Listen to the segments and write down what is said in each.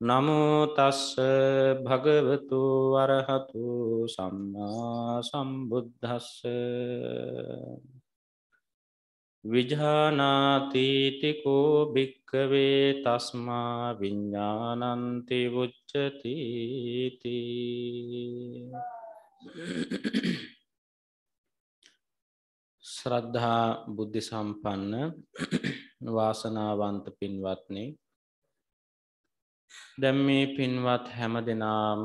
නමුතස්ස භගවතු වරහතු සම්මා සම්බුද්ධස්ස විජානාතීතිකෝ භික්කවේ තස්මා විඤ්ඥානන්ති වුච්චතීති ශ්‍රද්ධා බුද්ධි සම්පන්න වාසනාවන්ත පින්වත්නේ දැම් මේ පින්වත් හැම දෙනාම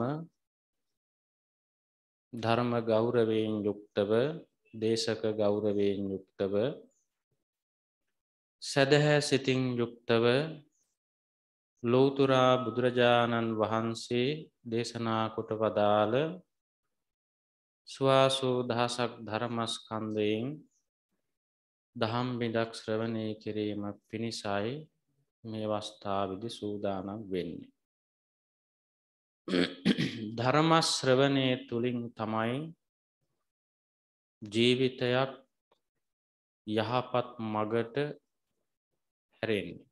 ධර්ම ගෞරවයෙන් යුක්තව දේශක ගෞරවයෙන් යුක්තව සැදහැ සිතින් යුක්තව ලෝතුරා බුදුරජාණන් වහන්සේ දේශනාකොට වදාළ ස්වාසූ දහසක් ධර්මස්කන්දයෙන් දහම් බිඩක් ශ්‍රවණය කිරීම පිණිසයි මේ වස්ථාවිදි සූදානම් වෙන්නේ. ධර්මශ්‍රවනය තුළින් තමයි ජීවිතයක් යහපත් මගට හැරෙන්නේ.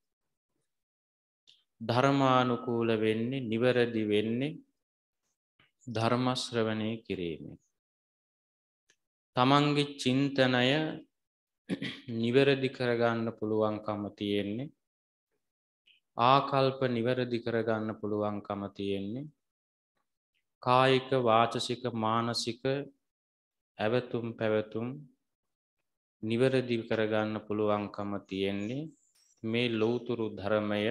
ධර්මානුකූල වෙන්නේ නිවැරදි වෙන්නේ ධර්මශ්‍රවනය කිරීමෙන්. තමන්ගේ චින්තනය නිවැරදි කරගන්න පුළුවන්කම තියෙන්නේ ආකල්ප නිවැරදි කරගන්න පුළුවන්කම තියෙන්නේ කායික වාචසික මානසික ඇවතුම් පැවතුම් නිවැරදි කරගන්න පුළුවන්කම තියෙන්නේ මේ ලෝතුරු ධර්මය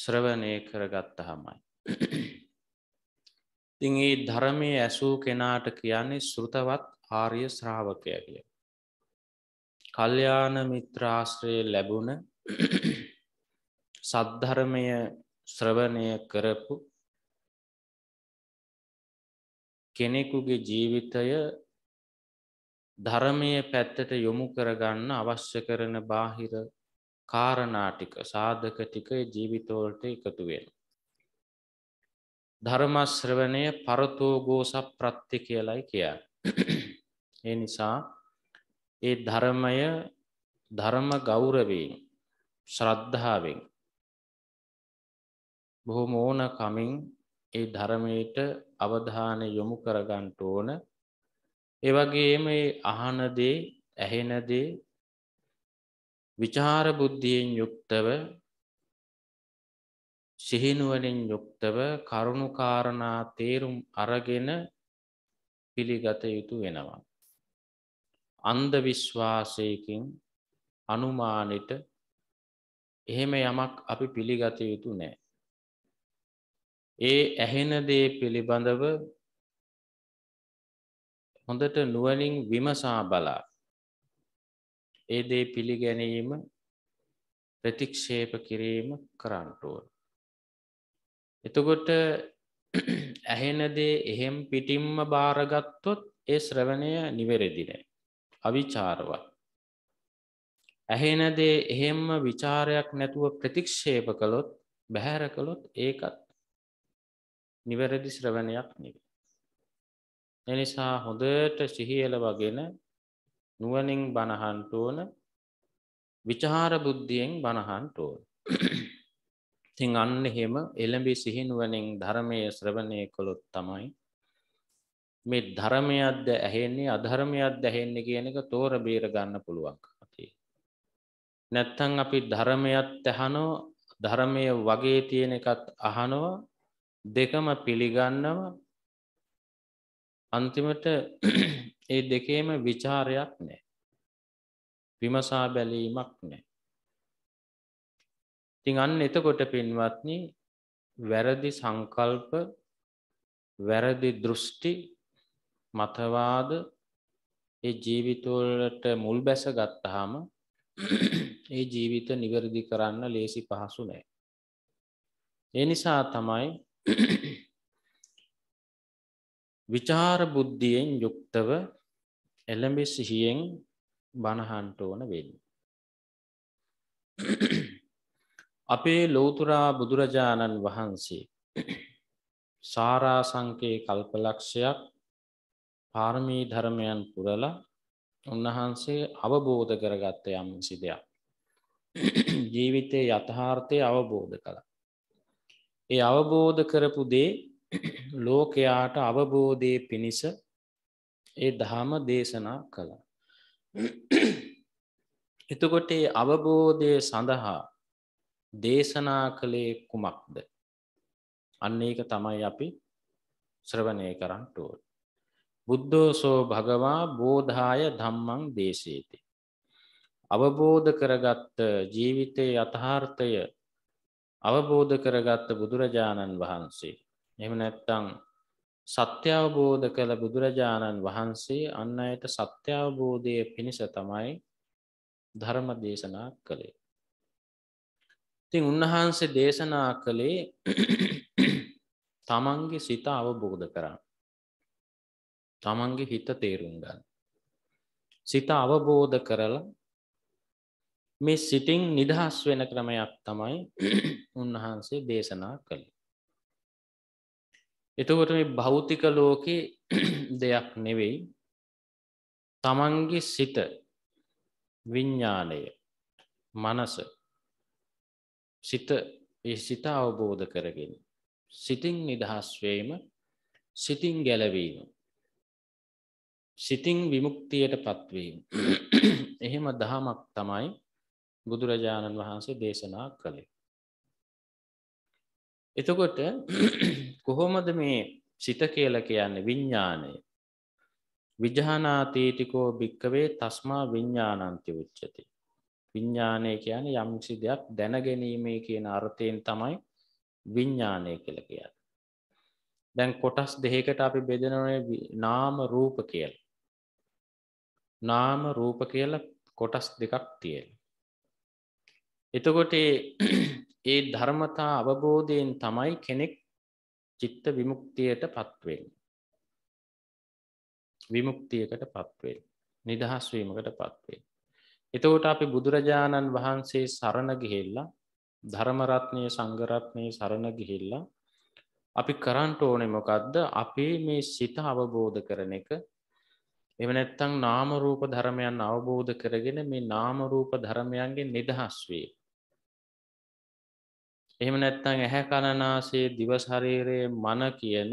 ශ්‍රවණය කරගත්ත හමයි. ඉතින් ඒ ධර්මය ඇසූ කෙනාට කියන්නේ සෘතවත් ආර්ය ශ්‍රාවකය කිය. කල්්‍යාන මිත්‍රාශ්‍රය ලැබුණ සද්ධර්මය ශ්‍රවණය කරපු කෙනෙකුගේ ජීවිතය ධර්මය පැත්තට යොමු කරගන්න අවශ්‍ය කරන බාහිර කාරණාටික සාධක ටික ජීවිතවලට එකතුවෙන්. ධර්මශ්‍රවණය පරතෝගෝස ප්‍රත්ති කියලයි කිය. ඒ නිසා ඒ ධර්මය ධර්ම ගෞරවෙන් ශ්‍රද්ධාවෙන් බොහොම ඕන කමින් ඒ ධර්මයට අවධාන යොමු කරගන්ට ඕන එවගේ මේ අහනදේ ඇහෙනදේ විචාර බුද්ධියෙන් යුක්තව සිහිනුවනින් යුක්තව කරුණුකාරණා තේරුම් අරගෙන පිළිගත යුතු වෙනවා. අන්ද විශ්වාසයකින් අනුමානට එහෙම යමක් අපි පිළිගත යුතු නෑ. ඒ ඇහෙන දේ පිළිබඳව හොඳට නුවනින් විමසා බලා ඒ දේ පිළිගැනීම ප්‍රතික්ෂේප කිරීම කරන්ටුව. එතකොට ඇහෙනදේ එහෙම් පිටිම්ම භාරගත්තොත් ඒ ශ්‍රවණය නිවැරදිනෑ අවිචාරවත්. ඇහෙනදේ එහෙම්ම විචාරයක් නැතුව ප්‍රතික්ෂේප කළොත් බැහැර කළොත් ඒකත් නිවැරදි ශ්‍රවණයක් නෙවේ. එනිසා හොඳට සිහියල වගෙන නුවනින් බණහන්ට ඕන විචහාර බුද්ධියෙන් බණහන්ට ඕන. තිං අන්න එහෙම එළඹි සිහිනුවනින් ධර්මය ශ්‍රවණය කොළොත් තමයි මේ ධර්මයක්ද ඇහෙන්නේ අධර්මයක් දැහෙන්නේ කියන එක තෝර බේර ගන්න පුළුවන් අපේ. නැත්තං අපි ධර්මයත් ඇහනෝ ධර්මය වගේ තියෙන එකත් අහනවා දෙකම පිළිගන්නව අන්තිමට ඒ දෙකේම ਵਿਚාරයක් නැහැ. විමසා බැලීමක් නැහැ. ඉතින් අන්න එතකොට පින්වත්නි වැරදි සංකල්ප වැරදි දෘෂ්ටි මතවාද ඒ ජීවිතවලට මුල් බැස ගත්තාම ඒ ජීවිත නිවැරදි කරන්න ලේසි පහසු නෑ. ඒ නිසා තමයි විචාර බුද්ධියෙන් යුක්තව එළඹි සිහියෙන් බණහන්ට ඕන වෙන්න. අපේ ලෝතුරා බුදුරජාණන් වහන්සේ සාරාසංකයේ කල්පලක්ෂයක් පාර්මී ධර්මයන් පුරලා උන්වහන්සේ අවබෝධ කරගත්ත යම්සි දෙයක්. ජීවිතය යථහාර්ථය අවබෝධ කළ. ඒ අවබෝධ කරපු දේ ලෝකයාට අවබෝධය පිණිස ඒ දහම දේශනා කළා. එතකොට ඒ අවබෝධය සඳහා දේශනා කළේ කුමක්ද. අන්න ඒක තමයි අපි ශ්‍රවණය කරන්නටුවට. බුද්ධෝසෝ භගවා බෝධාය ධම්මං දේශේති. අවබෝධ කරගත්ත ජීවිතයේ අතහාර්ථය අවබෝධ කරගත්ත බුදුරජාණන් වහන්සේ. එම නැත්තං සත්‍යවබෝධ කළ බුදුරජාණන් වහන්සේ අන්න අයට සත්‍යවබෝධය පිණිස තමයි ධර්ම දේශනා කළේ. ඉතින් උන්වහන්සේ දේශනා කළේ තමන්ගේ සිත අවබෝධ කරන්න. තමන්ගේ හිත තේරුම් ගන්න. සිත අවබෝධ කරලා මේ සිටිං නිදහස් වෙන ක්‍රමයක් තමයි උන්වහන්සේ දේශනා කළ. එතකොට මේ භෞතික ලෝකෙ දෙයක් නෙවෙයි තමන්ගේ සිත විඤ්ඥානය මනස සිත සිත අවබෝධ කරගෙන සිතින් නිදහස්වීම සිතින් ගැලවීම සිතින් විමුක්තියට පත්වීම එහෙම දහමක් තමයි බුදුරජාණන් වහන්සේ දේශනා කළේ. එතකොට කොහොමද මේ සිත කියල කියන්න විඤ්ඥානය විජහනාතීටිකෝ භික්කවේ තස්මා විඤ්ඥානන්ති උච්චති. විඤ්ඥානය කියන යම්සි දෙයක් දැනගැනීමේ කියන අර්ථයෙන් තමයි විඤ්ඥානය කළ කියන්න. දැන් කොටස් දෙහකට අපි බෙදනවනේ නාම රූප කියල. නාම රූප කියල කොටස් දෙකක් තියෙන. එතකොට ඒ ධර්මතා අවබෝධයෙන් තමයි කෙනෙක් චිත්ත විමුක්තියට පත්වෙන්. විමුක්තියකට පත්වෙන්. නිදහස්වීමකට පත්වෙන්. එතකොට අපි බුදුරජාණන් වහන්සේ සරණ ගිහිල්ලා ධර්මරත්නය සංගරත්නය සරණ ගිහිල්ලා අපි කරන්ට ඕනෙ මොකක්ද අපේ මේ සිත අවබෝධ කරන එක එම නැත්තං නාමරූප ධර්මයන් අවබෝධ කරගෙන මේ නාමරූප ධර්මයන්ගේ නිදහස් වේ. එහෙම නැත්තං ඇහැ කණනාසේ දිවශරීරයේ මන කියන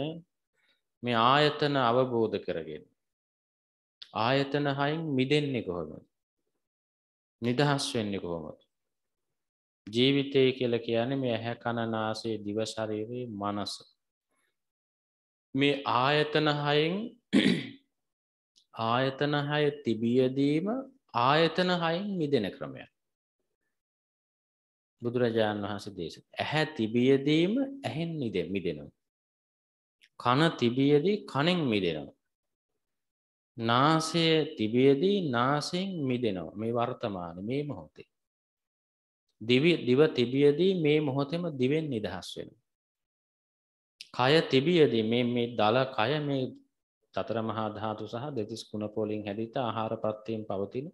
මේ ආයතන අවබෝධ කරගෙන. ආයතන හයින් මිදෙන්නේ කොහොමද. නිදහස් වෙන්නේ කොහොමද. ජීවිතය කියල කියන්නේ මේ ඇහැ කණනාසේ දිවශරීරයේ මනස. මේ ආයතන හයින් ආයතන හය තිබියදීම ආයතන හයින් මිදෙන ක්‍රමය. බුදුරජාණන් වහන්සේ දේශ. ඇහැ තිබියදීම ඇහෙන් නිද මිදෙනු. කන තිබියදී කනෙන් මිදෙනවා. නාසය තිබියදී නාසයෙන් මිදෙනවා මේ වර්තමාන මේ මොහොතේ. දිව තිබියදී මේ මොහොතෙම දිවෙන් නිදහස් වෙන. කය තිබියදී මේ දල කය මේ සතර මහා ධාතු සහ දෙතිස් කුණපෝලින් හැදිච්ච ආහාර ප්‍රත්‍යයෙන් පවතින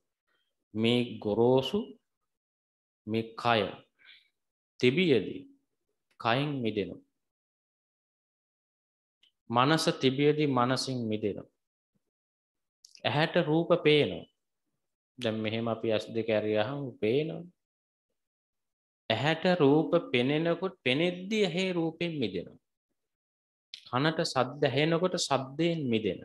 මේ ගොරෝසු මේ කය තිබියදී කයින් මිදෙනවා. මනස තිබියදී මනසින් මිදෙනවා. ඇහැට රූප පේනවා. දැන් මෙහෙම අපි ඇස් දෙක ඇරියහම පේනවා. ඇහැට රූප පෙනෙනකොට පෙනෙද්දී ඇහි රූපෙන් මිදෙනවා. කනට සද්ද ඇහෙනකොට සද්දයෙන් මිදෙන.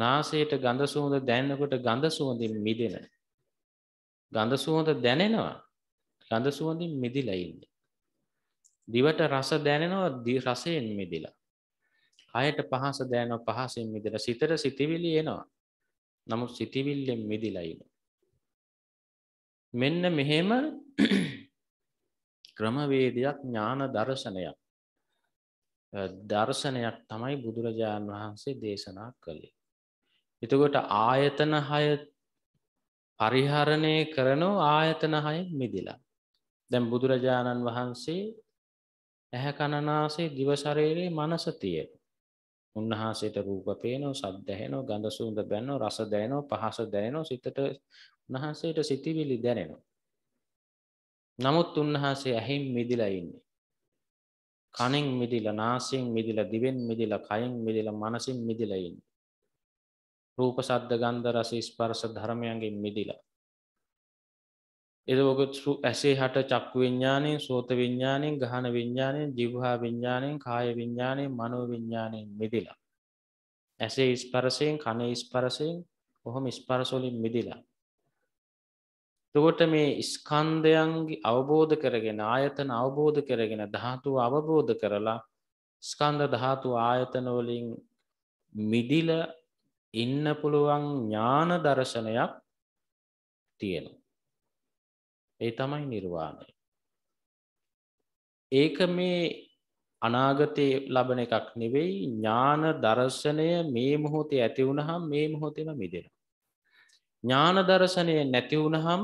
නාසයට ගඳ සුවඳ දැනනකොට ගඳ සුවඳින් මිදෙන. ගඳ සුවඳ දැනෙනවා. ගඳ සුවඳින් මිදිලා ඉන්නේ. දිවට රස දැනෙනවා රසයෙන් මිදිලා. කයට පහස දැනෙනවා පහසෙන් මිදිලා. සිතට සිතිවිලි එනවා. නමුත් සිතිවිල්ලෙන් මිදිලා ඉන්නේ. මෙන්න මෙහෙම ක්‍රමවේදයක් ඥාන දර්ශනයක් දර්ශනයක් තමයි බුදුරජාණන් වහන්සේ දේශනා කළේ. එතකොට ආයතන හය පරිහරණය කරනෝ ආයතන හය මිදිලා. දැම් බුදුරජාණන් වහන්සේ ඇහැ කණනාසේ දිවශරේරයේ මනසතිය. උන්වහන්සේට රූප පේනෝ සද්දැහෙනෝ ගඳ සූඳ බැන්නෝ රස දැනෝ පහස දැනෝ සිතට උන්වහන්සේට සිතිවිලි දැනෙනවා. නමුත් උන්වහන්සේ ඇහිම් මිදිලා ඉන්නේ. කනෙන් මිදිලා නාසයෙන් මිදිලා දිවෙන් මිදිලා කයෙන් මිදිලා මනසින් මිදිලා ඉන්න. රූප ශබ්ද ගන්ධ රස ස්පර්ශ ධර්මයන්ගෙන් මිදිලා. එතකොට ඇසේ හට චක්කු විඥාණයෙන් සෝත විඥාණයෙන් ගහන විඥාණයෙන් જીවහා විඥාණයෙන් කාය විඥාණයෙන් මනෝ විඥාණයෙන් මිදිලා. ඇසේ ස්පර්ශයෙන් කනේ ස්පර්ශයෙන් කොහොම ස්පර්ශ වලින් මිදිලා. තකොට මේ ස්කන්ධයන්ගේ අවබෝධ කරගෙන ආයතන අවබෝධ කරගෙන ධාතු අවබෝධ කරලා ස්කන්ධ ධාතු ආයතනවලින් මිදිල ඉන්න පුළුවන් ඥාන දර්ශනයක් තියෙන. ඒ තමයි නිර්වාණය. ඒක මේ අනාගතය ලබන එකක් නෙවෙයි ඥාන දර්ශනය මේ මොහොතේ ඇති වුණහම් මේ මොහොතෙම මිදෙන. ඥාන දර්ශනය නැති වුණහම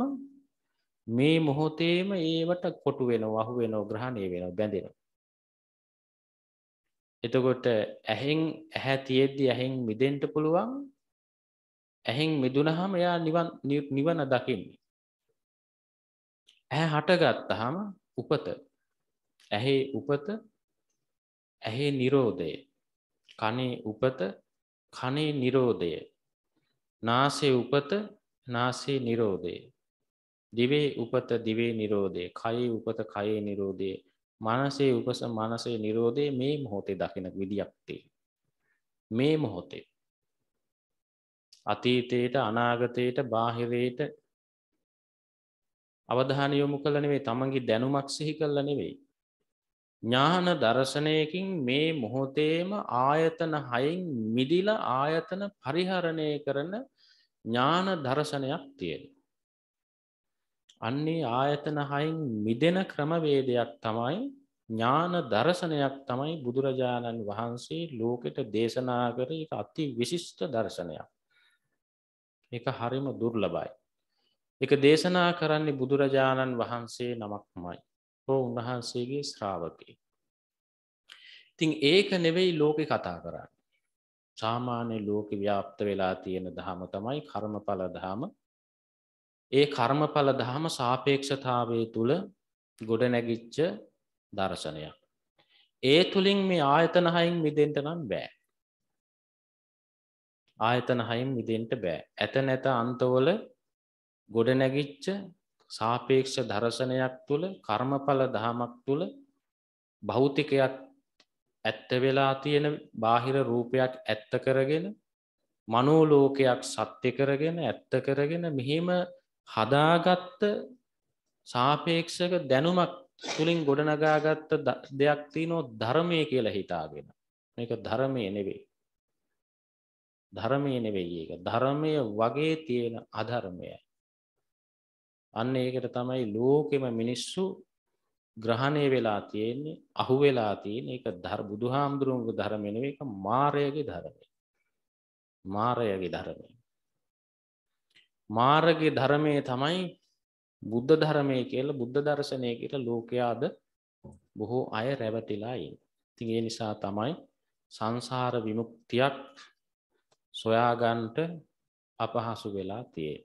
මේ මොහොතේම ඒවට කොටු වෙන වහු වෙන ග්‍රහණය වෙන බැඳෙන. එතකොට ඇහෙන් ඇහැ තියෙද්දි ඇහෙන් මිදෙන්ට පුළුවන් ඇහෙන් මිදුනහම එයා නිවන දකින්නේ. ඇහැ හටගත්තහම උපත ඇහේ උපත ඇහේ නිරෝධය කනේ උපත කනේ නිරෝධය නාසේ උපත නාසේ නිරෝධය. දිවේ උපත දිවේ නිරෝධය කයේ උපත කයේ නිරෝධය මනසේ උපස මනසේ නිරෝධය මේ මොහොතේ දකින විදියක්තේ. මේ මොහොතේ. අතීතයට අනාගතයට බාහිරයට අවධාන යොමු කළ නෙවෙයි තමන්ගේ දැනුමක් සිහි කළ නෙවෙයි. ඥාන දර්ශනයකින් මේ මොහොතේම ආයතන හයින් මිදිල ආයතන පරිහරණය කරන ඥාන දර්ශනයක් තියෙන. අන්නේ ආයතන හයින් මිදෙන ක්‍රමවේදයක් තමයි ඥාන දර්ශනයක් තමයි බුදුරජාණන් වහන්සේ ලෝකෙට දේශනා කර එක අති විශිෂ්ට දර්ශනයක්. එක හරිම දුර්ලබයි. එක දේශනා කරන්නේ බුදුරජාණන් වහන්සේ නමක්මයි. හෝ උන්වහන්සේගේ ශ්‍රාවකය. ඉතිං ඒක නෙවෙයි ලෝකෙ කතා කරන්න. සාමාන්‍ය ලෝක ව්‍යාප්ත වෙලා තියෙන දහම තමයි කර්මඵල දහම ඒ කර්මඵල දහම සාපේක්ෂතාවය තුළ ගොඩනැගිච්ච දර්ශනයක් ඒ තුළින් මේ ආයතන හයින් මිදෙන්ට නම් බෑ ආයතන හයින් මිදෙන්ට බෑ ඇත නැත අන්තවල ගොඩනැගිච්ච සාපේක්ෂ දර්ශනයක් තුළ කර්මඵල දහමක් තුළ භෞතිකයක් ඇත්ත වෙලා තියෙන බාහිර රූපයක් ඇත්ත කරගෙන මනෝලෝකයක් සත්‍ය කරගෙන ඇත්ත කරගෙන මෙහෙම හදාගත්ත සාපේක්ෂක දැනුමක් තුළින් ගොඩනගාගත්ත දෙයක් තිනෝ ධර්මය කියලා හිතාගෙන මේක ධර්මය නෙවෙයි ධර්මය නෙවෙයි ඒක ධර්මය වගේ තියෙන අධර්මයයි අන්න ඒකට තමයි ලෝකෙම මිනිස්සු ග්‍රහණය වෙලා තියෙන්නේ අහු වෙලා තියෙන එක ධර් බුදු හාමුදුරුවන්ගේ ධර්මෙනව එක මාරයගේ ධර්මය මාරයගේ ධර්මය මාරගේ ධර්මය තමයි බුද්ධ ධර්මය කියල බුද්ධ දර්ශනය කියල ලෝකයාද බොහෝ අය රැවටිලායි තිගේ නිසා තමයි සංසාර විමුක්තියක් සොයාගන්ට අපහසු වෙලා තියෙන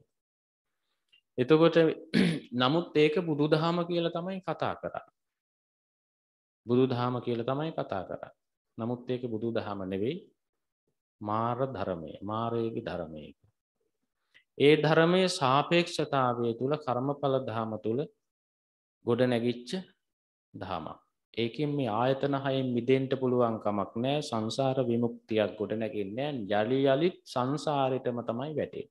එතකොට නමුත් ඒක බුදු දහම කියල තමයි කතා කර බුදු දහම කියල තමයි කතා කර නමුත් ඒක බුදු දහම නෙවෙයි මාර ධරමය මාරයකි ධරමයක ඒ ධරමය සාපේක්ෂතාවය තුළ කර්මඵල දහම තුළ ගොඩ නැගිච්ච දහමක් ඒකින් මේ ආයතන හයින් මිදෙන්ට පුළුවන්කමක් නෑ සංසාර විමුක්තියක් ගොඩ නැගින්නෑ යළි යලිත් සංසාරිතම තමයි වැටේ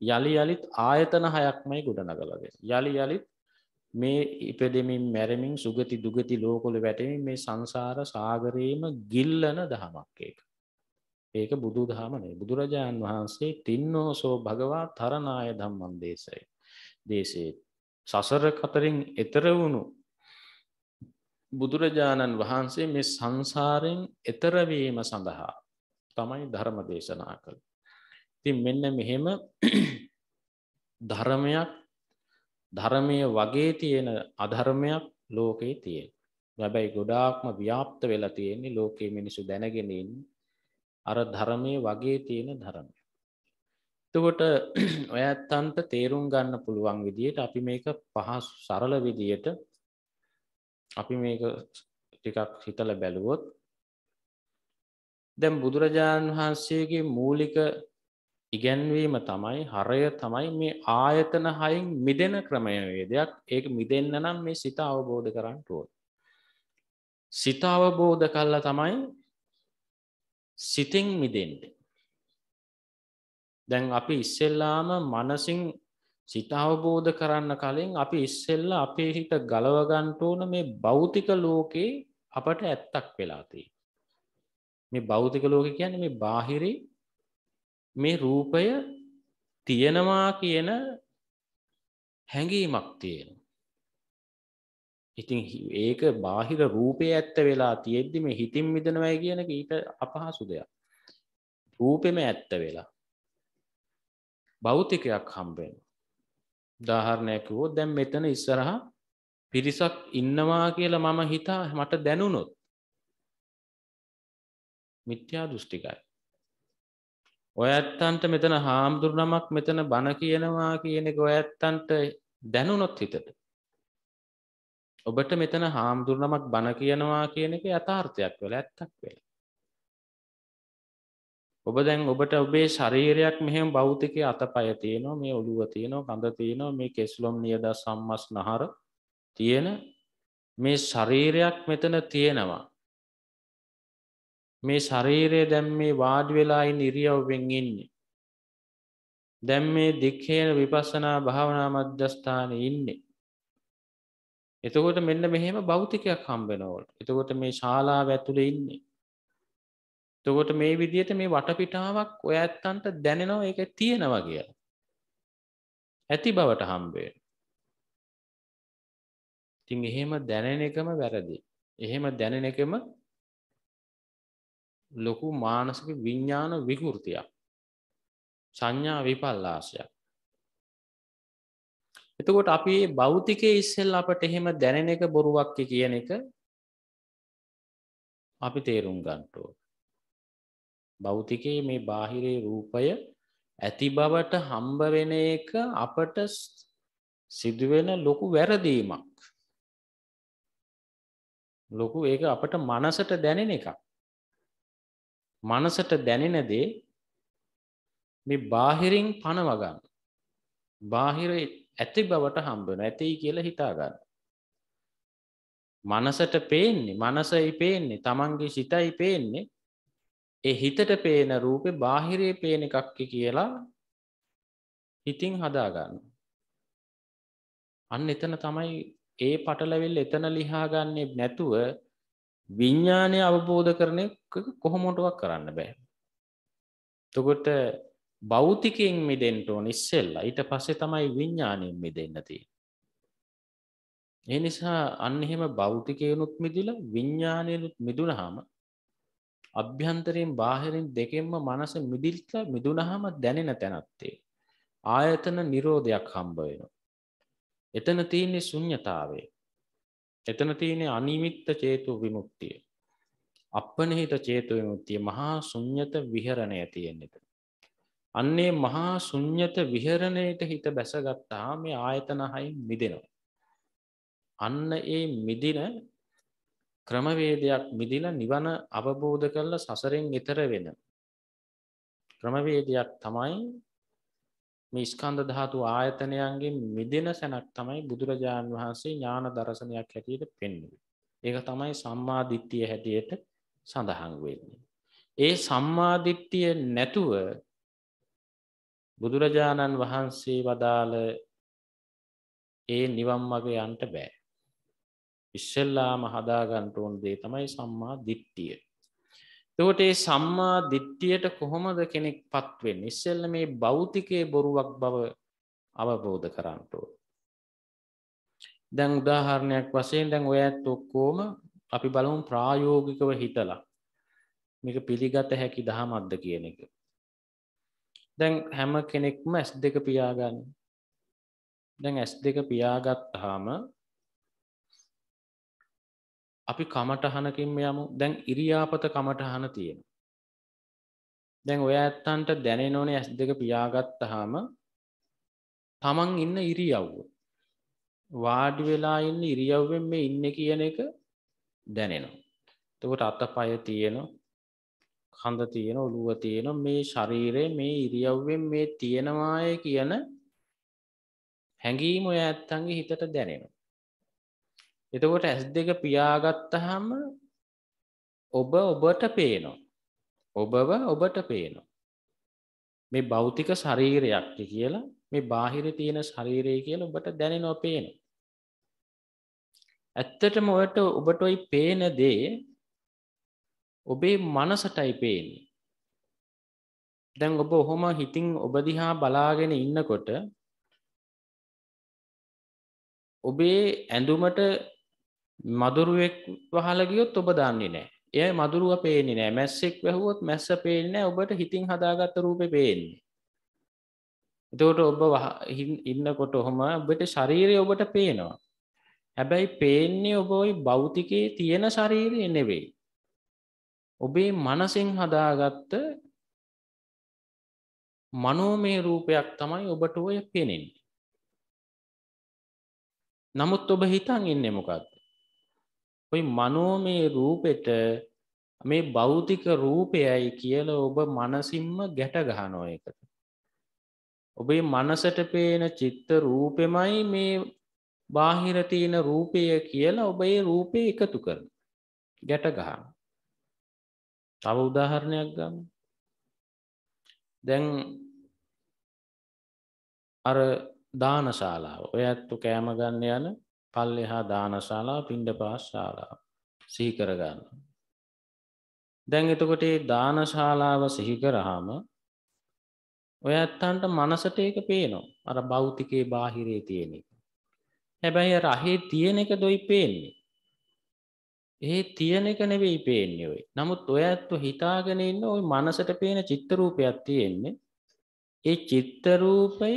යළි යළිත් ආයතන හයක්මයි ගොඩනගලද. යළි යළිත් මේ ඉපදෙමින් මැරමින් සුගති දුගති ලෝකොල වැටමින් මේ සංසාර සාගරයේම ගිල්ලන දහමක් ඒක. ඒක බුදු දහමනේ බුදුරජාණන් වහන්සේ තින්නෝසෝ භගවා තරණාය ධම්මන් දේශය. දේශයේ සසර කතරින් එතර වුණු බුදුරජාණන් වහන්සේ මේ සංසාරයෙන් එතරවීම සඳහා තමයි ධර්ම දේශනා කළ. ඉතින් මෙන්න මෙහෙම ධර්මයක් ධර්මය වගේ තියෙන අධර්මයක් ලෝකයේ තියෙන. හැබැයි ගොඩාක්ම ව්‍යාප්ත වෙලා තියෙන්නේ ලෝකයේ මිනිසු දැනගෙන අර ධර්මයේ වගේ තියෙන ධර්මය. එතකොට ඔයත්තන්ට තේරුම් ගන්න පුළුවන් විදියට අපි මේක පහසු සරල විදියට අපි මේක ටිකක් හිතල බැලුවොත් දැම් බුදුරජාණන් වහන්සේගේ මූලික ඉගැන්වීම තමයි හරය තමයි මේ ආයතන හයින් මිදෙන ක්‍රමයවේදයක් ඒක මිදන්න නම් මේ සිත අවබෝධ කරන්නටුව. සිත අවබෝධ කල්ල තමයි සිතින් මිදෙන්ට. දැන් අපි ඉස්සෙල්ලාම මනසින් සිත අවබෝධ කරන්න කලින් අපි ඉස්සෙල්ල අපේ හිත ගලවගන්ටඕන මේ භෞතික ලෝකයේ අපට ඇත්තක් වෙලාතිී. මේ භෞතික ලෝක කියන්නේ මේ බාහිරී මේ රූපය තියෙනවා කියන හැඟීමක් තියෙන. ඉතින් ඒක බාහිර රූපය ඇත්ත වෙලා තියෙද්දි මේ හිතින් මිදනවයි කියන ඊට අපහසු දෙයක්. රූපෙම ඇත්ත වෙලා. භෞතිකයක් හම්බෙන. උදාහරණයක් වුවොත් දැන් මෙතන ඉස්සරහා පිරිසක් ඉන්නවා කියලා මම හිතා මට දැනුනොත් මිත්‍යා දෘෂ්ටිකයි. ඔයත්තන්ට මෙතන හාමුදුරනමක් මෙතන බණ කියනවා කියන එක ඔයත්තන්ට දැනුනොත් හිතට. ඔබට මෙතන හාමුදුරනමක් බණ කියනවා කියන එක යථාර්ථයක් වෙල ඇත්තක් වෙල. ඔබ දැන් ඔබට ඔබේ ශරීරයක් මෙහෙම බෞතිකය අතපය තියනවා මේ ඔළුව තියනවා කඳ තියනවා මේ කෙස්ලොම් නියද සම්මස් නහර තියෙන මේ ශරීරයක් මෙතන තියෙනවා මේ ශරීරය දැම් මේ වාඩි වෙලායින් ඉරියව්වෙන් ඉන්නේ. දැම් මේ දික්හේන විපස්සනා භාවනා මධ්‍යස්ථාන ඉන්නේ. එතකොට මෙන්න මෙහෙම බෞතිකයක් හම්බෙනවට එතකොට මේ ශාලා ඇතුළ ඉන්නේ. තකොට මේ විදියට මේ වටපිටාවක් ඔය ඇත්තන්ට දැනෙනව එක තියෙනවා කියලා. ඇති බවට හම්බේ. තින් එහෙම දැනෙන එකම වැරදි. එහෙම දැනෙන එකම ලොකු මානසික විඤ්ඥාන විකෘතියක් සංඥා විපල්ලාශයක් එතකොට අපි බෞතිකය ඉස්සෙල් අපට එහෙම දැනෙන එක බොරුවක් කියන එක අපි තේරුම් ගන්ටෝ බෞතිකයේ මේ බාහිරේ රූපය ඇති බවට හම්බවෙන එක අපට සිදුවෙන ලොකු වැරදීමක් ලොකු ඒක අපට මනසට දැනෙන එකක් මනසට දැනෙන දේ මේ බාහිරින් පණව ගන්න. බාහිර ඇති බවට හම්බෙන ඇතයි කියලා හිතා ගන්න. මනසට පේන්නේ මනසයි පේන්නේ තමන්ගේ සිතයි පේන්නේ ඒ හිතට පේන රූපේ බාහිරයේ පේන එකක් කියලා හිතින් හදා ගන්න. අන්න එතන තමයි ඒ පටලැවිල්ල එතන ලියා ගන්නේ නැතුව විඤ්ඥානය අවබෝධ කරන කොහොමොටුවක් කරන්න බෑ. තකොට බෞතිකින් මිදෙන්ට ඕන ඉස්සෙල්ලා ඊට පස්සේ තමයි විඤ්ඥානයෙන් මිදන්නති. ඒ නිසා අන්න එහෙම බෞතිකයනුත් මිදිල විඤ්ඥානයනුත් මිදුනහම අභ්‍යන්තරයෙන් බාහිරින් දෙකෙන්ම මනස මිදිල්ට මිදුනහම දැනෙන තැනත්තේ. ආයතන නිරෝධයක් හම්බ වෙන. එතන තියන්නේ සුඥතාවේ එතන තියෙන අනිමිත්ත චේතු විමුක්තිය. අපනහිත චේතු විමුක්තිය මහා ශුන්්‍යත විහරණය තියෙන එතන. අන්නේ මහා ශුන්්‍යත විහරණයට හිත බැසගත්තා මේ ආයතන හයින් මිදෙනවා. අන්න ඒ මිදින ක්‍රමවේදයක් මිදිලා නිවන අවබෝධ කරලා සසරෙන් ඈතර වෙන ක්‍රමවේදයක් තමයි මිස්කන්ධ ධාතු ආයතනයන්ගේ මිදෙන සැනක් තමයි බුදුරජාණන් වහන්සේ ඥාන දර්ශනයක් හැටියට පෙන්වුවේ. ඒක තමයි සම්මාදිට්ඨිය හැටියට සඳහන් වෙන්නේ. ඒ සම්මාදිට්ඨිය නැතුව බුදුරජාණන් වහන්සේ වදාළ ඒ නිවන් මඟ යන්න බෑ. ඉස්සෙල්ලාම හදාගන්න ඕන දේ තමයි සම්මා දිට්ඨිය. තවට ඒ සම්මා දිට්ටියට කොහොමද කෙනෙක් පත්වෙන් ඉස්සල්ල මේ බෞතිකය බොරුවක් බව අවබෝධ කරන්නටෝ. දැන් උදාහරණයක් වසයෙන් දැන් ඔය ඇත් ඔක්කෝම අපි බලවුම් ප්‍රායෝගිකව හිතලා මේක පිළිගත හැකි දහමත්ද කියන එක. දැන් හැම කෙනෙක්ම ඇස් දෙක පියාගන්න දැන් ඇස් දෙක පියාගත් හාම අපි කමටහනකින්ම යමු දැන් ඉරියාපත කමටහන තියෙන දැන් ඔය ඇත්තන්ට දැනෙන ඕනේ ඇස් දෙක පියාගත්තහාම තමන් ඉන්න ඉරියව්ව වාඩි වෙලා ඉන්න ඉරියව්වෙන් මේ ඉන්න කියන එක දැනෙනවා තකොට අත පය තියෙන කඳ තියෙන ඔළුව තියෙන මේ ශරීරය මේ ඉරියව්වෙන් මේ තියෙනවාය කියන හැඟීම ඔය ඇත්තන්ගේ හිතට දැනෙනවා එතකොට ඇස් දෙක පියාගත්තහම ඔබ ඔබට පේනවා. ඔබව ඔබට පේනවා. මේ භෞතික ශරීරයක් කියලා මේ බාහිර තියෙන ශරීරය කියලා ඔබට දැනෙනව පේන. ඇත්තටම ඔයට ඔබට ඔයි පේන දේ ඔබේ මනසටයි පේන්නේ. දැන් ඔබ ඔහොම හිතින් ඔබ දිහා බලාගෙන ඉන්නකොට ඔබේ ඇඳුමට මදුරුවෙක් වහලගියොත් ඔබ දන්නේ නෑ එය මදුරුව පේනි නෑ මැස්සෙක් වැැහුවොත් මැස්ස පේනෑ ඔබට හිතින් හදාගත්ත රූප පේන්නේ එතකොට ඔබ ඉන්නකොට ඔහොම ඔබට ශරීරය ඔබට පේනවා හැබැයි පේන්නේ ඔබයි භෞතිකයේ තියෙන ශරීරය නෙවෙයි ඔබේ මනසින් හදාගත්ත මනෝමේ රූපයක් තමයි ඔබට ඔය පෙනෙන්නේ නමුත් ඔබ හිතන් ඉන්නේ මොකක්ද ඔයි මනෝමය රූපෙට මේ භෞතික රූපයයි කියල ඔබ මනසින්ම ගැට ගහනෝ එකට. ඔබේ මනසට පේන චිත්ත රූපෙමයි මේ බාහිරතියන රූපය කියලා ඔබ ඒ රූපය එකතු කරන ගැට ගහන. තව උදාහරණයක් ගම දැන් අර දානශාලාව ඔය ඇත්තු කෑම ගන්න යන පල්ලෙහා දානශාලා පිණ්ඩපාශශාලා සිහි කරගන්න. දැන් එතකොට දානශාලාව සිහිකරහාම ඔය ඇත්තන්ට මනසට ඒක පේනවා අර බෞතිකයේ බාහිරේ තියෙන එක. හැබැයි රහේ තියෙන එක දොයි පේන්නේ. ඒ තියෙන එක නෙවෙයි පේන්නේ ඔය. නමුත් ඔය ඇත්ත හිතාගෙන ඉන්න ওই මනසට පේන චිත්ත රූපයක් තියෙන්නේ. ඒ චිත්ත රූපය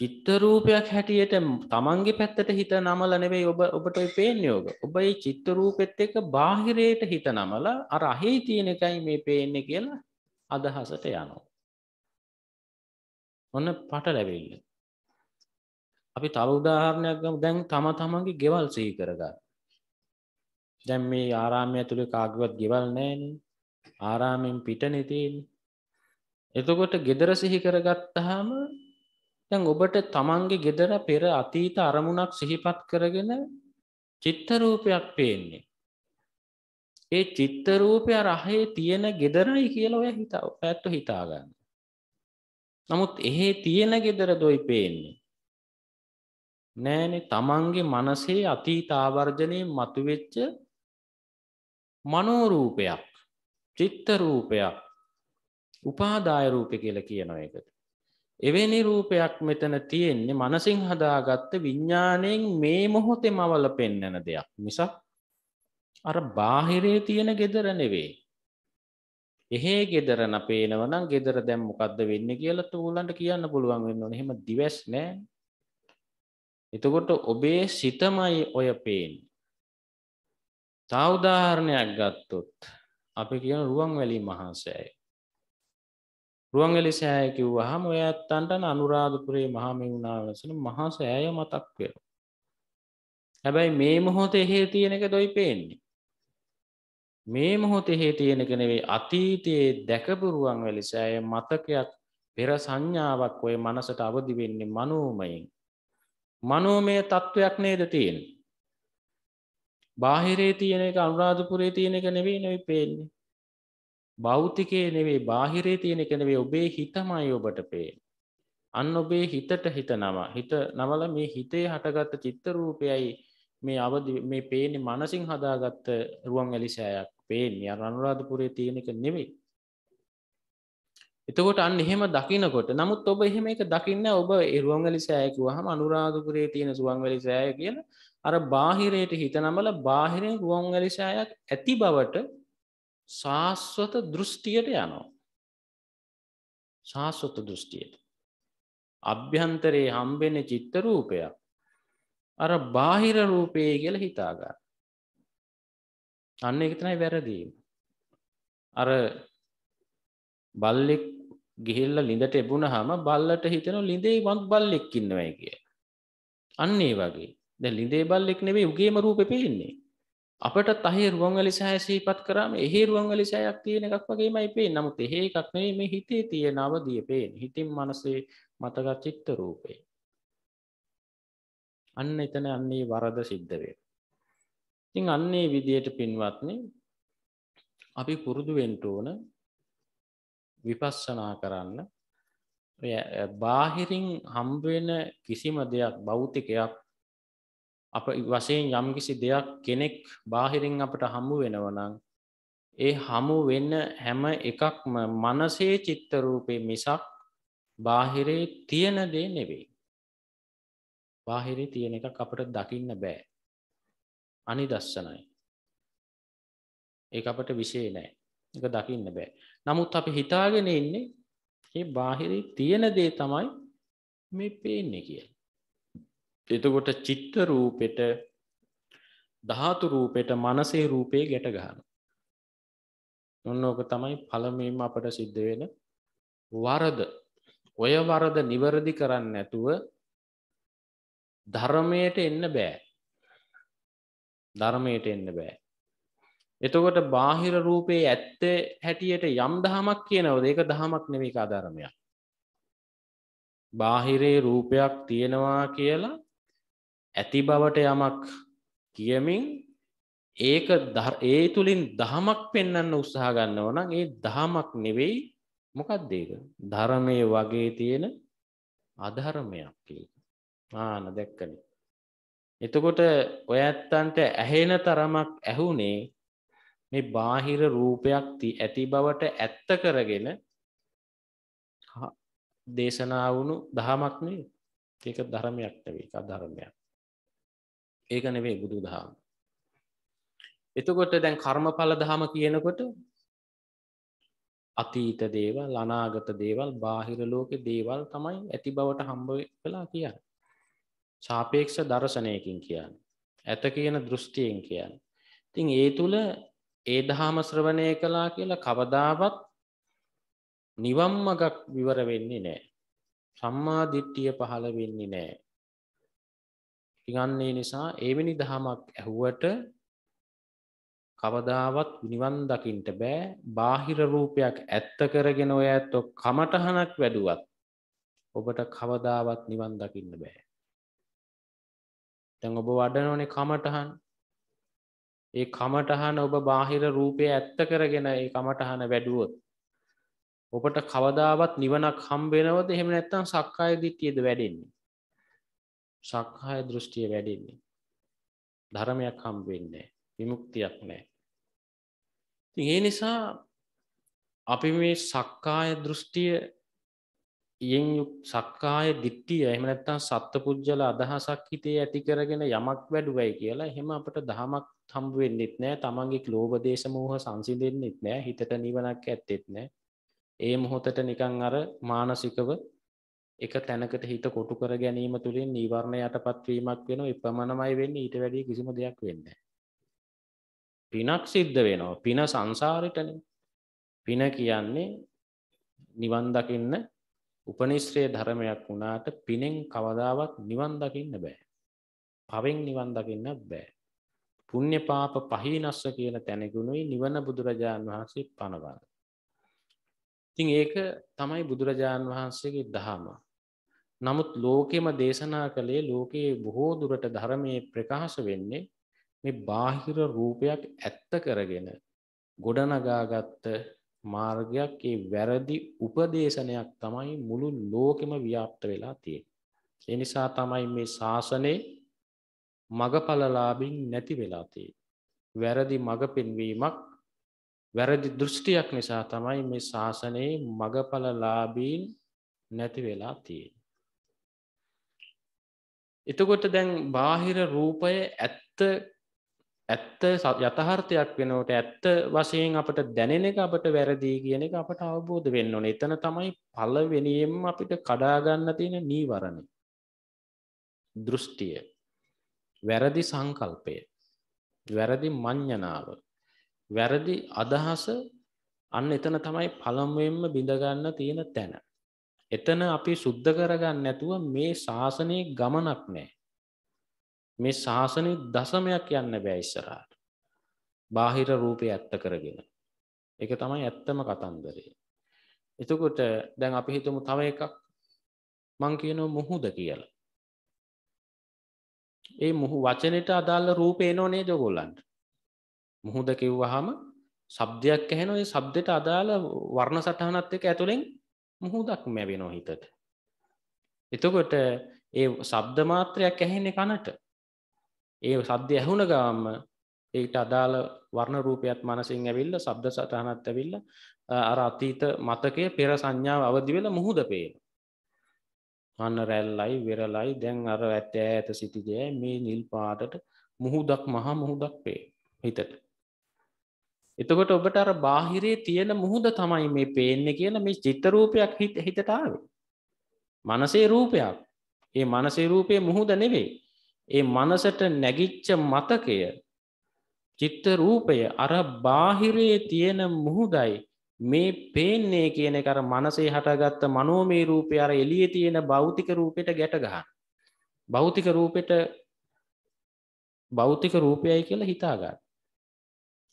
චිත්ත රූපයක් හැටියට තමන්ගේ පැත්තට හිත නමල නෙවෙයි ඔබ ඔබට පේනයෝග ඔබයි චිත්ත රූපෙත් එක බාහිරයට හිත නමල අර අහේ තියෙන එකයි මේ පේන්නේ කියලා අදහසට යනවා. ඔන්න පට ලැබෙල්ල. අපි තව උදාහරණයක් ගම දැන් තම තමන්ගේ ගෙවල් සහි කරගන්න. දැන් මේ ආරාමය ඇතුළේ කාගවත් ගෙවල් නෑන ආරාමෙන් පිට නැතින් එතකොට ගෙදර සිහි කරගත්තහම දැන් ඔබට තමන්ගේ ගෙදර පෙර අතීත අරමුණක් සිහිපත් කරගෙන චිත්තරූපයක් පේන්නේ. ඒ චිත්තරූපය රහේ තියෙන ගෙදරයි කියල ඔය හිතා පැත්තු හිතාගන්න. නමුත් එහෙ තියෙන ගෙදර දොයි පේන්නේ. නෑනෙ තමන්ගේ මනසේ අතීතාවර්ජනය මතුවෙච්ච මනෝරූපයක් චිත්තරූපයක් උපාදායරූපය කියල කියනව එකට. එවැනි රූපයක් මෙතන තියෙන්නේ මනසිං හදාගත්ත විඤ්ඥානයෙන් මේ මොහොතේ මවල පෙන්නන දෙයක් මිසක් අර බාහිරේ තියෙන ගෙදර නෙවේ. එහෙ ගෙදරන පේනවනම් ගෙදර දැම් මොකක්ද වෙන්න කියල තුූලන්ට කියන්න පුළුවන් වෙන්න හෙම දිවස් නෑ එතකොට ඔබේ සිතමයි ඔය පේෙන් තවදාහරණයක් ගත්තොත් අපි කියන රුවන් වැලි මහන්සෑයි රුවන්ගලි සෑය කිව්වහම ඔය ඇත්තන්ට අනුරාධපුරේ මහමිවුණාවසන මහා සෑය මතක් වෙන. හැබැයි මේ මොහොත එහෙ තියෙන එක දොයි පේන්නේ. මේ මොහොත එහෙ තියෙන එක නෙවෙයි අතීතයේ දැකපු රුවන්වැලි සෑය මතකයක් පෙර සංඥාවක් ඔය මනසට අවදි වෙන්නේ මනෝමයෙන්. මනෝමය තත්ත්වයක් නේද තියෙන. බාහිරේ තියෙන එක අනුරාධපුරේ තියෙන එක නෙවෙයි නෙවෙයි පේන්නේ. භෞතිකයේ නෙවේ බාහිරේ තියෙන එක නෙවේ ඔබේ හිතමයි ඔබට පේන. අන්න ඔබේ හිතට හිත නම හිත නවල මේ හිතේ හටගත්ත චිත්තරූපයයි මේ අවදි මේ පේනෙ මනසිං හදාගත්ත රුවන් ඇලිසෑයක් පේෙන් අර අනුරාධපුරේ තියෙන එක නෙවෙයි. එතකොට අන්න එහෙම දකිනකොට නමුත් ඔබ එහෙම එක දකින්න ඔබ එරුවන්ගලි සෑයකුව හම අනුරාධපුරේ තියෙන සුවන්ගලි සෑය කියන අර බාහිරයට හිතනමල බාහිරෙන් රුවන්ගලි සෑයක් ඇති බවට ශාස්වත දෘෂ්ටියට යනවා. ශාස්වත දෘෂ්ටියට. අභ්‍යන්තරයේ හම්බෙන චිත්ත රූපයක් අර බාහිර රූපයේ කියල හිතාගන්න. අන්න එකතනයි වැරදීම. අර බල්ලෙක් ගිහිල්ල ලිඳට එබුණ හම බල්ලට හිතන ලිඳේ වක් බල්ලෙක් ඉන්නවයි කිය. අන්නේ වගේ ද ලිඳේ බල්ලෙක් නෙවේ උගේම රූප පෙහින්නේ අපට තහි රුවන්ගලි සෑ සීපත් කරම එහි රුවන්ගලි සෑයක් තියෙන එකක් වගේමයි පේ නමුත් එහෙ එකක්නේ මේ හිතේ තියෙන අවදිය පේෙන් හිතින් මනසේ මතගත් චිත්ත රූපේ අන්න එතන අන්නේ වරද සිද්ධ වේ ඉතින් අන්නේ විදියට පින්වත්නි අපි පුරුදු වෙන්ට ඕන විපස්සනා කරන්න බාහිරින් හම්බුවෙන කිසිම දෙයක් භෞතිකයක් අප වශයෙන් යම්කිසි දෙයක් කෙනෙක් බාහිරින් අපට හමු වෙනවනං ඒ හමු වෙන්න හැම එකක්ම මනසේ චිත්තරූපය මිසක් බාහිරේ තියෙන දේ නෙවෙයි බාහිරි තියෙන එක අපට දකින්න බෑ අනි දස්සනයි ඒ අපට විෂය නෑ එක දකින්න බෑ නමුත් අපි හිතාගෙන ඉන්නේ ඒ බාහිරි තියෙන දේ තමයි මේ පේන්නේ කියලා එතකොට චිත්ත රූපෙට ධාතු රූපෙට මනසේ රූපේ ගැට ගහන. ඔන්න ඕක තමයි පළමීම අපට සිද්ධ වෙන වරද ඔය වරද නිවැරදි කරන්න නැතුව ධර්මයට එන්න බෑ ධර්මයට එන්න බෑ එතකොට බාහිර රූපයේ ඇත්ත හැටියට යම් දහමක් කියනවද ඒක දහමක් නෙවෙයි ආධර්මයක් බාහිරේ රූපයක් තියෙනවා කියලා ඇති බවට යමක් කියමින් ඒක ඒ තුළින් දහමක් පෙන්න්න උත්සාහ ගන්නවන ඒ දහමක් නෙවෙයි මොකක්දේක ධරමය වගේ තියෙන අධරමයක් කිය ආන දැක්කන එතකොට ඔය ඇත්තන්ට ඇහෙන තරමක් ඇහුනේ මේ බාහිර රූපයක් ති ඇති බවට ඇත්ත කරගෙන දේශනාවුණු දහමක් නේ ඒක ධරමයක් නෙවෙයි අධරමයක් ඒක නෙවේ බුදු දහම එතකොට දැන් කර්මඵල දහම කියනකොට අතීත දේවල් අනාගත දේවල් බාහිර ලෝකෙ දේවල් තමයි ඇති බවට හම්බ වෙලා කියන්න සාපේක්ෂ දර්ශනයකින් කියන්න ඇත කියන දෘෂ්ටියෙන් කියන්න තින් ඒ තුළ ඒ දහම ශ්‍රවණය කලා කියලා කවදාවත් නිවම්මගක් විවර වෙන්නේ නෑ සම්මාධිට්ටිය පහළ වෙන්නේ නෑ ඉගන්නේ නිසා ඒවැනි දහමක් ඇහුවට කවදාවත් නිවන් දකිින්ට බෑ බාහිර රූපයක් ඇත්ත කරගෙන ඔය ඇත්තො කමටහනක් වැඩුවත් ඔබට කවදාවත් නිවන් දකින්න බෑ තැන් ඔබ වඩනෝනේ කමටහන් ඒ කමටහන ඔබ බාහිර රූපය ඇත්ත කරගෙන ඒ කමටහන වැඩුවොත් ඔබට කවදාවත් නිවනක් හම්බෙනවද එහෙම නැත්තම් සක්කාය දිට්ටියද වැඩෙන්නේ සක්කාය දෘෂ්ටිය වැඩින්නේ. ධර්මයක් හම් වෙන්නේ විමුක්තියක් නෑ. ඉතින් ඒ නිසා අපි මේ සක්කාය දෘෂ්ටිය යෙන් යුක් සක්කාය දිට්ටිය එහෙම නැත්නම් සත්පුජ්‍යල අදහසක් හිතේ ඇති කරගෙන යමක් වැඩුවයි කියලා එහෙම අපට දහමක් හම්බ වෙන්නෙත් නෑ තමන්ගේ ලෝභ දේශ මෝහ සංසිඳෙන්නෙත් නෑ හිතට නිවනක් ඇත්තෙත් නෑ ඒ මොහොතට නිකන් අර මානසිකව එක තැනකට හිත කොටු කර ගැනීම තුළින් නිවර්ණයට පත්වීමක් වෙන එපමණමයි වෙන්න ඊට වැඩිය කිසිම දෙයක් වෙන්න. පිනක් සිද්ධ වෙනවා පින සංසාරිටන පින කියන්නේ නිවන්දකින්න උපනිශ්‍රය ධර්මයක් වුණාට පිනෙන් කවදාවත් නිවන්දකින්න බෑ. පවෙන් නිවන්දකින්න බෑ. පුුණ්්‍ය පාප පහිනස්ස කියන තැනගුණුයි නිවන බුදුරජාණන් වහන්සේ පනවල්. ඉතිං ඒක තමයි බුදුරජාණන් වහන්සේගේ දහමා නමුත් ලෝකෙම දේශනා කළේ ලෝකයේ බොහෝ දුරට ධර්මයේ ප්‍රකාශ වෙන්නේ මේ බාහිර රූපයක් ඇත්ත කරගෙන ගොඩනගාගත්ත මාර්ගයක් ඒ වැරදි උපදේශනයක් තමයි මුළු ලෝකෙම ව්‍යාප්ත වෙලා තියෙන්නේ. ඒ නිසා තමයි මේ ශාසනයේ මගඵලලාභින් නැති වෙලා තියෙන්නේ. වැරදි මඟ පෙන්වීමක් වැරදි දෘෂ්ටියක් නිසා තමයි මේ ශාසනයේ මගඵලලාභීන් නැති වෙලා තියෙන්නේ. එතකොට දැන් බාහිර රූපය ඇත්ත ඇත්ත යථහර්ථයක් වෙනවට ඇත්ත වශයෙන් අපට දැනෙන එක අපට වැරදිී කියන එක අපට අවබෝධ වෙන්න ඕන එතන තමයි පලවෙනියෙන්ම අපිට කඩාගන්න තියෙන නීවරණ දෘෂ්ටිය වැරදි සංකල්පය වැරදි මං්ඥනාව වැරදි අදහස අන්න එතන තමයි පළමුවෙන්ම බිඳගන්න තියෙන තැන එතන අපි සුද්ධ කරගන්න නැතුව මේ ශාසනයේ ගමනක් නෑ. මේ ශාසනය දසමයක් යන්න බෑ ඉස්සරහට. බාහිර රූපය ඇත්ත කරගෙන. එක තමයි ඇත්තම කතන්දරේ. එතකොට දැන් අපි හිතමු තව එකක් මං කියනව මුහුද කියලා. ඒ මුහු වචනෙට අදාළ රූපේ එනෝ නේද ඔයගොල්ලන්ට? මුහුද කිව්වහම ශබ්දයක් ඇහෙනවා ඒ ශබ්දෙට අදාළ වර්ණ සටහනත් එක්ක ඇතුලෙන් මුහුදක් මැවෙනෝ හිතට. එතකොට ඒ සබ්දමාත්‍රයක් ඇහෙන්නේ කනට. ඒ සද්‍ය ඇහුණ ගාම්ම ඒට අදාළ වර්ණ රූපයත් මනසින් ඇවිල්ල සබ්ද සටහනත් ඇවිල්ල අර අතීත මතකය පෙර සංඥාව අවදිවෙල මුහුද පේන. අන්න රැල්ලයි වෙරලයි දැන් අර ඇත්ත ඇත සිටිජය මේ නිල් පාටට මුහුදක් මහා මුහුදක් පේ හිතට. එතකොට ඔබට අර බාහිරේ තියෙන මුහුද තමයි මේ පේන්නේ කියන මේ චිත්තරූපයක් හිත හිතටාව මනසේ රූපයක් ඒ මනසේ රූපය මුහුද නෙවේ ඒ මනසට නැගිච්ච මතකය චිත්ත රූපය අර බාහිරයේ තියෙන මුහුදයි මේ පේන්නේ කියන කර මනසේ හටගත්ත මනෝමේ රූපය අර එළිය තියෙන භෞතික රූපෙට ගැට ගහන් භෞතික රූපෙට භෞතික රූපයයි කියලා හිතාගන්න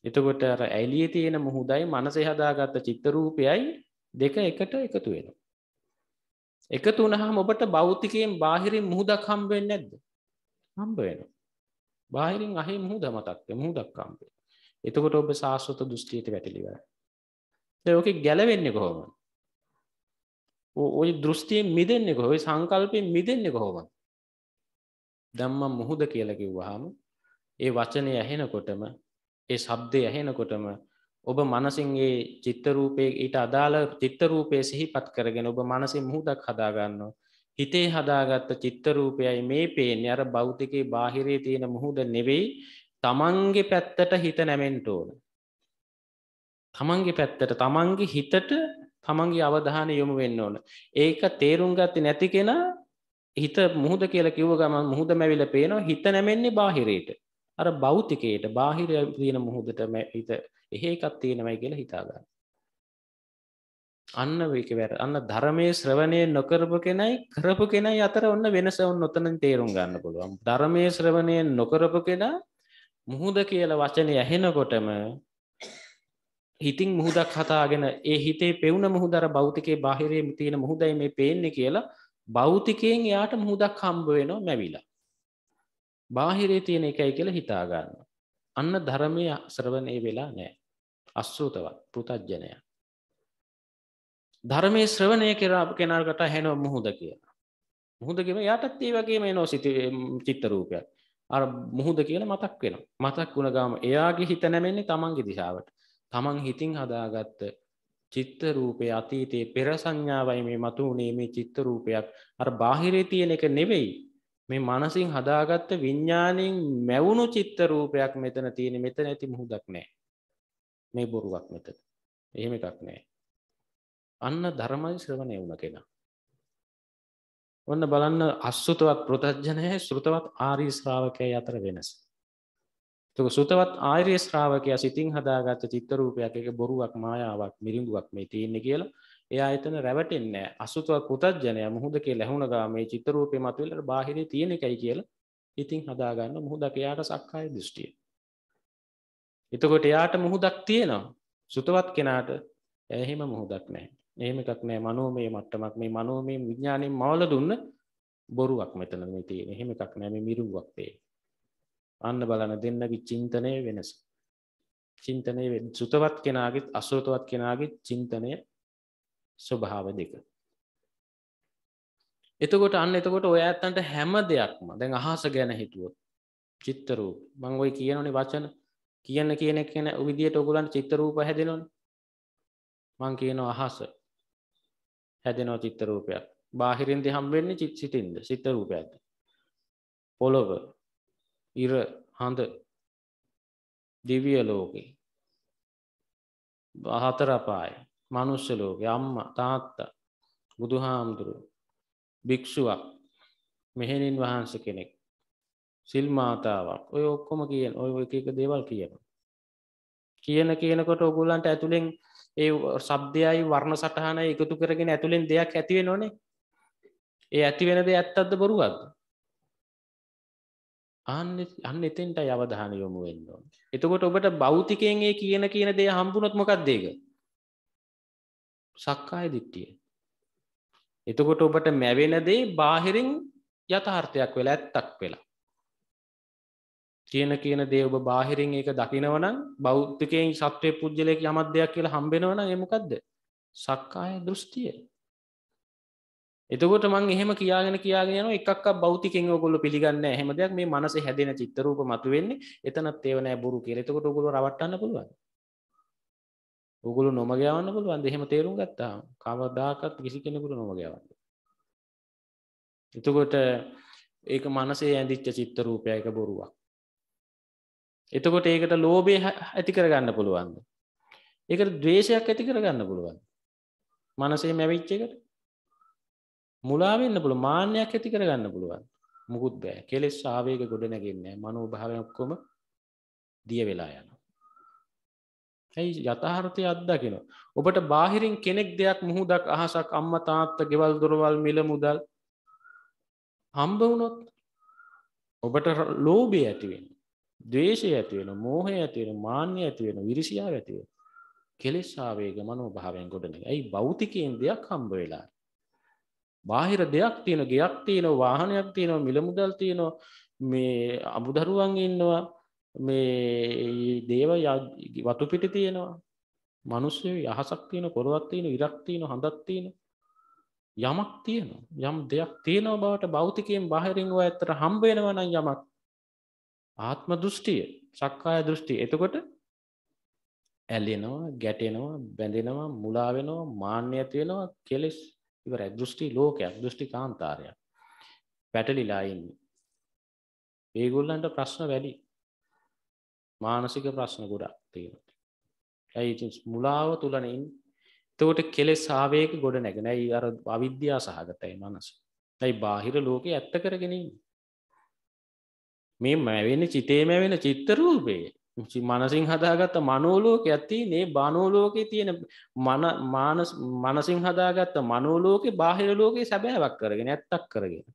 එතකොට අර ඇලිය තියෙන මුහුදයි මනසේ හදාගත්ත චිත්තරූපයයි දෙක එකට එකතු වෙන. එකතු වනහම ඔබට බෞතිකයෙන් බාහිරින් මුහුදක් හම්බෙන් නැද්ද හම්බ වෙන. බාහිරින් අහි මුහු දමතක්ය මුහුදක් හම්බේ එතකොට ඔබ ශාස්වත දෘෂ්ටියට වැටිලිව. යෝක ගැලවෙන්නේ කොහොම ඔය දෘෂ්ටියෙන් මිදෙන්නේ කොහොයි සංකල්පයෙන් මිදෙන්නේ කොහොම දම්ම මුහුද කියලකිව්වහම ඒ වචනය ඇහෙනකොටම ඒ ශබ්දය ඇහෙනකොටම ඔබ මනසින්ගේ චිත්තරූපය ඊට අදාළ චිත්තරූපය සිහිපත් කරගෙන ඔබ මනසින් මුහදක් හදාගන්නවා. හිතේ හදාගත්ත චිත්තරූපයයි මේ පේෙන් අර බෞතිකේ බාහිරේ තියෙන මුහුද නෙවෙයි තමන්ගේ පැත්තට හිත නැමෙන්ට ඕන. තමන්ගේ පැත්තට තමන්ගේ හිතට තමන්ගේ අවධාන යොමු වෙන්න ඕන. ඒක තේරුම් ගත්ති නැති කෙන හිත මුහද කියලා කිව්ව ගමන් මුහද මැවිල පේනවා හිත නැමෙන්නේ බාහිරයට අර බෞතිකයට බාහිර තියෙන මුහුදටම හිත එහෙකත් තියෙනවයි කියලා හිතාගන්න අන්න වේක වැර අන්න ධර්මය ශ්‍රවණය නොකරපු කෙනයි කරපු කෙනයි අතර ඔන්න වෙනස ඔන්න ඔතන තේරුම් ගන්න පුළුවන් ධර්මය ශ්‍රවණය නොකරපු කෙනා මුහුද කියල වචනය ඇහෙනකොටම හිතින් මුහුදක් හතාගෙන ඒ හිතේ පෙවුණ මුහුදර බෞතිකේ බාහිරය තියෙන මුහුදයි මේ පේන්නේ කියලා බෞතිකයෙන් එයාට මුහුදක් හම්බ වෙනවා මැවිලා බාහිරේ තියෙන එකයි කියලා හිතාගන්න. අන්න ධර්මය ශ්‍රවණය වෙලා නෑ. අස්සූතවත් පෘතජ්ජනය. ධර්මය ශ්‍රවණය කරා කෙනර්ගට හැනෝ මුහුද කියලා. මුහුදකිව යටත් ඒ වගේ මේ නෝ සිති චිත්තරූපයක්. අර මුහුද කියලා මතක් වෙන. මතක් වුණ ගාම එයාගේ හිත නැමෙන්නේ තමන්ගේ දිශාවට. තමන් හිතින් හදාගත්ත චිත්ත රූපය අතීතයේ පෙර සංඥාවයි මේ මතු වුණේ මේ චිත්ත රූපයක් අර බාහිරේ තියෙන එක නෙවෙයි මේ මනසින් හදාගත්ත විඤ්ඥානින් මැවුණු චිත්ත රූපයක් මෙතන තියෙන මෙත නැති මුහුදක් නෑ මේ බොරුවක් මෙත එහෙම එකක් නෑ අන්න ධර්මයි ශ්‍රවණය වුණ කෙනා ඔන්න බලන්න අස්සුතවත් ප්‍රතජ්ජනය ශෘතවත් ආරී ශ්‍රාවකය අතර වෙනස් තුක සුතවත් ආර්ය ශ්‍රාවකය සිතින් හදාගත්ත චිත්තරූපයක් එක බොරුවක් මායාවක් මිරිඟුවක් මේ තියෙන්නේ කියලා ඒ අතන රැවටෙන්නේ අසුතුවක් පුතජනය මුහුදකේ ලැහුණ ගාමේ චිතරූපය මතුවලට බාහිර තියෙන එකයි කියල ඉතින් හදාගන්න මුහුදක එයාට සක්කාය දෘෂ්ටිය. එතකොට එයාට මුහුදක් තියෙනවා සුතවත් කෙනාට ඇහෙම මුහුදක් නෑ ඒම එකක් නෑ මනෝමේ මට්ටමක් මේ මනෝමේ විඥානයෙන් මවල දුන්න බොරුවක් මෙතන මේ තියෙන එහෙම එකක් නෑම මිරුවක් තේ අන්න බලන දෙන්නගේ චින්තනය වෙනස චින්තනය සුතවත් කෙනගත් අසුරතවත් කෙනගත් චින්තනය ස්වභාව දෙක. එතකොට අන්න එතකොට ඔය ඇත්තන්ට හැම දෙයක්ම දැන් අහස ගැන හිතුවොත් චිත්තරූප මං ඔයි කියනනේ වචන කියන්න කියන කෙන විදියට ඔගුලන් චිත්තරූප හැදෙනොන් මං කියන අහස හැදෙනෝ චිත්තරූපයක් බාහිරින්දි හම්බෙන්නේ චිත් සිටින්ද චිත්තරූප ඇද පොළොව ඉර හඳ දිවිය ලෝකේ හතරපායි මනුස්්‍ය ලෝකේ අම්ම තාත්තා බුදුහාමුදුරු භික්ෂුවක් මෙහෙණින් වහන්ස කෙනෙක් සිල් මාතාවක් ඔය ඔක්කොම කියන ඔය එක එක දේවල් කියන කියන කියනකොට ඔගුල්ලන්ට ඇතුළෙන් ඒ සබ්දයයි වර්ණ සටහන එකතු කරගෙන ඇතුළෙන් දෙයක් ඇතිවෙන ඕනේ ඒ ඇතිවෙනද ඇත්තත්ද බොරුවක්ද අන්න එතෙන්ට අවධාන යොමු වෙන්න ඕන එතකොට ඔබට බෞතිකයෙන් ඒ කියන කියන දේ හම්බුනොත් මොකක්දේක සක්කාය දිට්ටිය. එතකොට ඔබට මැවෙනදේ බාහිරින් යථහර්ථයක් වෙලා ඇත්තක් වෙලා. කියන කියන දේ ඔබ බාහිරින් ඒක දකිනවනම් බෞද්ධකයෙන් සත්වය පුද්ගලයක යමත් දෙයක් කියලා හම්බෙනවන එමකක්ද සක්කාය දෘෂ්ටිය. එතකොට මං එහෙම කියාගෙන කියාගෙන එකක් බෞතිකෙන් ඔගොල්ලු පිළිගන්න හැම දෙයක් මේ මනස හැදෙන චිත්තරූප මතුවෙන්නේ එතනත් ඒවනෑ බුරු කියල එතකොට ඔගොලු රවට්ටන්න පුළුවන් ඕගොල්ලෝ නොමග යවන්න පුළුවන්. එහෙම තේරුම් ගත්තාම කවදාකවත් කිසි කෙනෙකුට නොමග යවන්න. එතකොට ඒක මනසේ ඇඳිච්ච චිත්ත රූපයක බොරුවක්. එතකොට ඒකට ලෝභය ඇති කරගන්න පුළුවන්ද? ඒකට ද්වේෂයක් ඇති කරගන්න පුළුවන්. මනසේ මැවිච්ච එකට මුලා වෙන්න පුළුවන්, මාන්නයක් ඇති කරගන්න පුළුවන්. මුකුත් බෑ. කෙලෙස් ආවේග ගොඩ නැගෙන්නේ නැහැ. මනෝභාවය ඔක්කොම දිය වෙලා යනවා. ඇයි යථහරතය අත්දකිනවා. ඔබට බාහිරින් කෙනෙක් දෙයක් මුහුදක් අහසක් අම්ම තාත්ත ගෙවල් දොරවල් මිල මුදල් හම්බවුනොත් ඔබට ලෝබේ ඇතිවෙන දේශය ඇතිවෙන මෝහය ඇතිවෙන මාන්‍ය ඇතිවෙන විරිසියා ඇතිව කෙලෙස්සාාවේග මනෝ භාවයෙන් ගොඩන ඇයි බෞතිකයෙන් දෙයක් හම්බ වෙලා බාහිර දෙයක් තියෙන ගෙයක් තියෙන වාහනයක් තියෙනවා මිලමුදල් තියෙනවා මේ අබුදරුවන් ඉන්නවා මේ දේව වතුපිටි තියෙනවා මනුස්සය යහසක් තියෙන කොරවත් තියෙන ඉරක් තියෙන හඳත් තියෙන යමක් තියෙනවා යම් දෙයක් තියෙනව බවට භෞතිකයෙන් බාහිරින්ව ඇත්තට හම්බේෙනවනම් යමක් ආත්ම දෘෂ්ටිය සක්කාය දෘෂ්ටි එතකොට ඇලෙනවා ගැටෙනවා බැඳෙනවා මුලාවෙනවා මාන්‍ය තියෙනවා කෙලෙස් ඉව රැදෘෂ්ටි ලෝකයක් දෘෂ්ටි කාන්තාරයක් පැටලිලායින්න ඒගොල්ලන්ට ප්‍රශ්න වැඩි මානසික ප්‍රශ්න ගොඩක් තියෙනට ඇයි මුලාව තුළනින් තවට කෙලෙස් සාාවයක ගොඩ නැගෙනයි අර අවිද්‍යා සහගතයි මනස ඇයි බාහිර ලෝක ඇත්ත කරගෙනීම මේ මැවෙන චිතේම වෙන චිත්තරූපේ මනසිං හදාගත්ත මනෝලෝක ඇති නේ බනෝලෝකයේ තියෙන මනසිං හදාගත්ත මනෝලෝක බාහිර ලෝකයේ සැබෑවක් කරගෙන ඇත්තක් කරගෙන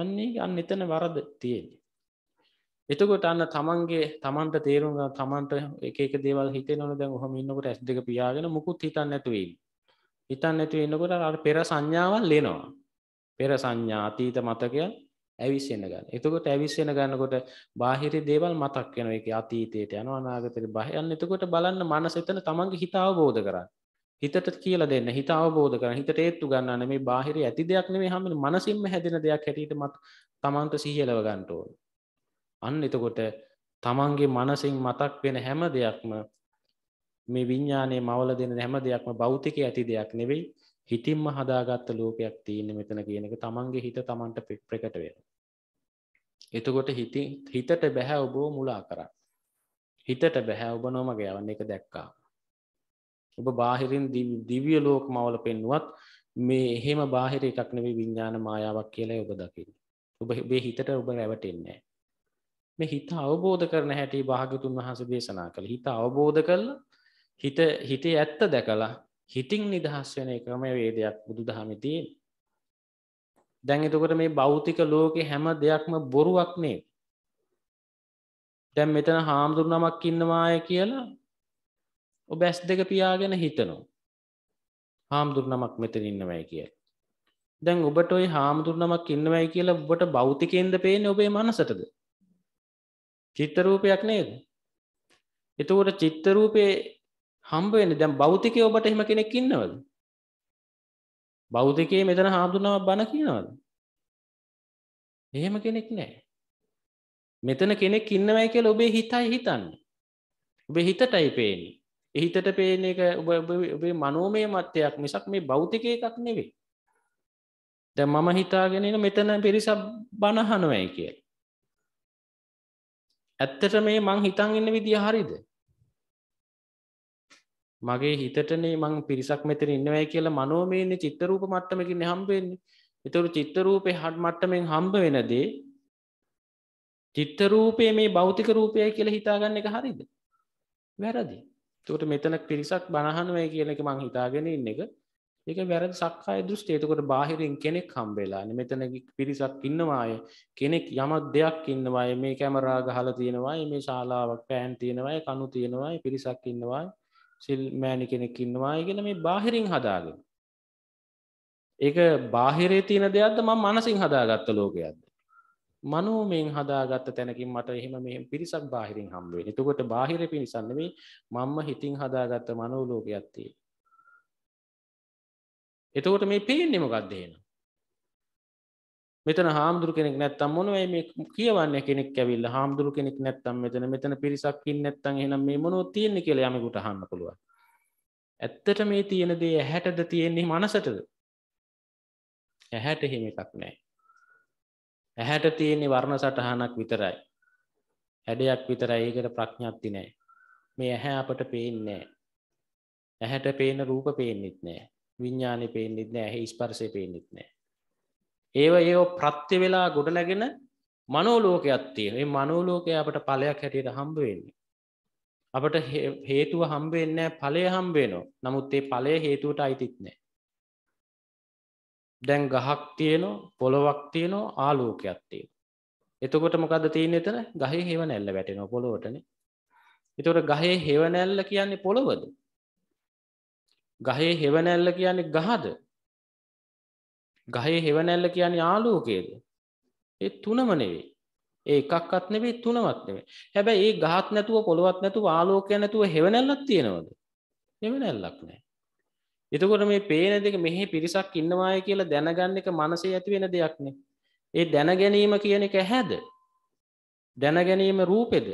අන්නේ අන්න එතන වරද තියෙන්නේ එතකොට අන්න තමන්ගේ තමන්ට තේරුම් තමන්ට එක දේවල් හිත නොන දැ හොම ඉන්නකට ඇස් දෙක පියාගෙන මුකුත් හිතන්න ඇතුවයි හිතන් නැතු එන්නකොට අ පෙර සංඥාවන් ලෙනවා පෙර සංඥා අතීත මතකය ඇවිස්සෙන ගන්න එතකොට ඇවිස්සෙන ගන්නකොට බාහිර දේවල් මතක් වෙන එක අතීතයට යන අනාගතයට බහයන්න එතකොට බලන්න මනසතන තමන්ගේ හිතාව බෝධ කරන්න හිතට කියල දෙන්න හිත අවබෝධ කර හිතට ඒත්තු ගන්න මේ බාහිර ඇති දෙයක් නේ හම මනසින්ම හැදෙන දෙයක් හැටීට මත් තමන්ට සිහියලව ගන්ටෝන් අන්න එතකොට තමන්ගේ මනසින් මතක් වෙන හැම දෙයක්ම මේ විඤ්ඥානයේ මවල දෙන හැම දෙයක්ම බෞතික ඇති දෙයක් නෙවෙයි හිතින්ම හදාගත්ත ලෝකයක් තියන්න මෙතන කියන එක තමන්ගේ හිත තමන්ට පෙක් ප්‍රකට වෙන. එතකොට හිති හිතට බැහැ ඔබෝ මුලා කර හිතට බැහැ ඔබ නොමග යවන්න එක දැක්කා. ඔබ බාහිරින් දිවිය ලෝක මවල පෙන්නුවත් මේ එහෙම බාහිර එකක් නෙවේ විඤ්ඥාන මායාවක් කියලා ඔබ දකින්න. ඔබ බේ හිතට ඔබ රැවටෙන්නේ මේ හිත අවබෝධ කරන හැටි භාගතුන් වහස දේශනා කළ හිත අවබෝධ කරල හිත හිතේ ඇත්ත දැකලා හිටිං නිදහස් වෙන ක්‍රම වේදයක් බුදු දහමිති දැඟතකට මේ බෞතික ලෝකෙ හැම දෙයක්ම බොරුවක් නේ දැම් මෙතන හාමුදුරු නමක් ඉන්නවාය කියලා ඔබ ඇස් දෙක පියාගෙන හිතනවා හාමුදුරු නමක් මෙතන ඉන්නවයි කිය දැන් ඔබට ඔයි හාමුදුරු නමක් ඉන්නවයි කියලා ඔබට බෞතිකෙන්ද පේන ඔබේ මනසටද චිත්ත රූපයක් නේද? එතකොට චිත්ත රූපේ හම්බ වෙන්නේ දැන් භෞතිකයේ ඔබට එහෙම කෙනෙක් ඉන්නවද? භෞතිකයේ මෙතන හාමුදුරනම බණ කියනවද? එහෙම කෙනෙක් නැහැ. මෙතන කෙනෙක් ඉන්නවයි කියලා ඔබේ හිතයි හිතන්නේ. ඔබේ හිතටයි පේන්නේ. ඒ හිතට පේන එක ඔබ ඔබේ මනෝමය මතයක් මිසක් මේ භෞතික එකක් නෙවෙයි. දැන් මම හිතාගෙන ඉන මෙතන පිරිසක් බණ අහනවයි කියලා. ඇත්තට මේ මං හිතන් ඉන්න විදිහ හරිද මගේ හිතටනේ මං පිරිසක් මෙතන ඉන්නවයි කියලා මනෝමයන්නේ චිත්තරූප මට්ටමකින් හම්බවෙන්නේ එතුරු චිත්තරූපය හට මට්ටමෙන් හම්බ වෙනදේ චිත්තරූපය මේ භෞතික රූපය කියලා හිතාගන්න එක හරිද වැරදි තකට මෙතන පිරිසක් බණහනුවයි කියන එක මං හිතාගෙන ඉන්න එක ඒක වැරදි සක්කාය දෘෂ්ටි එතකොට බාහිරින් කෙනෙක් හම්බෙලාන මෙතන පිරිසක් ඉන්නවාය කෙනෙක් යමක් දෙයක් ඉන්නවාය මේ කැමරා ගහල තියෙනවායි මේ ශාලාවක් පෑන් තියෙනවායි කනු තියෙනවායි පිරිසක් ඉන්නවායි සිල් මෑණි කෙනෙක් ඉන්නවායි කියලා මේ බාහිරින් හදාගෙන ඒක බාහිරේ තියෙන දෙයක්ද මම මනසින් හදාගත්ත ලෝකයක්ද මනෝමයෙන් හදාගත්ත තැනකින් මට එහෙම මෙහම පිරිසක් බාහිරින් හම්බුවේ එතකොට බාහිර පිරිසන්නවෙේ මංම හිතින් හදාගත්ත මනෝලෝකයක්ත්තේ එතකොට මේ පේන්නේ මොකක්ද එහෙනම්? මෙතන හාමුදුරු කෙනෙක් නැත්තම් මොනවයි මේ කියවන්නේ කෙනෙක් ඇවිල්ලා හාමුදුරු කෙනෙක් නැත්තම් මෙතන මෙතන පිරිසක් ඉන්නේ නැත්තම් එහෙනම් මේ මොනවද තියෙන්නේ කියලා යමෙකුට අහන්න පුළුවන්. ඇත්තට මේ තියෙන දේ ඇහැටද තියෙන්නේ මනසටද? ඇහැට හිම එකක් නැහැ. ඇහැට තියෙන්නේ වර්ණ සටහනක් විතරයි. හැඩයක් විතරයි. ඒකට ප්‍රඥප්ති නැහැ. මේ ඇහැ අපට පේන්නේ නැහැ. ඇහැට පේන රූප පේන්නෙත් නැහැ. විඤ්ඥානය පේෙන්න්නෙත් නෑ ඇහි ස්පර්සය පේෙන්න්නෙත් නෑ. ඒව ඒ ප්‍රත්්‍ය වෙලා ගොඩ නැගෙන මනෝලෝකයක් තියෙන මනෝලෝකය අපට පලයක් හැටියට හම්බවෙන්නේ. අපට හේතුව හම්බවෙන්න පලය හම්බේනෝ නමුත් ඒ පලය හේතුවට අයිතිත් නෑ. දැන් ගහක් තියනෝ පොළොවක් තියනෝ ආලෝකයක් තියෙන. එතකොට මොකද තියෙන එතන ගහේ හෙව නැල්ල වැටෙන පොළොවටන එතකොට ගහේ හෙව නැල්ල කියන්නේ පොළොවද ගහේ හෙවනැල්ල කියන්නේ ගහද ගහේ හෙවනැල්ල කියන්නේ ආලෝකයේද ඒ තුනම නෙවෙයි ඒ එකක්වත් නෙවෙයි තුනවත් නෙවෙයි හැබැයි ඒ ගහත් නැතුව පොළොවත් නැතුව ආලෝකය නැතුව හෙවනැල්ලක් තියෙනවද හෙවනැල්ලක් නැහැ එතකොට මේ පේන දෙක මෙහි පිරිසක් ඉන්නවාය කියලා දැනගන්න එක මනසේ ඇති වෙන දෙයක් නේ ඒ දැනගැනීම කියන එක හැද දැනගැනීම රූපෙද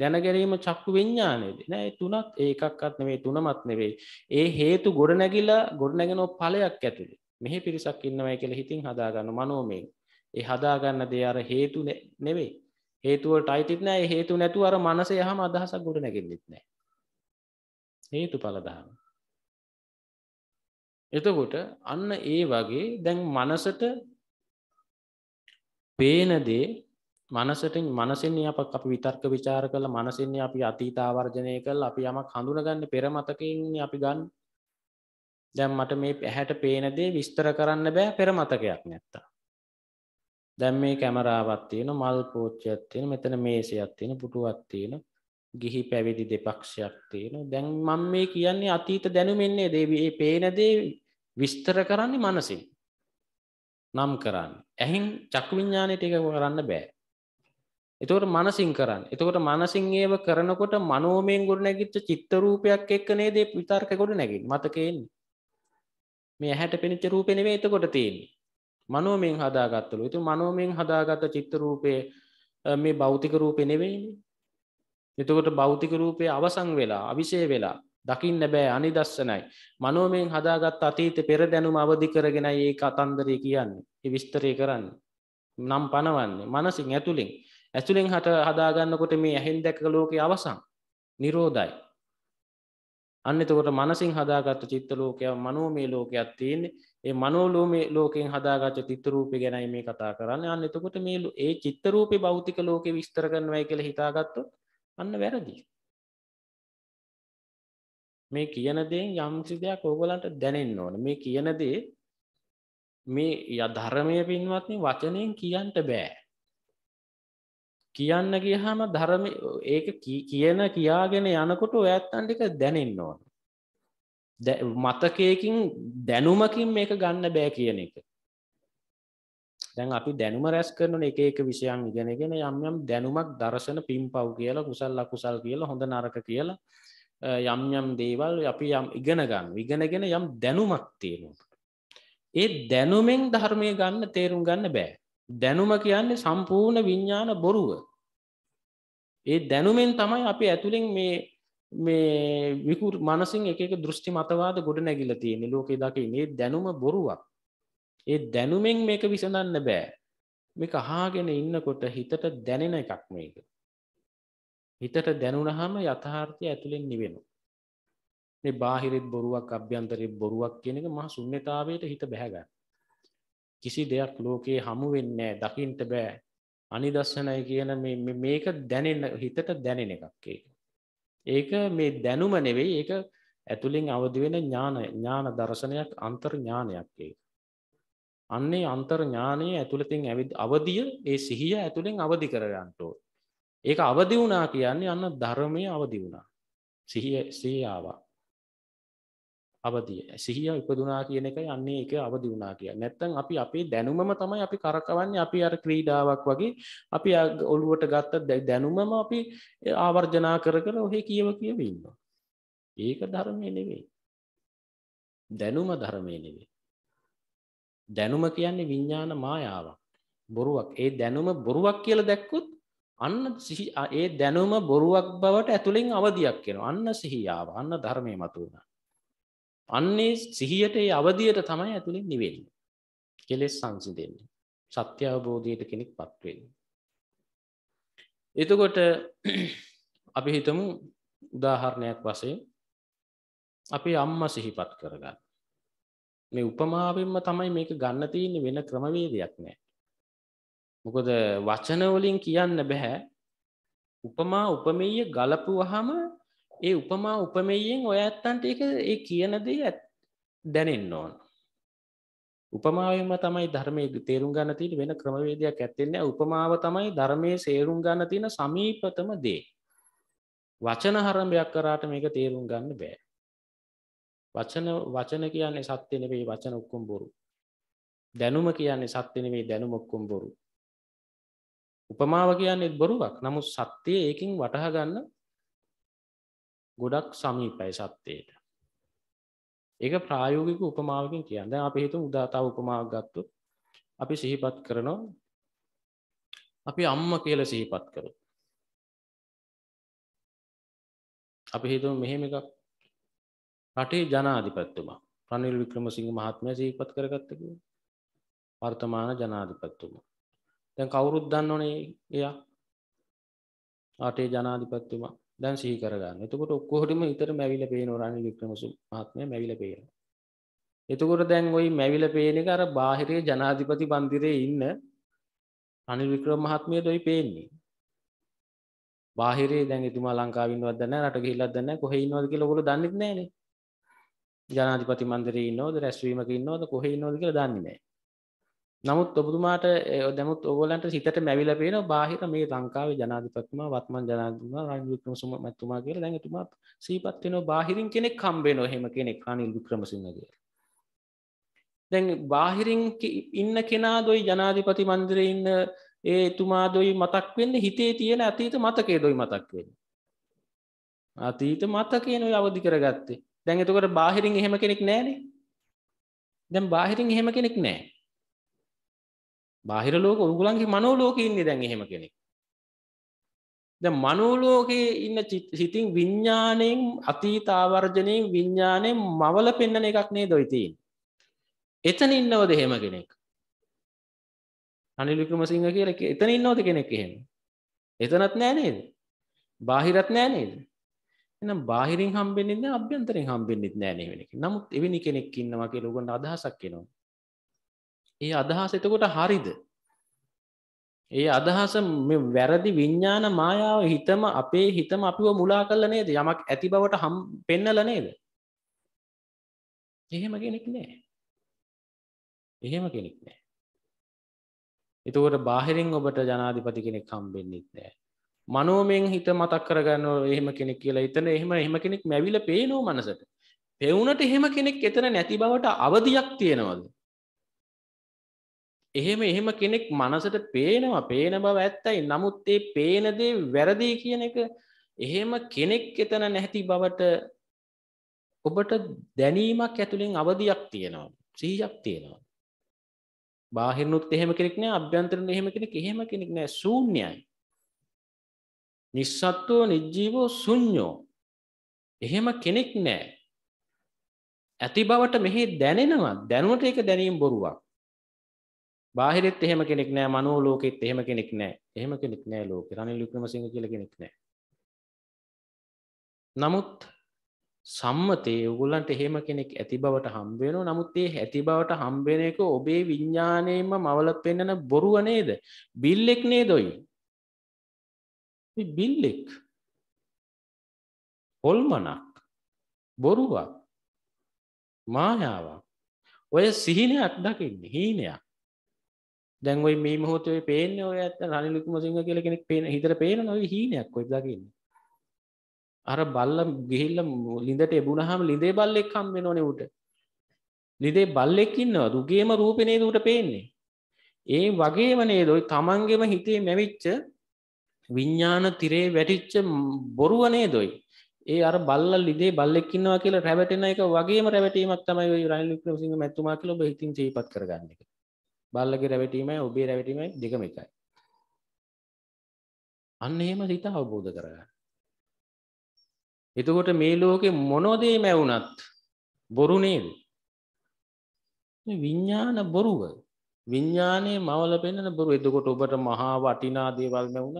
දැනගැරීම චක්කු විඤ්ඥානයද නෑ තුනත් ඒකක්ත් නෙවේ තුනමත් නෙවෙයි ඒ හේතු ගොඩ නැගිලා ගොඩ නැගෙනෝ පලයක් ඇතුළි මෙහි පිරිසක් ඉන්නවයි කියල හිතින් හදාගන්න මනෝමෙන් ඒ හදාගන්න දෙ අර හේතු නෙවෙයි හේතුවට අයිතිත් නෑ හේතු නැතු අර මනස යහම අදහසක් ගොඩ නැගෙන්නෙත් නෑ හේතු පලදාම එතකොට අන්න ඒ වගේ දැන් මනසට පේනදේ මනසට මනසින්නේ අප අපි විතර්ක විචාර කළ මනසින්නේ අපි අතීතාවර්ජනය කළ අපි යමක් හඳුනගන්න පෙරමතකින් අපි ගන්න දැම් මට මේ පැහැට පේනදේ විස්තර කරන්න බෑ පෙරමතකයක් නැත්තා දැම් මේ කැමරාවත්තියන මල් පෝච්චයක්ත්තියෙන මෙතන මේසයක්ත්තියෙන පුටුවත්තියෙන ගිහි පැවිදි දෙපක්ෂයක් තියෙන දැන් මං මේ කියන්නේ අතීත දැනුමෙන්නේ දේවඒ පේනදේ විස්තර කරන්නේ මනසින් නම් කරන්න ඇහින් චක්විඤ්ඥානයට එක කරන්න බෑ එතවට මනසින් කරන්න එතකොට මනසින් ඒව කරනකොට මනෝමයෙන් ගොඩ නැගිච්ච චිත්තරූපයක් එක්ක නේදේ විතාර්ක ගොඩ නැගින් මතකෙන්නේ මේ හැට පිනිච්ච රූපෙනවේ එතකොට තියෙන්නේ මනෝමෙන් හදාගත්තලු ඉතු මනෝමෙන් හදාගත්ත චිත්තරූපය මේ භෞතික රූපෙ නෙවෙයිනි එතකොට භෞතික රූපය අවසං වෙලා අවිසේ වෙලා දකින්න බෑ අනි දස්සනයි මනෝමෙන් හදාගත් අතීත පෙර දැනුම අවධි කරගෙන ඒ කතන්දරය කියන්නේ විස්තරය කරන්න නම් පනවන්නේ මනසින් ඇතුළින් ඇතුළෙන් හට හදාගන්නකොට මේ ඇහෙන් දැක ලෝක අවසන් නිරෝධයි. අන්නතකොට මනසින් හදාගත්ත චිත්ත ලෝකය මනෝමේ ලෝකයක් තියෙන ඒ මනෝලෝමේ ලෝකෙන් හදාගත්ත චිත්තරූපය ගැනයි මේ කතා කරන්න අන්න එතකොට මේ ඒ චිත්තරූපේ භෞතික ලෝකෙ විස්තර කරනවයි කියලා හිතාගත්තොත් අන්න වැරදි. මේ කියන දේෙන් යම්සි දෙයක් ඕගලන්ට දැනෙන්න ඕන මේ කියන දේ මේ ධර්මය පින්වත්නි වචනයෙන් කියන්ට බෑ කියන්න ගියහම ධරම ඒක කියන කියාගෙන යනකොට ඇත්තන්ටික දැනෙන්න ඕන මතකයකින් දැනුමකින් මේක ගන්න බෑ කියන එක දැන් අපි දැනුම රැස් කරන එක එක විෂයන් ඉගෙනගෙන යම් යම් දැනුමක් දර්ශන පින් පව් කියලා කුසල් අකුසල් කියලා හොඳ නරක කියලා යම් යම් දේවල් අපි යම් ඉගෙන ගන්න ඉගෙනගෙන යම් දැනුමක් තියෙනවා ඒ දැනුමෙන් ධර්මය ගන්න තේරුම් ගන්න බෑ දැනුම කියන්නේ සම්පූර්ණ විඤ්ඥාන බොරුව ඒ දැනුමෙන් තමයි අපි ඇතුළින් මේ මේ විකුර මනසින් එක දෘෂ්ටි මතවාද ගොඩ නැගිල තියෙන ලෝකෙ දකි මේ දැනුම බොරුවක් ඒ දැනුමෙන් මේක විසඳන්න බෑ මේක හාගෙන ඉන්නකොට හිතට දැනෙන එකක් මේක හිතට දැනුනහම යථාර්ථය ඇතුළෙන් නිවෙනු මේ බාහිරෙත් බොරුවක් අභ්‍යන්තරෙත් බොරුවක් කියන එක මහ සුන්්‍යතාවයට හිත බැහැගන්න කිසි දෙයක් ලෝකයේ හමුවෙන්නේ දකිින්ට බෑ අනිදස්සනයි කියන මේක දැනෙන්න හිතට දැනෙන එකක් ඒක. ඒක මේ දැනුම නෙවෙයි ඒක ඇතුළින් අවදිවෙන ඥාන ඥාන දර්ශනයක් අන්තර් ඥානයක් ඒක. අන්නේ අන්තර් ඥානයේ ඇතුළතින් ඇවිත් අවදිය ඒ සිහිය ඇතුළෙන් අවදි කරගන්නටෝ. ඒක අවදි වුණා කියන්නේ අන්න ධර්මය අවදි වුණා. සිහිය සිහියාවක්. අවදිය සිහිය ඉපදුනා කියන එක යන්නේ එක අවදි වුණා කිය නැත්තන් අපි අපේ දැනුමම තමයි අපි කරකවන්නේ අපි අර ක්‍රීඩාවක් වගේ අපි ඔළුවට ගත්ත දැනුමම අපි ආවර්ජනා කර කර ඔහේ කියව කියව ඉන්නවා ඒක ධර්මය නෙවෙයි දැනුම ධර්මය නෙවෙයි දැනුම කියන්නේ විඤ්ඥාන මායාවක් බොරුවක් ඒ දැනුම බොරුවක් කියල දැක්කුත් අන්න ඒ දැනුම බොරුවක් බවට ඇතුළින් අවධයක් කියෙන අන්න සිහියාව අන්න ධර්මය මතුවුණ අන්නේ සිහියට ඒ අවධියට තමයි ඇතුළින් නිවෙන්න කෙලෙස් සංසිදෙන්නේ සත්‍ය අවබෝධයට කෙනෙක් පත්වෙන්න එතකොට අපි හිතමු උදාහරණයක් වසයෙන් අපි අම්ම සිහිපත් කරගන්න මේ උපමාවෙන්ම තමයි මේක ගන්න තියන්නේ වෙන ක්‍රමවේදයක් නෑ මොකද වචනවලින් කියන්න බැහැ උපමා උපමීය ගලපුවහම ඒ උපමා උපමයෙන් ඔය ඇත්තන්ට එක ඒ කියනදේ ඇත් දැනෙන්න ඕන උපමාවම තමයි ධර්මය තේරුම් ගන්න තියෙන වෙන ක්‍රමවේදයක් ඇත්තෙන්නේ උපමාව තමයි ධර්මය සේරුම් ගන්න තියෙන සමීපතම දේ වචන හරම්භයක් කරාට මේක තේරුම් ගන්න බෑ වචන වචන කියන්නේ සත්‍ය නෙවෙයි වචන ඔක්කොම බොරු දැනුම කියන්නේ සත්‍ය නෙවෙයි දැනුම ඔක්කොම බොරු උපමාව කියන්නේ බොරුවක් නමුත් සත්‍යය ඒකින් වටහා ගන්න ගොඩක් සමීපයි සත්‍යයට ඒක ප්‍රායෝගික උපමාවකින් කියන්න දැන් අපි හිතමු උදාතාව උපමාවක් ගත්තොත් අපි සිහිපත් කරනවා අපි අම්ම කියලා සිහිපත් කරොත් අපි හිතමු මෙහෙම එකක් රටේ ජනාධිපතිතුමා රනිල් වික්‍රමසිංහ මහත්මයා සිහිපත් කරගත්ත කියලා වර්තමාන ජනාධිපතිතුමා දැන් කවුරුත් දන්නවනේ එයා රටේ ජනාධිපතිතුමා දැන් සිහි කරගන්න. එතකොට ඔක්කොටම හිතට මැවිලා පේනවා රානි වික්‍රමසු මහත්මයා මැවිලා පේනවා. එතකොට දැන් ওই මැවිලා පේන එක අර බාහිරේ ජනාධිපති මන්දිරේ ඉන්න අනිල් වික්‍රම මහත්මියට ওই පේන්නේ. බාහිරේ දැන් එතුමා ලංකාවේ ඉන්නවද නැහැ රට ගිහිල්ලත් නැහැ කොහේ ඉන්නවද කියලා ඔයගොල්ලෝ දන්නෙත් නැහැනේ. ජනාධිපති මන්දිරේ ඉන්නවද රැස්වීමක ඉන්නවද කොහේ ඉන්නවද කියලා දන්නේ නැහැ. නමුත් ඔබතුමාට දැමුත් ඔගලන්ට සිතට මැවිල පේන බාහිර මේ ලංකාව ජනාධිපත්ම වත්මන් ජනාතුම රන්වික්‍රම සුම මැතුමා කියල දැන් තුමත් සීපත්වෙන බාහිරින් කෙනෙක් කම්බෙන හෙම කෙනෙක් අනිල් වික්‍රමසිංහගේ දැන් බාහිරින් ඉන්න කෙනා දොයි ජනාධිපති මන්දිර ඉන්න ඒ තුමා දොයි මතක් වෙන්න හිතේ තියෙන අතීත මතකේ දොයි මතක් වෙන්න අතීත මතකයනොයි අවධි කරගත්තේ දැන් එතකට බාහිරින් එහෙම කෙනෙක් නෑනේ දැම් බාහිරින් එහෙම කෙනෙක් නෑ බාහිර ලෝක උගලන්ගේ මනෝ ලෝකේ ඉන්නේ දැන් එහෙම කෙනෙක්. දැන් මනෝ ලෝකේ ඉන්න සිතින් විඥාණයෙන් අතීත ආවර්ජණයෙන් විඥාණයෙන් මවල පෙන්නන එකක් නේද ඔය තියෙන්නේ. එතන ඉන්නවද එහෙම කෙනෙක්? අනිල් වික්‍රමසිංහ කියලා එතන ඉන්නවද කෙනෙක් එහෙම? එතනත් නෑ නේද? බාහිරත් නෑ නේද? එහෙනම් බාහිරින් හම්බෙන්නේ නැහැ අභ්‍යන්තරෙන් හම්බෙන්නේ නැහැ නේ වෙන එක. නමුත් එවැනි කෙනෙක් ඉන්නවා කියලා උගන්න අදහසක් එනවා. ඒ අදහස එතකොට හරිද ඒ අදහස වැරදි විඤ්ඥාන මායාව හිතම අපේ හිතම අපිව මුලා කරල නේද යමක් ඇති බවට හම් පෙන්නල නේද එහෙම කෙනෙක් නෑ එහෙම කෙනෙක් නෑ එතුවට බාහිරින් ඔබට ජනාධිපති කෙනෙක් හම්බෙන්න්නෙත් නෑ මනෝමෙන් හිත මතක් කරගන්න එහෙම කෙනෙක් කියලා එතන එහෙම එහෙම කෙනෙක් මැවිල පේනෝ මනසට පෙවුනට එහෙම කෙනෙක් එතන නැති බවට අවධයක් තියෙනවද එහෙම එහෙම කෙනෙක් මනසට පේනවා පේන බව ඇත්තයි නමුත් ඒ පේනදේ වැරදි කියන එක එහෙම කෙනෙක් එතන නැති බවට ඔබට දැනීමක් ඇතුළින් අවධයක් තියෙනවා සීයක් තියෙනවා බාහිරනුත් එහෙම කෙනෙක් නෑ අභ්‍යන්තරන එහෙම කෙනෙක් එහෙම කෙනෙක් නෑ සූන්‍යයි නිස්සත්වෝ නිජ්ජීවෝ සුඥෝ එහෙම කෙනෙක් නෑ ඇති බවට මෙහි දැනෙනවා දැනුවට එක දැනීම් බොරුවක් බාහිරෙත් එහෙම කෙනෙක් නෑ මනෝ ලෝකෙත් එහෙම කෙනෙක් නෑ එහෙම කෙනෙක් නෑ ලෝකෙ රනිල් වික්‍රමසිංහ කියලා කෙනෙක් නෑ නමුත් සම්මතයේ ඔගොල්ලන්ට එහෙම කෙනෙක් ඇති බවට හම්බ වෙනවා නමුත් ඒ ඇති බවට හම්බ වෙන එක ඔබේ විඥාණයෙන්ම මවල පෙන්නන බොරුව නේද බිල්ලෙක් නේද ඔයි බිල්ලෙක් හොල්මනක් බොරුවක් මායාවක් ඔය සිහිනයක් දකින්නේ හීනයක් දැන්වයි මේ මොහොතේ පේන්නේ ඔය ඇත්ත රනිලුකුමසිංහ කියලා කෙනෙක් පේන හිතට පේන ඔය හීනයක් ඔය දකින්නේ අර බල්ල ගිහිල්ලා ලිඳට එබුණාම ලිඳේ බල්ලෙක් හම් වෙනෝනේ ඌට ලිඳේ බල්ලෙක් ඉන්නවා දුගේම රූපේ නේද ඌට පේන්නේ ඒ වගේම නේද ඔය තමන්ගේම හිතේ මැවිච්ච විඥාන තිරේ වැටිච්ච බොරුව නේද ඔයි ඒ අර බල්ල ලිදේ බල්ලෙක් ඉන්නවා කියලා රැවටෙන එක වගේම රැවටීමක් තමයි ඔය රනිල් වික්‍රමසිංහ මැතිතුමා කියලා ඔබ හිතින් සිහිපත් කරගන්න එක බල්ලගේ රැවටීමයි ඔබේ රැවටීමයි දෙකම එකයි. අන්න එහෙම සිත අවබෝධ කරගන්න. එතකොට මේ ලෝකේ මොනෝදේ මැවුනත් බොරු නේද? විඥාන බොරුව. විඥානයේ මවල පෙන්නන බොරු. එතකොට ඔබට මහා වටිනා දේවල් මැවුනත්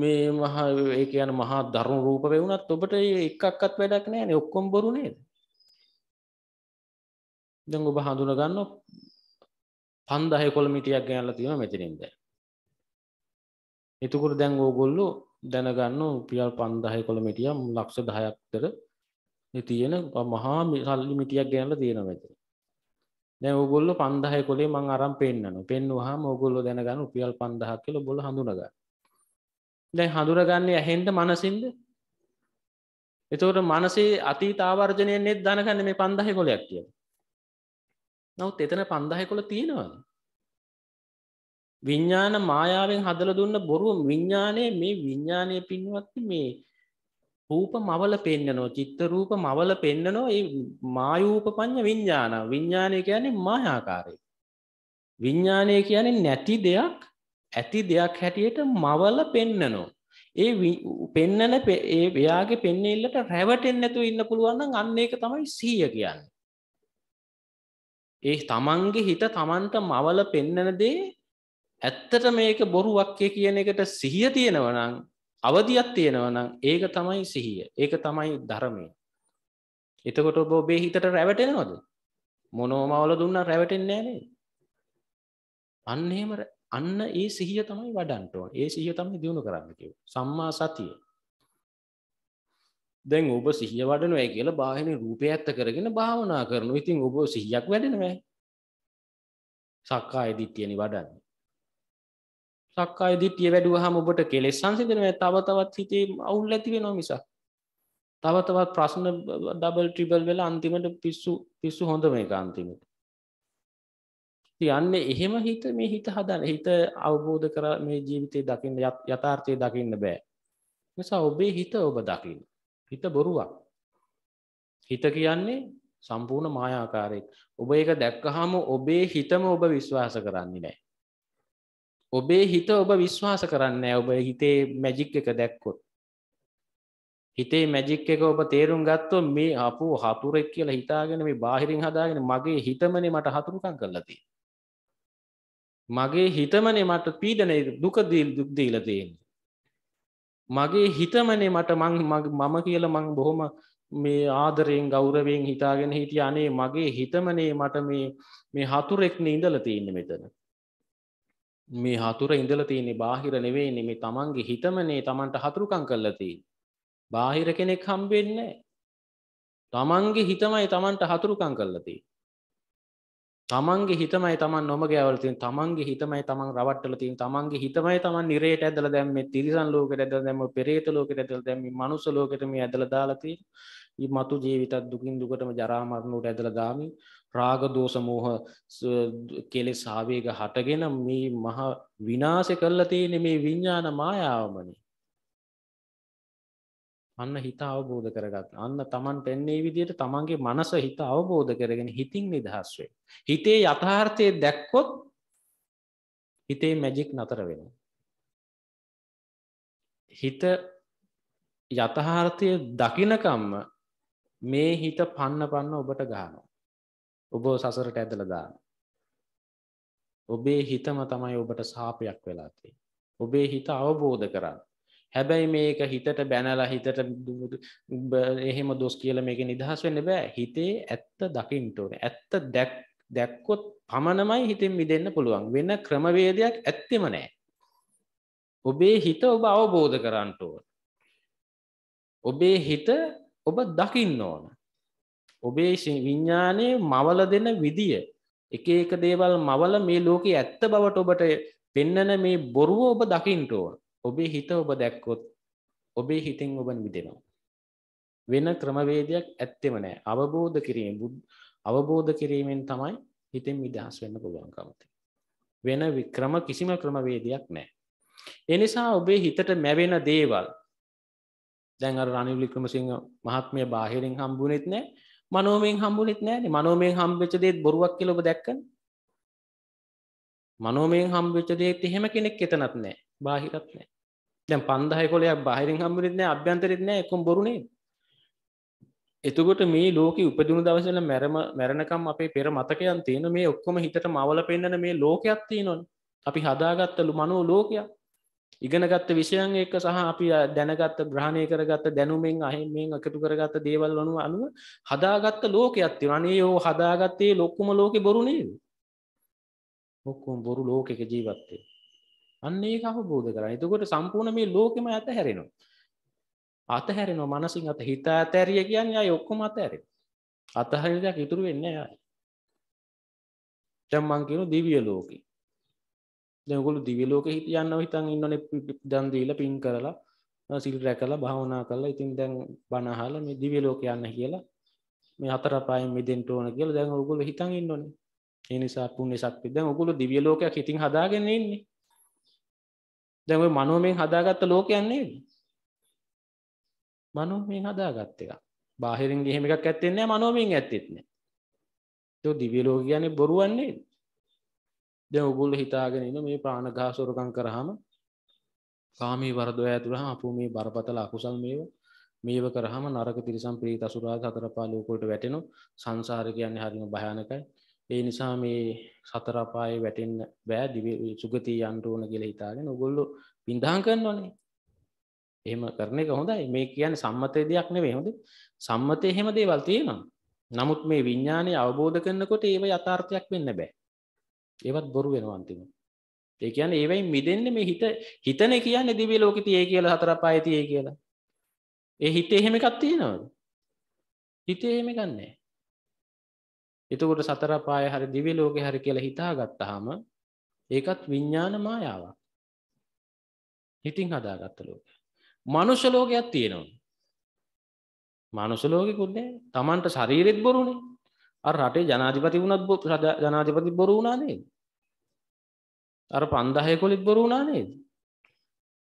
මේ මහා ඒ කියන්නේ මහා දරුණු රූප වුණත් ඔබට එකක්වත් වැඩක් නැහැ නේ ඔක්කොම බොරු නේද? දැන් ඔබ හඳුනා ගන්න පන්දහය කොළමිටියක් ගැනල තියෙන මෙතිනින්ද. එතුකුර දැන් ඕගොල්ලු දැනගන්න පියල් පන්දහය කොළමිටියම් ලක්ෂ දහයක්තර තියෙන මහා සල්ලි මිටියක් ගැනල තියෙන මෙති. දැ ඔගොල්ල පන්දහය කොළේ මං අරම් පෙන්න්නන පෙන්වා ඔගොල්ලො දැනගන්න පියල් පන්දහ කියල බොල හඳුනග. දැ හඳුරගන්නේ ඇහෙන්ට මනසින්ද එතවට මනසේ අතී තාවර්ජනය නෙත් දනගන්න මේ පන්දහය කොළයක් කියලා නොවත් එතන පන්දහ කොළ තියෙනවද විඤ්ඥාන මායාවෙන් හදල දුන්න බොරුව විඤ්ඥානය මේ විඤ්ඥානය පින්වත් මේ රූප මවල පෙන්න්නනෝ චිත්ත රූප මවල පෙන්න්නනෝ ඒ මායූප පඤ්ඥ විඤ්ඥාන විඤ්ඥානය කියන්නේ මායාකාරය විඤ්ඥානය කියන්නේ නැති දෙයක් ඇති දෙයක් හැටියට මවල පෙන්නනෝ ඒ පෙන්නන එයාගේ පෙන්නෙල්ලට රැවටෙන් නැතු ඉන්න පුළුවන්න අන්න එක තමයි සීය කියන්නේ ඒ තමන්ගේ හිත තමන්ට මවල පෙන්නන දේ ඇත්තට මේක බොරුවක්ය කියන එකට සිහිය තියෙනවනං අවධියත් තියෙනවනම් ඒක තමයි සිහිය ඒක තමයි ධරමය එතකොට ඔබ ඔබේ හිතට රැවටෙනවද මොනෝමවල දුන්න රැවටෙන්නේ නේ අන්නේම අන්න ඒ සිහිය තමයි වඩන්ටෝන් ඒ සිහිය තමයි දියුණු කරන්නකිව සම්මා සතිය දැන් ඔබ සිහිය වඩනවා කියලා බාහිර රූපය ඇත්ත කරගෙන භාවනා කරනවා. ඉතින් ඔබ සිහියක් වැඩෙනවා. සක්කාය දිට්ඨියනි වඩන්නේ. සක්කාය දිට්ඨිය වැඩුවහම ඔබට කෙලෙස් සංසිඳෙනවා. තව තවත් හිතේ අවුල් ඇති වෙනවා මිසක්. තව තවත් ප්‍රශ්න ඩබල් ට්‍රිබල් වෙලා අන්තිමට පිස්සු පිස්සු හොඳම එක අන්තිමට. යන්න එහෙම හිත මේ හිත හදන්න හිත අවබෝධ කර මේ ජීවිතය දකින්න යථාර්ථය දකින්න බෑ නිසා ඔබේ හිත ඔබ දකින්න හිත බොරුවක් හිත කියන්නේ සම්පූර්ණ මායාකාරයෙක් ඔබ ඒක දැක්කහම ඔබේ හිතම ඔබ විශ්වාස කරන්නේ නෑ ඔබේ හිත ඔබ විශ්වාස කරන්න ඔබ හිතේ මැජික් එක දැක්කොත් හිතේ මැජික් එක ඔබ තේරුම් ගත්තො මේ අපපු හතුරෙක් කියලා හිතාගෙන මේ බාහිරින් හදාගෙන මගේ හිතමනේ මට හතුරුකම් කරලති මගේ හිතමනේ මට පීඩන දුකදී දුක්දීල තියෙන්නේ මගේ හිතමනේ මට මං මම කියල මං බොහොම මේ ආදරයෙන් ගෞරවයෙන් හිතාගෙන හිටිය අනේ මගේ හිතමනේ මට මේ මේ හතුරෙක්න ඉඳල තියන්න මෙතන මේ හතුර ඉඳල තියන්නේ බාහිර නෙවෙයි මේ තමන්ගේ හිතමනේ තමන්ට හතුරුකං කරලති බාහිර කෙනෙක් හම්බෙන්නේ තමන්ගේ හිතමයි තමන්ට හතුරුකං කරලතිී තමන්ගේ හිතමයි තමන් නොම ගැවලතින් තමන්ගේ හිතමයි තමන් රවට්ටලතින් තමන්ගේ හිතමයි තමන් නිරේට ඇදල දැම්ම තිරිසන් ලෝක ඇද දැම පෙරේත ලෝක ඇදල් දැම මනුස ලෝකටම ඇදල දාලති මතු ජීවිතත් දුකින් දුකටම ජරාමරණුට ඇදල දාමි රාග දෝස මෝහ කෙලෙ සාවේග හටගෙන මේ මහා විනාස කල්ල තියෙන මේ විඤ්ඥාන මායාවමනි අන්න හිත අවබෝධ කරගත් අන්න තමන් පෙන්නේ විදියට තමන්ගේ මනස හිත අවබෝධ කරගෙන හිතින් නිදහස් වේ. හිතේ යථාර්ථය දැක්කොත් හිතේ මැජික් නතර වෙන. හිත යථහාර්ථය දකිනකම්ම මේ හිත පන්න පන්න ඔබට ගානවා. ඔබ සසරට ඇදල දාන. ඔබේ හිතම තමයි ඔබට සාපයක් වෙලාතිේ. ඔබේ හිත අවබෝධ කරන්න. හැබැයි මේක හිතට බැනලා හිතට එහෙම දොස් කියල මේක නිදහස් වෙන්න බෑ හිතේ ඇත්ත දකිින්ටඕන ඇත්ත දැක් දැක්කොත් පමණමයි හිතෙන් මිදන්න පුළුවන් වෙන්න ක්‍රමවේදයක් ඇත්තෙම නෑ ඔබේ හිත ඔබ අවබෝධ කරන්නටුවන් ඔබේ හිත ඔබ දකින්න ඕන ඔබේ විඤ්ඥානය මවල දෙන විදිය එක එක දේවල් මවල මේ ලෝකයේ ඇත්ත බවට ඔබට පෙන්නන මේ බොරුව ඔබ දකිින්ටුවන් ඔබේ හිත ඔබ දැක්කොත් ඔබේ හිතෙන් ඔබ මිදෙනවා. වෙන ක්‍රමවේදයක් ඇත්තෙම නෑ අවබෝධ කිරීම අවබෝධ කිරීමෙන් තමයි හිතෙන් මිදහස් වෙන්න පුළුවන්කමති. වෙන වික්‍රම කිසිම ක්‍රමවේදයක් නෑ. එනිසා ඔබේ හිතට මැවෙන දේවල් දැන් අර රනිල් වික්‍රමසිංහ මහත්මය බාහිරින් හම්බුනෙත් නෑ මනෝමෙන් හම්බුනෙත් නෑනේ මනෝමෙන් හම්බෙච්ච දේත් බොරුවක් කියලා ඔබ දැක්කනේ මනෝමයෙන් හම්බෙච්ච දේත් එහෙම කෙනෙක් එතනත් නෑ බාහිරත් නෑ දැන් පන්දහය කොලයක් බහිරින් හම්බුරිත්න අභ්‍යන්තරිත්න එකොම් බොරුණේ එතුකොට මේ ලෝක උපදුණු දවසල මැරම මැරණකම් අපේ පෙර මතකයන් තියෙන මේ ඔක්කොම හිතට මවල පෙන්න්නන මේ ලෝකයක් තියෙනොන් අපි හදාගත්තලු මනෝ ලෝකයක් ඉගෙනගත්ත විෂයන් එක සහ අපි දැනගත්ත ග්‍රහණය කරගත්ත දැනුමෙන් අහෙමෙන් එකතු කරගත්ත දේවල් වනු අනුව හදාගත්ත ලෝකයක් තින අනේ යෝ හදාගත්තේ ලොක්කුම ලෝකෙ බොරු නේද ඔක්කුම් බොරු ලෝකෙක ජීවත්තේ අන්නේ අවබෝධ කර එතකොට සම්පූර්ණ මේ ලෝකෙම ඇත හැරෙනවා අතහැරෙන මනසින් අත හිතා ඇතැරිය කියන්න අය ඔක්කොම අතඇරෙන අතහරිදයක් ඉතුරු වෙන්න යයි ජම්මන්කිනු දිවිය ලෝකී දෙකුළු දිවිලෝක හිට යන්න හිතන් ඉන්නන දන්දීල පින් කරලා සිල් රැකල භාවනා කරලා ඉතින් දැන් බනහල මේ දිවිලෝක යන්න කියලා මේ අතර පයින් මෙදෙන්ට ඕන කියල දැන් ඔගුල හිතන් ඉන්නනේ එනිසා පුුණ සක්ති දැන් ඔගුලු දිවියලෝකයක් හිතින් හදාගෙන ඉන්නේ දැන් ඔය මනෝමයෙන් හදාගත්ත ලෝකයක් නේද? මනෝමයෙන් හදාගත්ත එක. බාහිරින් එහෙම එකක් ඇත්තේ නැහැ මනෝමයෙන් ඇත්තෙත් නැහැ. ඒක දිව්‍ය ලෝක කියන්නේ බොරුවක් නේද? දැන් ඔයගොල්ලෝ හිතාගෙන ඉන්න මේ ප්‍රාණඝාත සොරකම් කරාම කාමී වරදෝය ඇතුළහම අපෝ මේ බරපතල අකුසල් මේව මේව කරාම නරක තිරිසන් ප්‍රීත අසුරාග හතර පාළුව වලට වැටෙනවා. සංසාර කියන්නේ හරිම භයානකයි. ඒ නිසා මේ සතරපාය වැටෙන්න්න බෑ දිව සුගතිී අන්ටඕන කියල හිතාගෙන ඔගොල්ලු පින්දාන් කරන්නවනේ එහෙම කරන එක හොඳයි මේ කියන සම්මතය දෙයක් නෙවේ හොඳ සම්මතය එහෙම දේවල් තියෙනවා නමුත් මේ විඤ්ඥානය අවබෝධ කරන්නකොට ඒව යථාර්ථයක් වෙන්න බෑ ඒවත් බොරු වෙනවන්තිම ඒ කියන ඒවයි මිදන්න මේ හිත හිතන කියන්න දිවි ලෝකතිය කියලා හතරපායතිය කියලා ඒ හිතේ එහෙම එකත් තියෙනවද හිතේ එහෙම ගන්නේ එතකොට සතර පාය හරි දිව්‍ය ලෝකේ හරි කියලා හිතාගත්තාම ඒකත් විඥාන මායාවක්. හිතින් හදාගත්ත ලෝකය. මනුෂ්‍ය ලෝකයක් තියෙනවා. මනුෂ්‍ය ලෝකෙකුත් නෑ. Tamanට ශරීරෙත් බොරුනේ. අර රටේ ජනාධිපති වුණත් ජනාධිපති බොරු වුණා නේද? අර 5000 කොලිත් බොරු වුණා නේද?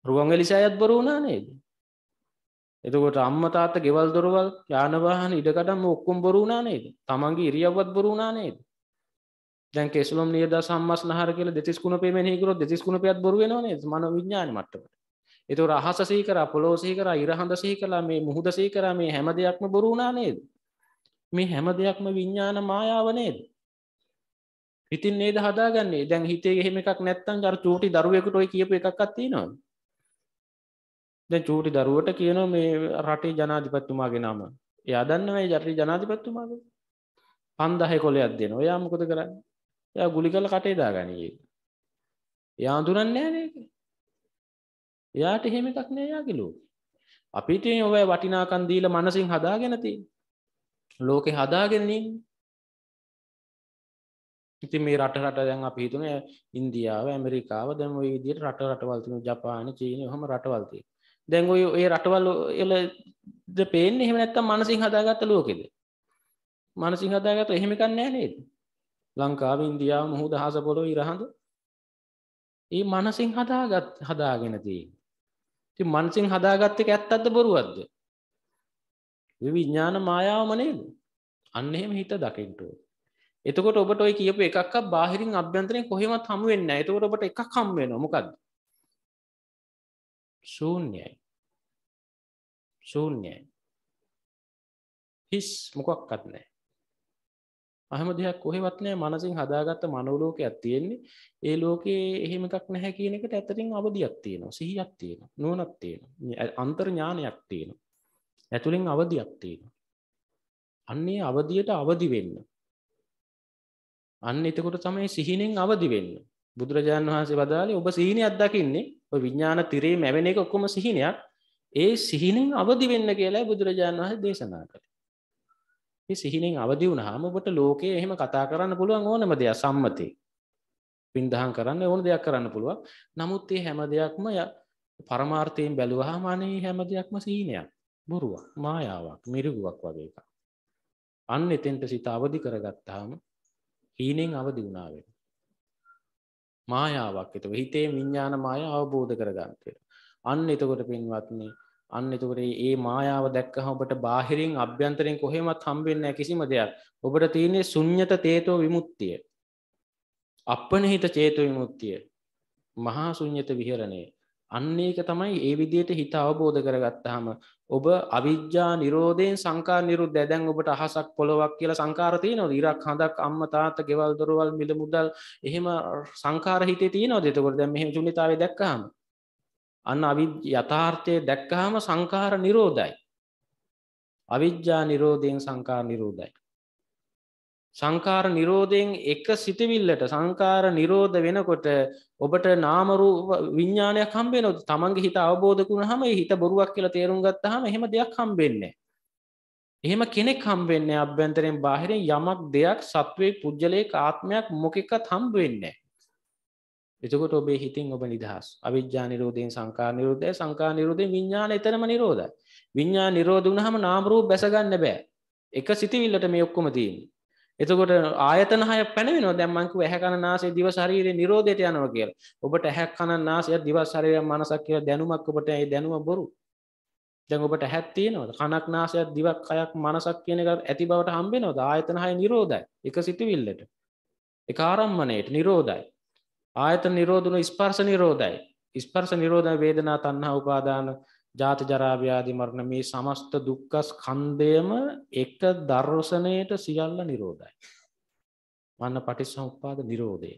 රුවන්වැලි සෑයත් බොරු වුණා නේද? එතකොට අම්ම තාත්ත ගෙවල් දොරවල් යානවාහන ඉඩකඩම් ඔක්කොම් බොරුණා නේද තමන්ගේ ඉරියව්වත් බොරුණා නේද දැන් කෙස්ලොම් නියද සම්මස් නහර කියල දෙතිස්කුණ පේමෙහිකරොත් දෙතිස්කුණ පයත් බොරුවෙනවානේ මන විඥාන මට්ටමට එතුර අහසසී කර පොලෝසී කර ඉරහඳසී කලා මේ මුහදසී කර මේ හැම දෙයක්ම බොරුණා නේද මේ හැම දෙයක්ම විඤ්ඥාන මායාව නේද ඉතින් නේද හදාගන්නේ දැන් හිතේ හෙම එකක් නැත්තන් ගර චූටි දරුවෙකුට ඔය කියප එකක් අත්තිනවා ද චූටි දරුවට කියන මේ රටේ ජනාධිපත්තුමාගෙනම එයා දන්නවයි ජටරි ජනාධිපත්තුමාද පන්දහ කොලයක් දෙන ඔයා මොකොද කරන්න ය ගුලි කල කටේදා ගනයේ එයා අඳුරන්නේ නෑනක එයාට එහෙම එකක් නෑයාගේ ලෝක අපිට ඔය වටිනාකන්දීල මනසින් හදාගෙනති ලෝකෙ හදාගෙනින් ඉති මේ රට රට දැන් අපිහිතුන ඉන්දියාව ඇමරිකාව දැම විදියට රට රටවල්තින ජපාන චීන හම රටවල්තිේ දැන් ඔය ඒ රටවල් එලද පේන්නේ එහෙම නැත්තම් මනසින් හදාගත්ත ලෝකෙද මනසින් හදාගත්ත එහෙම එකක් නැහැ නේද ලංකාව ඉන්දියාව මුහු දහස පොළොව ඉරහඳ ඒ මනසින් හදාගත් හදාගෙන තියෙන්නේ ඉතින් මනසින් හදාගත්ත එක ඇත්තක්ද බොරුවක්ද විඥාන මායාවම නේද අන්න එහෙම හිත දකින්න ඕනේ එතකොට ඔබට ඔය කියපු එකක් බාහිරින් අභ්‍යන්තරයෙන් කොහෙවත් හමු වෙන්නේ නැහැ එතකොට ඔබට එකක් හම් වෙනවා මොකද්ද ශූන්‍යයි ශූන්‍යයි හිස් මොකක්වත් නෑ අහම දෙයක් කොහෙවත් නෑ මනසින් හදාගත්ත මනෝලෝකයක් තියෙන්නේ ඒ ලෝකයේ එහෙම එකක් නැහැ කියන එකට ඇතරින් අවදියක් තියෙනවා සිහියක් තියෙනවා නුවණක් තියෙනවා අන්තර්ඥානයක් තියෙනවා ඇතුලෙන් අවදියක් තියෙනවා අන්නේ අවදියට අවදි වෙන්න අන්න එතකොට තමයි සිහිනෙන් අවදි වෙන්න බුදුරජාණන් වහන්සේ වදාලේ ඔබ සිහිනය අත්දකින්නේ විඤ්ඥාන තිරේ මැවෙන එක ඔක්කොම සිහිනයක් ඒ සිහිනෙන් අවදි වෙන්න කියලා බුදුරජාණන් වහස දේශනා කළ මේ සිහිනෙන් අවදි වුණ හාම ඔබට ලෝකයේ එහෙම කතා කරන්න පුළුවන් ඕනම දෙයක් සම්මතය පින්දහන් කරන්න ඕන දෙයක් කරන්න පුළුවන් නමුත් ඒ හැම දෙයක්ම ය පරමාර්ථයෙන් බැලුවහාමානයේ හැම දෙයක්ම සිහිනයක් බොරුවක් මායාවක් මිරිගුවක් වගේ එක අන්න එතෙන්ට සිත අවදි කරගත්තාම හීනෙන් අවදි වුණාවෙන මායාවක් එතක හිතේ විඤ්ඥාන මාය අවබෝධ කරගන්තයට අන්න එතකොට පින්වත්න්නේ අන්න එතකොට ඒ මායාව දැක්කහ ඔබට බාහිරින් අභ්‍යන්තරින් කොහෙමත් හම්බෙන්න කිසිම දෙයක් ඔබට තියන්නේ සුඥ්ඥත තේතෝ විමුත්තිය අපනහිත චේතු විමුත්තිය මහා සුඥ්ඥත විහරණය අන්න ඒක තමයි ඒ විදියට හිත අවබෝධ කරගත්තාම ඔබ අවිද්‍යා නිරෝධයෙන් සංකා නිරුද්ධ දැන් ඔබට අහසක් පොළොවක් කියලා සංකාර තියෙනවද ඉරක් හඳක් අම්මා තාත්තා ගෙවල් දොරවල් මිල මුදල් එහෙම සංකාර හිතේ තියෙනවද එතකොට දැන් මෙහෙම ශුන්‍යතාවය දැක්කහම අන්න අවිද්‍ය යථාර්ථය දැක්කහම සංකාර නිරෝධයි අවිද්‍යා නිරෝධයෙන් සංකාර නිරෝධයි සංකාර නිරෝධයෙන් එක සිතිවිල්ලට සංකාර නිරෝධ වෙනකොට ඔබට නාමරූප විඤ්ඥානයක් හම්බේ නොත් තමන්ගේ හිත අවබෝධකුණ හම හිත බොරුවක් කියලා තේරුම් ගත්තහම එහෙම දෙයක් හම්බෙන්නේ එහෙම කෙනෙක් හම්බෙන්නේ අභ්‍යන්තරයෙන් බාහිරෙන් යමක් දෙයක් සත්වේ පුද්ගලයෙක් ආත්මයක් මොකෙක්කත් හම්බවෙන්නේ එතකොට ඔබේ හිතින් ඔබ නිදහස් අවිද්‍යා නිරෝධයෙන් සංකා නිරෝධය සංකා නිරෝධය විඤ්ඥාන එතරම නිරෝධයි විඤ්ඥා නිරෝධ වුණහම නාමරූ බැසගන්න බෑ එක සිතිවිල්ලට මේ ඔක්කොම තියන්නේ එතකොට ආයතන හය පැනවෙනවා දැම්මංකු ඇහැකන නාසේ දිව ශරීරය නිරෝධයට යනවා කියල ඔබට ඇහැක් කන නාසය දිව ශරය මනසක් කියල දැනුමක් ඔබට ඇයි දැනුව බොරු දැන් ඔබට හැත්තියනවද කනක් නාසයක් දිවක් අයක් මනසක් කියන එක ඇති බවට හම්බෙනවද ආයතන හය නිරෝධයි එක සිතිවිල්ලට එක ආරම්මණයට නිරෝධයි ආයත නිරෝධන ස්පර්ස නිරෝධයි ස්පර්ස නිරෝධ වේදනා තන්හා උපාදාන ජාති ජරාභ්‍යාදි මරණ මේ සමස්ත දුක්කස් කන්දයම එක දර්ශනයට සියල්ල නිරෝධයි. වන්න පටිස්සම්පාද නිරෝධය.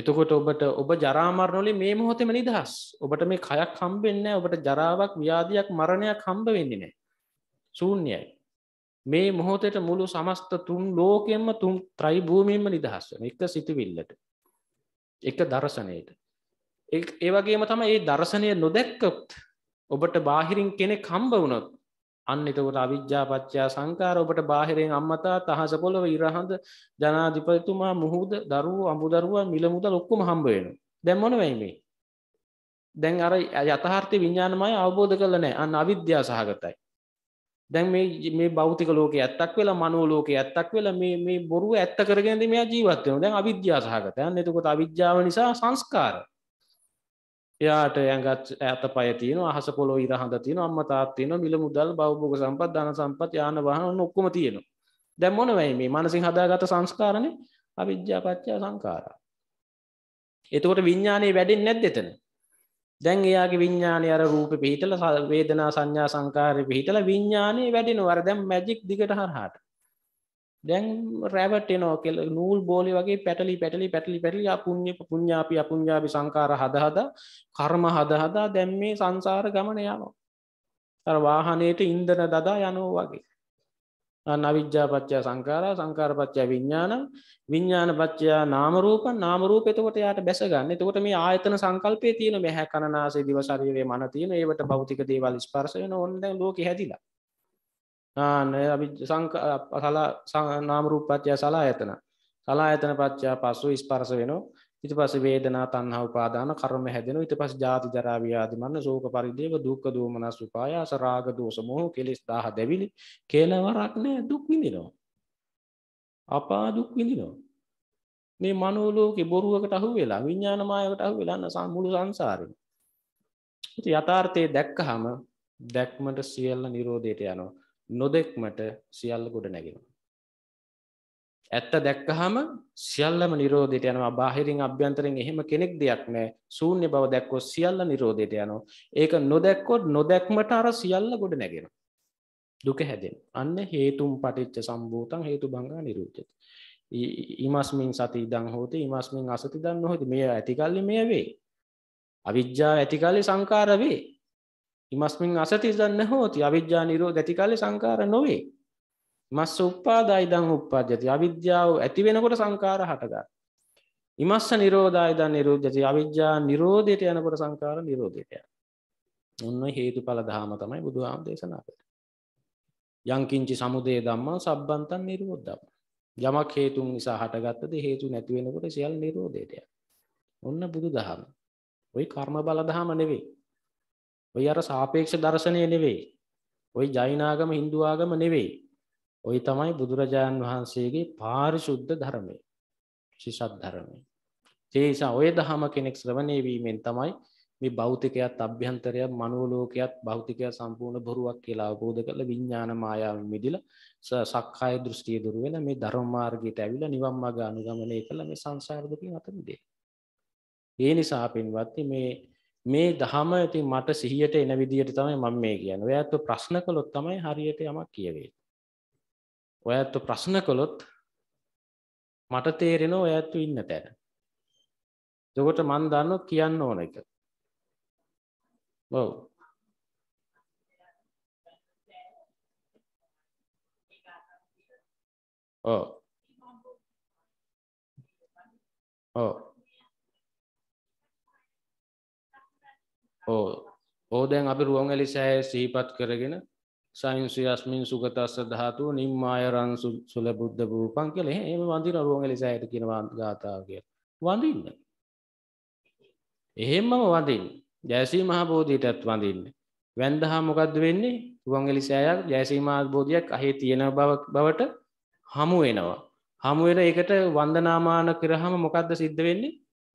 එතකොට ඔබට ඔබ ජරාමරණොලි මේ මොහොතෙම නිදහස් ඔබට මේ කයක් හම්බෙන්න ඔබට ජරාවක් ව්‍යාධයක් මරණයක් හම්බ වෙන්නෙන සූන්‍යයි මේ මොහොතට මුළු සමස්ත තුන් ලෝකෙන්ම තුන් ත්‍රයිභූමින්ම නිදහස්ව එක සිතිවිල්ලට එක දර්ශනයට ඒ වගේම තම ඒ දර්ශනය නොදැක්කොත් ඔබට බාහිරින් කෙනෙ කම්බ වුණොත් අන්න එතකොට අවිද්‍යාපච්චා සංකාර ඔබට බාහිරෙන් අම්මතා තහස පොළව ඉරහඳ ජනාධිපතුමා මුහුද දරුව අමුදරුවන් මිලමුද ලොක්කුම හම්බවෙන දැම්මොන වැයිමේ දැන් අර යථහර්ථය විඤ්ඥානමය අවබෝධ කල නෑ අන්න අවිද්‍යා සහගතයි දැන් මේ බෞතික ලෝක ඇත්තක් වෙලා මනෝලෝක ඇත්තක් වෙල මේ බොරුව ඇත්ත කරගෙනද මෙයා ජීවත්වය දැන් අවිද්‍යා සහගතයන් එතකොට අවිද්‍යාව නිසා සංස්කාර එයාට ඇඟත් ඇත පයතින අහස පොලො ඉරහඳ තින අම්ම තාත්තින මිල මුදල් බෞ්භෝග සම්පත් ධන සම්පත් යාන වහන ඔක්කම තියෙන දැම්මොන වැයි මේ මනසින් හදාගත සංස්කාරණය අවිද්‍යාපච්චා සංකාර එතකොට විඤ්ඥානය වැඩෙන් නැත් දෙතන දැන් එයාගේ විඤ්ඥානය අර රූප පිහිටල සවේදනා සංඥා සංකාරය පිහිටල විඤ්ඥානය වැඩෙන වර දැම් මැජික් දිගට හරහට දැන් රැවටනෝ කෙල නූල් බෝලි වගේ පැටලි පැටලි පැටලි පැටලි අපුුණ්්‍ය පුඤ්ඥාපි අපුඤ්ඥාපි සංකාර හදහද කර්ම හදහදා දැම් මේ සංසාර ගමන යනවා වාහනයට ඉන්දන දදා යනෝ වගේ නවිද්‍යාපච්චා සංකාර සංකාරපච්චා විඤ්ඥාන විඤ්ඥාන පච්චයා නාමරූප නාමරූප එතකොට යායට බැසගන්න එතකොට මේ ආයතන සංකල්පය තියෙන මෙහැ කණනාසේ දිවශරීරය මන තියෙන ඒවට භෞතික දේවල් ස්පර්සයන ඔොන්ද ලෝක හැදිලා අභි සංක සලා සනාමරූපත්ය සලා ඇතන සලා ඇතන පච්චා පස්සු ස්පරස වෙන ඉති පස වේදනා තන්හ උපාදාන කරම හැදෙන ඉති පස ජාති ජරාවයාදිමන්න සෝක පරිදේව දුක්ක දූමන සුපායාස රාග දෝසමෝහ කෙලෙස් දාහ දැවිලි කෙලවරක්නෑ දුක් විඳිනවා අපා දුක් විඳිනවා මේ මනෝලෝක බොරුවකට අහු වෙලා විඤ්ඥානමායකට අහු වෙලාන්න සම්මුළු සංසාරෙන් යථාර්ථය දැක්ක හම දැක්මට සියල්ල නිරෝධයට යනවා නොදෙක්මට සියල්ල ගොඩ නැගෙන. ඇත්ත දැක්කහම සියල්ලම නිරෝධයට යනවා බාහිරින් අභ්‍යන්තරෙන් එහෙම කෙනෙක් දෙයක් නෑ සූන්‍ය බව දැක්කෝ සියල්ල නිරෝධයට යනවා ඒක නොදැක්කොත් නොදැක්මට අර සියල්ල ගොඩ නැගෙන දුක හැදෙන් අන්න හේතුම් පටිච්ච සම්බූතන් හේතු බංගා නිරූජත ඉමස්මින් සති ඉදං හෝතේ ඉමස්මින් අසති දන්න හොති මේ ඇතිකල්ලි මේ වේ අවිද්‍යාව ඇතිකල්ලි සංකාර වේ ඉමස්මින් අසති දන්න හෝති අවිද්‍යා නිරෝ දැති කාලේ සංකාර නොවේ මස්ස උප්පාදා ඉදං උප්පජ්ජති අවිද්‍යාව ඇති වෙනකොට සංකාර හටගන්න ඉමස්ස නිරෝධා ඉදං නිරෝධති අවිද්‍යා නිරෝධයට යනකොට සංකාර නිරෝධයට යන ඔන්න හේතුඵල ධහම තමයි බුදුහාම දේශනා කරේ යංකින්චි සමුදය ධම්මා සබ්බන්තං නිරෝධම් යමක් හේතුන් නිසා හටගත්තද හේතු නැති වෙනකොට සියල්ල නිරෝධයට යන ඔන්න බුදු දහම ওই කර්ම බල දහම නෙවෙයි ඔය අර සාපේක්ෂ දර්ශනය නෙවෙයි. ඔය ජෛනාගම හින්දු ආගම නෙවෙයි. ඔය තමයි බුදුරජාන් වහන්සේගේ පාරිශුද්ධ ධර්මය. ශිෂත් ධර්මය. ඒ නිසා ඔය දහම කෙනෙක් ශ්‍රවණය වීමෙන් තමයි මේ භෞතිකයත් අභ්‍යන්තරයත් මනෝලෝකයත් භෞතිකය සම්පූර්ණ බොරුවක් කියලා අවබෝධ කරලා විඥාන මායාවෙන් මිදිලා සක්කාය දෘෂ්ටිය දුර වෙලා මේ ධර්ම මාර්ගයට ඇවිල්ලා නිවන් මාර්ග අනුගමනය කළ මේ සංසාර දුකින් අත මිදේ. ඒ නිසා පින්වත්නි මේ මේ දහම ඇති මට සිහියට එන විදිහට තමයි මම මේ කියන්නේ. ඔය ඇත්ත ප්‍රශ්න කළොත් තමයි හරියට යමක් කියවේ. ඔය ඇත්ත ප්‍රශ්න කළොත් මට තේරෙනවා ඔය ඇත්තු ඉන්න තැන. එතකොට මන් දන්නොත් කියන්න ඕන එක. ඔව්. ඔව්. ඔව්. ඕ ඕ දැන් අපි රුවන්ඇලි සෑය සහිපත් කරගෙන සයින්සියස්මින් සුගතස්ස ධාතුව නිම්මායරන් සුල බුද්ධ භූපන් කළ එම වඳින රුවන්ඇලි සෑයට කියෙනවා ගාථාව කිය වඳන්න එහෙම්මම වඳින් ජැසී මහබෝධීටත් වඳන්න වැන්දහා මොකක්ද වෙන්නේ රුවන්ගලි සෑයක් ජැසී මහබෝධයක් අහේ තියෙන බවට හමු වෙනවා හමුවෙන එකට වන්දනාමාන කරහම මොකක්ද සිද්ධ වෙන්නේ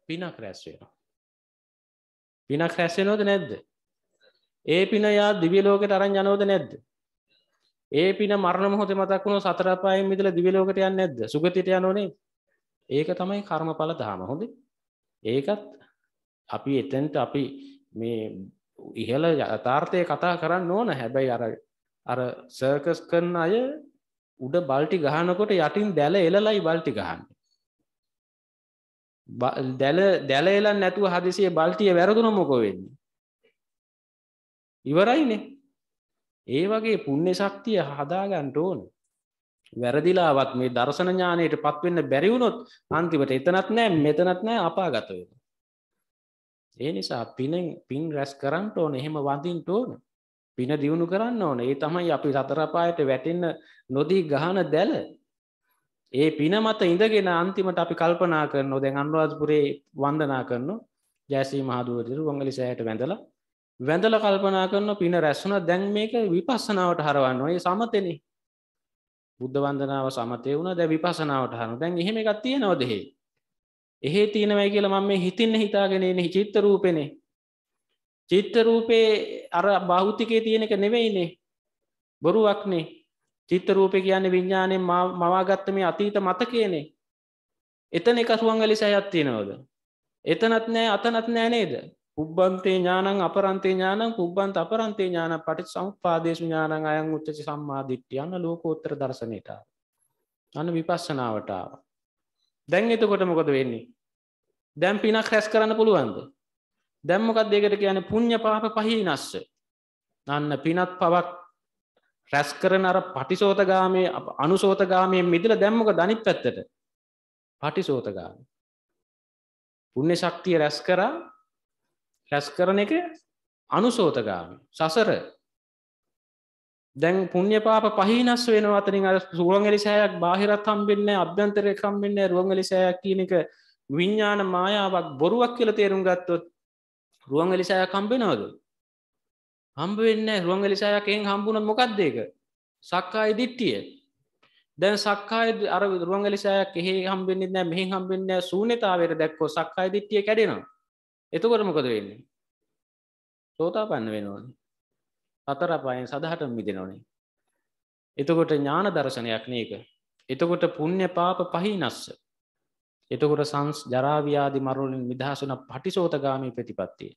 පිනක් රැස් වෙනවා පිනක් රැස්සෙනෝද නැද්ද ඒ පින යා දිවිය ලෝකෙට අරන් යනෝද නැද්ද ඒ පින මරණ මොහොතේ මතක් වුණොත් සතර අපායෙන් මිදලා දිව්‍ය ලෝකයට යන්නේ නැද්ද සුගතියට යනෝනේ ඒක තමයි කර්මඵල දහම හොඳේ ඒකත් අපි එතෙන්ට අපි මේ ඉහළ යථාර්ථය කතා කරන්න ඕන හැබැයි අර අර සර්කස් කරන අය උඩ බල්ටි ගහනකොට යටින් දැල එලලයි බල්ටි ගහන්නේ දැල දැලේලන් නැතුව හදිසිය බල්ටිය වැරදුන මොකෝ වෙන්නේ. ඉවරයිනේ ඒ වගේ පුුණ්‍ය ශක්තිය හදාගන්ට ඕන වැරදිලාවත් මේ දර්ශන ඥානයට පත්වෙන්න බැරිවුණොත් අන්තිමට එතනත් නෑ මෙතනත් නෑ අපාගතවෙන ඒ නිසා පිනෙන් පින් රැස් කරන්නට ඕන එහෙම වඳින්ට ඕන පින දියුණු කරන්න ඕන ඒ තමයි අපි සතරපායට වැටෙන්න නොදී ගහන දැල ඒ පින මත ඉඳගෙන අන්තිමට අපි කල්පනා කරන දැන් අනුරාධපුරේ වන්දනා කරනු ජැසී මහදුවරරු වංගලි සෑයට වැඳල වැඳල කල්පනා කරන පින රැස්සුන දැන් මේක විපස්සනාවට හරවන්න ඒ සමතෙන බුද්ධ වන්දනාව සමතය වුණ දැ විපසනාවට හරන දැන් එහෙම එකක් තියෙනවදෙහේ එහෙ තියෙනවයි කියලා මම මේ හිතින්න හිතාගෙනන චිත්ත රූපෙනේ චිත්ත රූපේ අර භෞතිකයේ තියෙනක නෙවෙයිනේ බොරුවක්නේ චිත්ත රූපය කියන්නේ විඤ්ඥානයෙන් මවාගත්ත මේ අතීත මතකයනේ එතන එක සුවන්ග ලෙස අයත් තියෙනවද එතනත් නෑ අතනත් නෑ නේද උබ්බන්තේ ඥානං අපරන්තේ ඥානං උබ්බන්ත අපරන්තේ ඥාන පටි සම්පාදේශ ඥානං අයං උච්චචි සම්මාධිට්්‍යයන්න ලෝකෝත්තර දර්ශනයට අන්න විපස්සනාවටාව දැන් එතකොට මොකද වෙන්නේ දැම් පිනක් රැස් කරන්න පුළුවන්ද දැම්මකත් දෙකට කියන පුුණ්්‍ය පාප පහි නස්ස අන්න පිනත් පවක් රැස් කරන අර පටිසෝතගාමය අනුසෝතගාමය මිදිල දැම්මක දනිත් පැත්තට පටිසෝතගාම පුුණ්‍ය ශක්තිය රැස් කරා රැස් කරන එක අනුසෝතගාමි සසර දැන් පුුණ්්‍යපාප පහිනස් වෙන අතරින් අ සුවගලි සෑයක් බාහිරත් හම්බෙන්න අභ්‍යන්තරයකම් වෙන්න රුවගලි සෑයක් කියන එක විඤ්ඥාන මායාවක් බොරුවක් කියල තේරුම් ගත්තොත් රුවන්ගලි සෑය කම්බෙනවද හම්බ වෙන්න රුවන් එලිසායකෙන් හම්බුණත් මොකක්දේක සක්කාය දිට්ටිය දැන් සක්කාය අර රුවන් එලිසායක් එහෙ හම්බෙන්න්නේ නෑ මෙහි හම්බෙන්න සූනතාවයට දැක්කෝ සක්කාය දිට්ටිය කැඩෙනවා එතකොට මොකද වෙන්නේ සෝතා පන්න වෙනවානේ අතර පායෙන් සදහට මිදෙනවනේ එතකොට ඥාන දර්ශනයක් නේක එතකොට පුුණ්්‍ය පාප පහි නස්ස එතකොට සංස් ජරාවයාදි මරුලින් නිදහසන පටිසෝතගාමී ප්‍රතිපත්තිය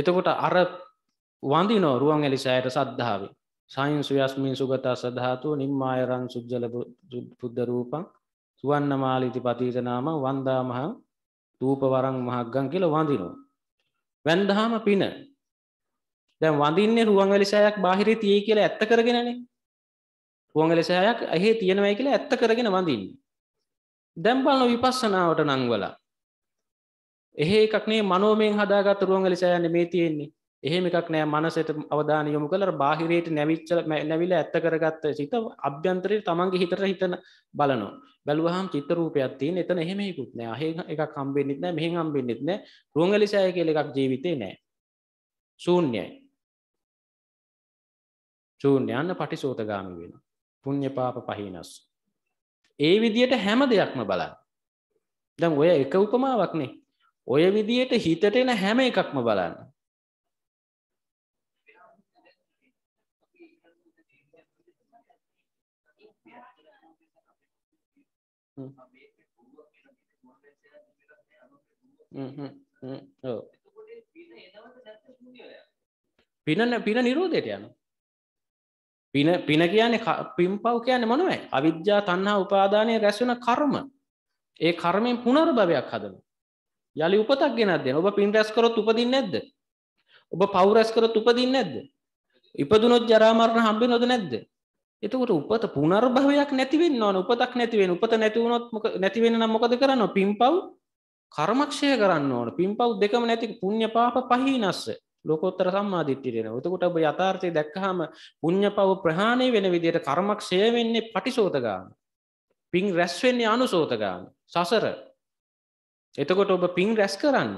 එතකොට අර වඳිනෝ රුවන් එලිසෑයට සද්ධාවේ සයින් සුයස්මින් සුගතා සධාතුව නිම්මායරන් සුද්ජල පුද්ධරූපන් සුවන්න මාලිති පතීතනාම වන්දාමහ තූපවරං මහක්ගන් කියල වඳිනෝ. වැන්දහාම පින දැන් වඳින්නේ රුවන් වෙලිසයක් බාහිර තිය කියලා ඇත්ත කරගෙනනේ රුවන් වෙලෙසයක් ඇහේ තියෙනවයි කියලා ඇත්ත කරගෙන වඳින්න. දැම්බලන විපස්සනාවට නංවලා. එහෙ එකක්නේ මනෝමෙන් හදාගත් රුවන් වෙලෙසයන්න මේ තියෙන්නේ එහෙම එකක් නෑ මනසට අවධාන යොමු කළ බාහිරයට නැවිච්ච නැවිල ඇත්ත කරගත්ත සිත අභ්‍යන්තරයට තමන්ගේ හිතට හිතන බලනො බැලුවහම් චිත්තරූපයක් තියෙන් එතන එහෙමෙකුත් නෑ හ එකක් හම්බෙන්න්නෙත් නෑ මෙහි හම්බෙන්න්නෙත් නෑ රුවගලිසාය කියල එකක් ජීවිතේ නෑ ශූන්‍යයි චූන්‍යයන්න පටිසෝතගාමි වෙන පුං්ඥ පාප පහිනස් ඒ විදියට හැම දෙයක්ම බලන්න දැන් ඔය එක උපමාවක්නේ ඔය විදියට හිතට එන හැම එකක්ම බලන්න පිනන පින නිරෝධයට යන පින පින කියන්නේ පිම් පව් කියන මොනුවයි අවිද්‍යා තන්හා උපාදානය රැසුන කර්ම ඒ කර්මෙන් පුනර් භවයක් හදන යළි උපතක් ගෙනත් දෙෙන ඔබ පින් රැස් කරොත් උපදින්න නැද්ද ඔබ පවරැස් කරොත් උපදින්න නැද්ද ඉපදුනොත් ජරාමරණ හම්බි නොද නැද්ද එතකොට උපත පුනර්භවයක් නැතිවෙන්න ඕන උපතක් නැතිවෙන උපත නැතිවුණොත් නැතිවෙන නම් මොකද කරන්න පින් පව් කර්මක්ෂය කරන්න ඕන පින් පව් දෙකම නැති පුුණ්්‍ය පාප පහිනස්ස ලොකොත්තර සම්මාධිට්ටිරෙන එතකොට ඔබ යථාර්ථය දැක්කහම පුුණ්්‍ය පව් ප්‍රහාණය වෙන විදියට කර්මක්ෂය වෙන්නේ පටිසෝතගාන පින් රැස්වෙන්නේ අනුසෝතගාන සසර එතකොට ඔබ පින් රැස් කරන්න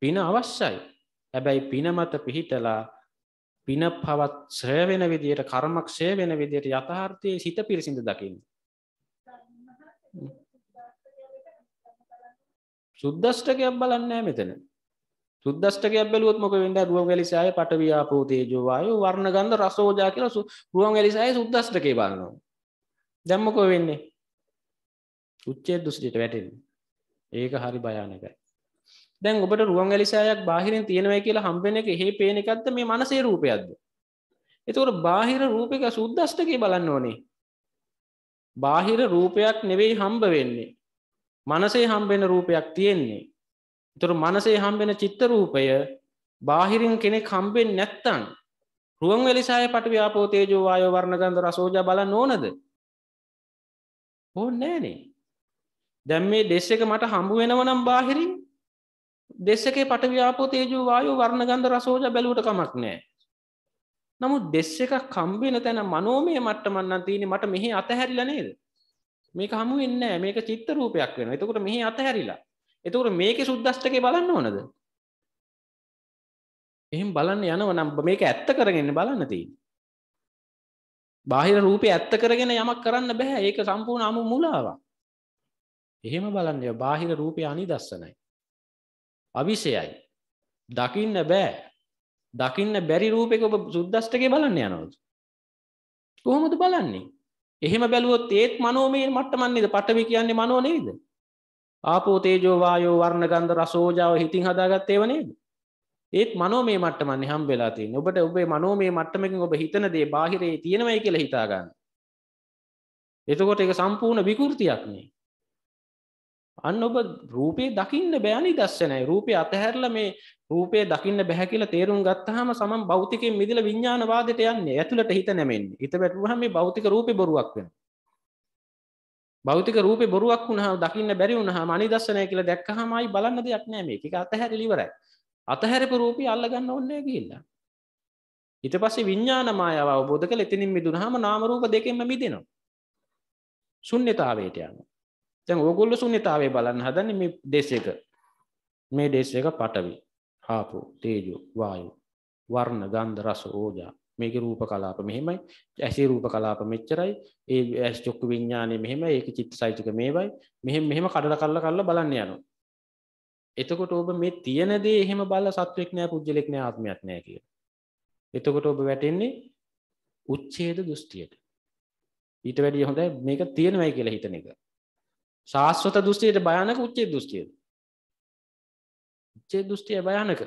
පින අවශ්‍යයි හැබැයි පින මත පිහිටලා පින පවත් ශ්‍රය වෙන විදියට කර්මක්ෂය වෙන විදියට යථාර්ථයේ සිත පිරිසිඳ දකින්න. සුද්දෂ්ටකයක් බලන්නේ මෙතන. සුද්දෂ්ටකයක් බැලුවොත් මොකද වෙන්නේ? රුවන් වැලිසෑය පටවිය ආපෝ තේජෝ වායෝ වර්ණ ගන්ධ රසෝජා කියලා රුවන් වැලිසෑය සුද්දෂ්ටකේ බලනවා. දැන් මොකද වෙන්නේ? උච්ඡේද දුසිතට වැටෙන්නේ. ඒක හරි භයානකයි. දැන් ඔබට රුවන් ඇලිසායක් බාහිරෙන් තියෙනවයි කියලා හම්බෙන එක හේ පේන එකක්ද මේ මනසේ රූපයක්ද එතකොට බාහිර රූපයක සුද්දෂ්ටකේ බලන්න ඕනේ බාහිර රූපයක් නෙවෙයි හම්බ වෙන්නේ මනසේ හම්බෙන රූපයක් තියෙන්නේ එතුර මනසේ හම්බෙන චිත්ත රූපය බාහිරින් කෙනෙක් හම්බෙන් නැත්තන් රුවන් වෙලිසාය පට ව්‍යාපෝතේජෝ වායෝ වර්ණගන්ධ රසෝජ බල නොනද ඕ නෑනේ දැම් මේ දෙස් එක මට හම්බු වෙනවනම් බාහිරින් දෙස්සකේ පටව්‍යාපෝ තේජෝ වායෝ වර්ණගන්ධ රසෝජ බැලුවට කමක් නෑ නමුත් දෙස් එක කම්බෙන තැන මනෝමය මට්ටමන්නන් තියෙන මට මෙහි අතහැරිල නේද මේක හමු වෙන්න මේක චිත්ත රූපයක් වෙන එතකොට මෙහි අතහැරිලා එතකොට මේක සුද්දෂ්ටකේ බලන්න ඕනද එහෙම බලන්න යනව නම් මේක ඇත්ත කරගෙන බලන්න තියෙන බාහිර රූපය ඇත්ත කරගෙන යමක් කරන්න බැහැ ඒක සම්පූර්ණ අමු මුලාවක් එහෙම බලන්න බාහිර රූපය අනිදස්සනයි අවිෂයයි. දකින්න බෑ. දකින්න බැරි රූපයක ඔබ සුද්දෂ්ටකේ බලන්න යනවද? කොහොමද බලන්නේ? එහෙම බැලුවොත් ඒත් මනෝමය මට්ටමන්නේද? පඨවි කියන්නේ මනෝ නේද? ආපෝ තේජෝ වායෝ වර්ණ ගන්ධ රසෝජාව හිතින් හදාගත්ත ඒවා නේද? ඒත් මනෝමය මට්ටමන්නේ හම් වෙලා තියෙන්නේ. ඔබට ඔබේ මනෝමය මට්ටමකින් ඔබ හිතන දේ බාහිරේ තියෙනවයි කියලා හිතා ගන්න. එතකොට ඒක සම්පූර්ණ විකෘතියක් නේ. අන්න ඔබ රූපේ දකින්න බෑනි දස්සනයි රූපය අතහැරල මේ රූපේ දකින්න බැහැ කියලා තේරුම් ගත්තහම සමන් භෞතිකෙන් මිදිල විඤ්ඥානවාදයට යන්නේ ඇතුළට හිත නැමෙන් හිත බැටුවහම මේ භෞතික රූප බොරුවක් වෙන භෞතික රූපේ බොරුවක් වුණා දකින්න බැරි වුණා අනි දස්සනය කියලා දැක්කහමයි බලන්න දෙයක් නෑ මේ එක අතහැර ලිවරයි අතහැරපු රූපී අල්ලගන්න ඕන්නෑ කියලා ඊට පස්සේ විඤ්ඥාන මායාව අවබෝධ කළ එතිනින් මිදුනහම නාමරූප දෙකෙන්ම මිදෙනවා ශුන්්‍යතාවයට යනවා දැන් ඕගොල්ලෝ ශුන්‍යතාවය බලන්න හදන්නේ මේ දේශ එක. මේ දේශ එක පඨවි, ආපෝ, තේජෝ, වායෝ, වර්ණ, ගන්ධ, රස, ඕජා. මේකේ රූප කලාප මෙහෙමයි. ඇසේ රූප කලාප මෙච්චරයි. ඒ ඇස් චක්කු විඥානේ මෙහෙමයි. ඒක චිත්තසයිතික මේවයි. මෙහෙම මෙහෙම කඩලා කල්ලා කල්ලා බලන්න යනවා. එතකොට ඔබ මේ තියෙන දේ එහෙම බලලා සත්වෙක් නෑ, පුජ්‍යලෙක් නෑ, ආත්මයක් නෑ කියලා. එතකොට ඔබ වැටෙන්නේ උච්ඡේද දෘෂ්ටියට. ඊට වැඩිය හොඳයි මේක තියෙනවයි කියලා හිතන එක. ශාස්වත දෘෂ්ටියට භයානක උච්චේ දෘෂ්ටියද උච්චේ දෘෂ්ටිය භයානක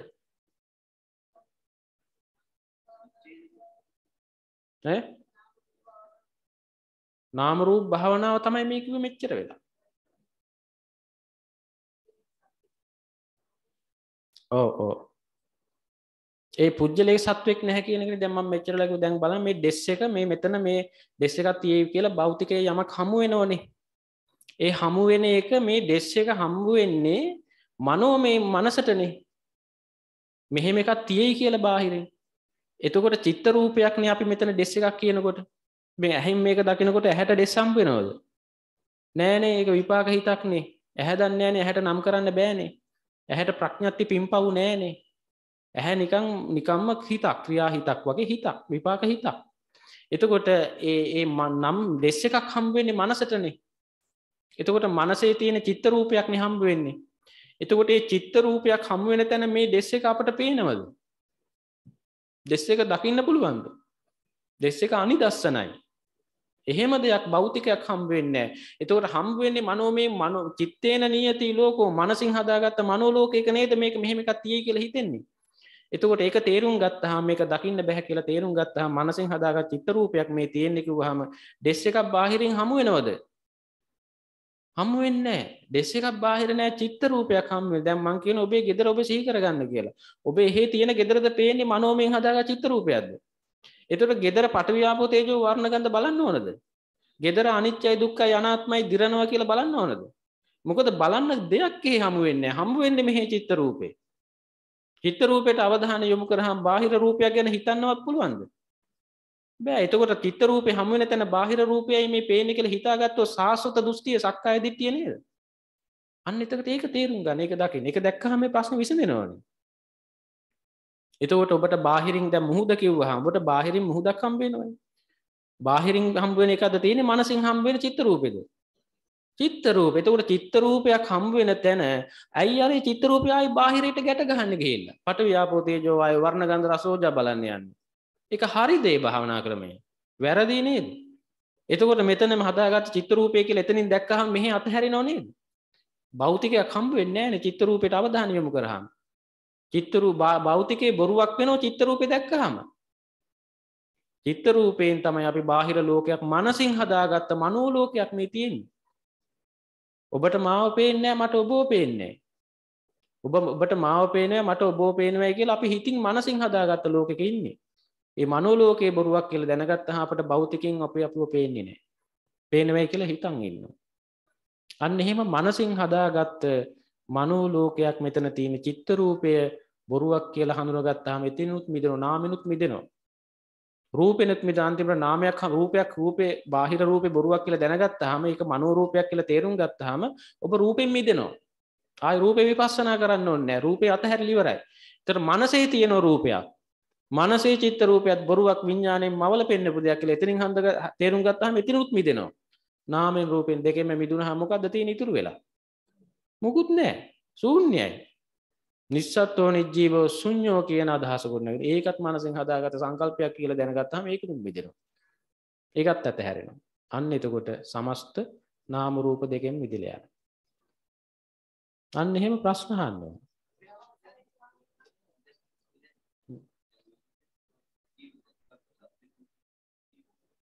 නාමරූප භාවනාව තමයි මේකව මෙච්චර වෙලා ඕ ඕ ඒ පුද්ලේ සත්වෙක් නැ කියනෙ දැම මෙචරලක දැන් බල මේ ඩෙස් එක මේ මෙතන මේ ඩෙස් එකක් තියේ කියලා බෞතිකය යමක් හමුවෙනවනේ ඒ හමුවෙන එක මේ ඩෙස් එක හම්බුවෙන්නේ මනෝ මේ මනසටනේ මෙහෙම එකක් තියෙයි කියලා බාහිරෙන් එතකොට චිත්ත රූපයක්න අපි මෙතන ඩෙස් එකක් කියනකොට මේ ඇහෙන් මේක දකිනකොට ඇහැට ඩෙස් සම්පෙනවද නෑනේ ඒක විපාක හිතක්නේ ඇහැ දන්නේෑනේ ඇහැට නම් කරන්න බෑනේ ඇහැට ප්‍රඥත්ති පින් පවු නෑනේ ඇහැ නිකං නිකම්ම හිතක් ක්‍රියා හිතක් වගේ හිතක් විපාක හිතක් එතකොට ඒ නම් ඩෙස් එකක් හම්බෙන්නේ මනසටනේ එතකොට මනසේ තියෙන චිත්ත රූපයක් හම්බ වෙන්නේ එතකොට ඒ චිත්ත රූපයක් හම් වෙන තැන මේ දෙස්ස එක අපට පේනවද දෙස්ස එක දකින්න පුළුවන්ද දෙස්ස එක අනි දස්සනයි එහෙම දෙයක් බෞතිකයක් හම්බවෙන්න එතවට හම්බවෙන්නේ මනෝ මේ මනු චිත්තේන නියති ලෝකෝ මනසිං හදාගත්ත මනෝලෝකයක නේද මේක මෙහෙමිකක් තිය කියල හිතෙන්නේ එතකොට ඒක තේරුම් ගත්තහා මේක දකින්න බැහැ කියලා තේරුම් ගත්තහ මනසින් හදාගත් චිත්තරූපයක් මේ තියෙන්නෙකි හම දෙස් එකක් බාහිරින් හමුවෙනවද හම්මුවෙන්න දෙස්සකක් බාහිර නෑ චිත්ත රූපයක් හම්ම දැම් මං කියන ඔබේ ගෙදර ඔබ සීකරගන්න කියලා ඔබ එහේ තියෙන ගෙදරද පේන්නේ මනෝමෙන් හදාග චිත්ත රූපයක්ද එතට ගෙදර පටවි්‍යාපෝ තේජෝ වර්ණගඳ බලන්න ඕනද ගෙදර අනිච්චයි දුක්ක යනාත්මයි දිරනවා කියලා බලන්න ඕනද මොකද බලන්න දෙයක්ේ හමුවෙන්න හම්බුවෙන්න මෙහේ චිත්ත රූපේ චිත්ත රූපයට අවධාන යොමු කරහම් බාහිර රූපයක් ගැන හිතන්නවත් පුළුවන්ද බෑ එතකොට තිත්ත රූපය හමුවෙන තැන බාහිර රූපයයි මේ පේන කළ හිතාගත්ව සාසත දුෘෂ්ටිය සක්කා ඇදිටිය නේද අන්න එතකට ඒක තේරුම් ගන එක දකි එක දැක්කහම ප්‍රශ්න විසඳෙනවාන එතකොට ඔබට බාහිරින් දැ මුහද කිව්ව හමට බාහිරින් මුහදක් හම්බේෙනවයි බාහිරින් හම්බුවෙන එකද තියෙන මනසින් හම්බෙන චිත්ත රූපෙද චිත්තරූප එතකට චිත්තරූපයක් හම්බුවෙන තැන ඇයි අරේ චිත්තරූපයයි බාහිරයට ගැට ගහන්න ගේල්ල පට ව්‍යාපෝතේජෝවාය වර්ණ ගන්ධ රසෝජ බලන්න යන්නේ එක හරි දේ භාවනා ක්‍රමය වැරදි නේද එතකොට මෙතන හදාගත් චිත්තරූපය කියල එතනින් දැක්කහම් මෙහි අතහැරි නොනේද බෞතිකයක් හම්බ වෙන්නේ නෑ චිත්තරූපයට අවධාන යොමු කරහම් චිත්තරූ භෞතිකේ බොරුවක් වෙනවා චිත්තරූපය දැක්කහම චිත්තරූපයෙන් තමයි අපි බාහිර ලෝකයක් මනසින් හදාගත්ත මනෝලෝකයක් මේ තියෙන්නේ ඔබට මාව පේන්නේ මට ඔබෝ පේන්නේ ඔබ ඔබට මාව පේනය මට ඔබෝ පේනවයි කියලා අපි හිතින් මනසින් හදාගත්ත ලෝකෙක ඉන්නේ ඒ මනෝලෝකයේ බොරුවක් කියලා දැනගත්තා අපට භෞතිකෙන් අපි අපිව පේන්නේ නැහැ. පේනවයි කියලා හිතන් ඉන්නවා. අන්න එහෙම මනසින් හදාගත්ත මනෝලෝකයක් මෙතන තියෙන චිත්ත රූපය බොරුවක් කියලා හඳුනගත්තාම එතනුත් මිදෙනවා නාමිනුත් මිදෙනවා. රූපෙනුත් මිද අන්තිමට නාමයක් රූපයක් රූපේ බාහිර රූපේ බොරුවක් කියලා දැනගත්තාම ඒක මනෝ රූපයක් කියලා තේරුම් ගත්තාම ඔබ රූපෙන් මිදෙනවා. ආයි රූපේ විපස්සනා කරන්න ඕනේ නැහැ. රූපේ අතහැරලා ඉවරයි. ඒතර මනසේ තියෙන රූපයක් මනසේ චිත්ත රූපයත් බොරුවක් විඥානයෙන් මවල පෙන්න්නපු දෙයක් කියලා එතනින් හඳ තේරුම් ගත්තාම එතනකුත් මිදෙනවා නාමෙන් රූපෙන් දෙකෙම මිදුණා මොකද්ද තියෙන ඉතුරු වෙලා මොකුත් නැහැ ශූන්‍යයි නිස්සත්ත්වෝ නිජීවෝ ශුන්‍යෝ කියන අදහස ගොඩනගෙන ඒකත් මනසෙන් හදාගත සංකල්පයක් කියලා දැනගත්තාම ඒකෙත් මිදෙනවා ඒකත් අතහැරෙනවා අන්න එතකොට සමස්ත නාම රූප දෙකෙන් මිදිලා යනවා අන්න එහෙම ප්‍රශ්න අහන්න ඕනේ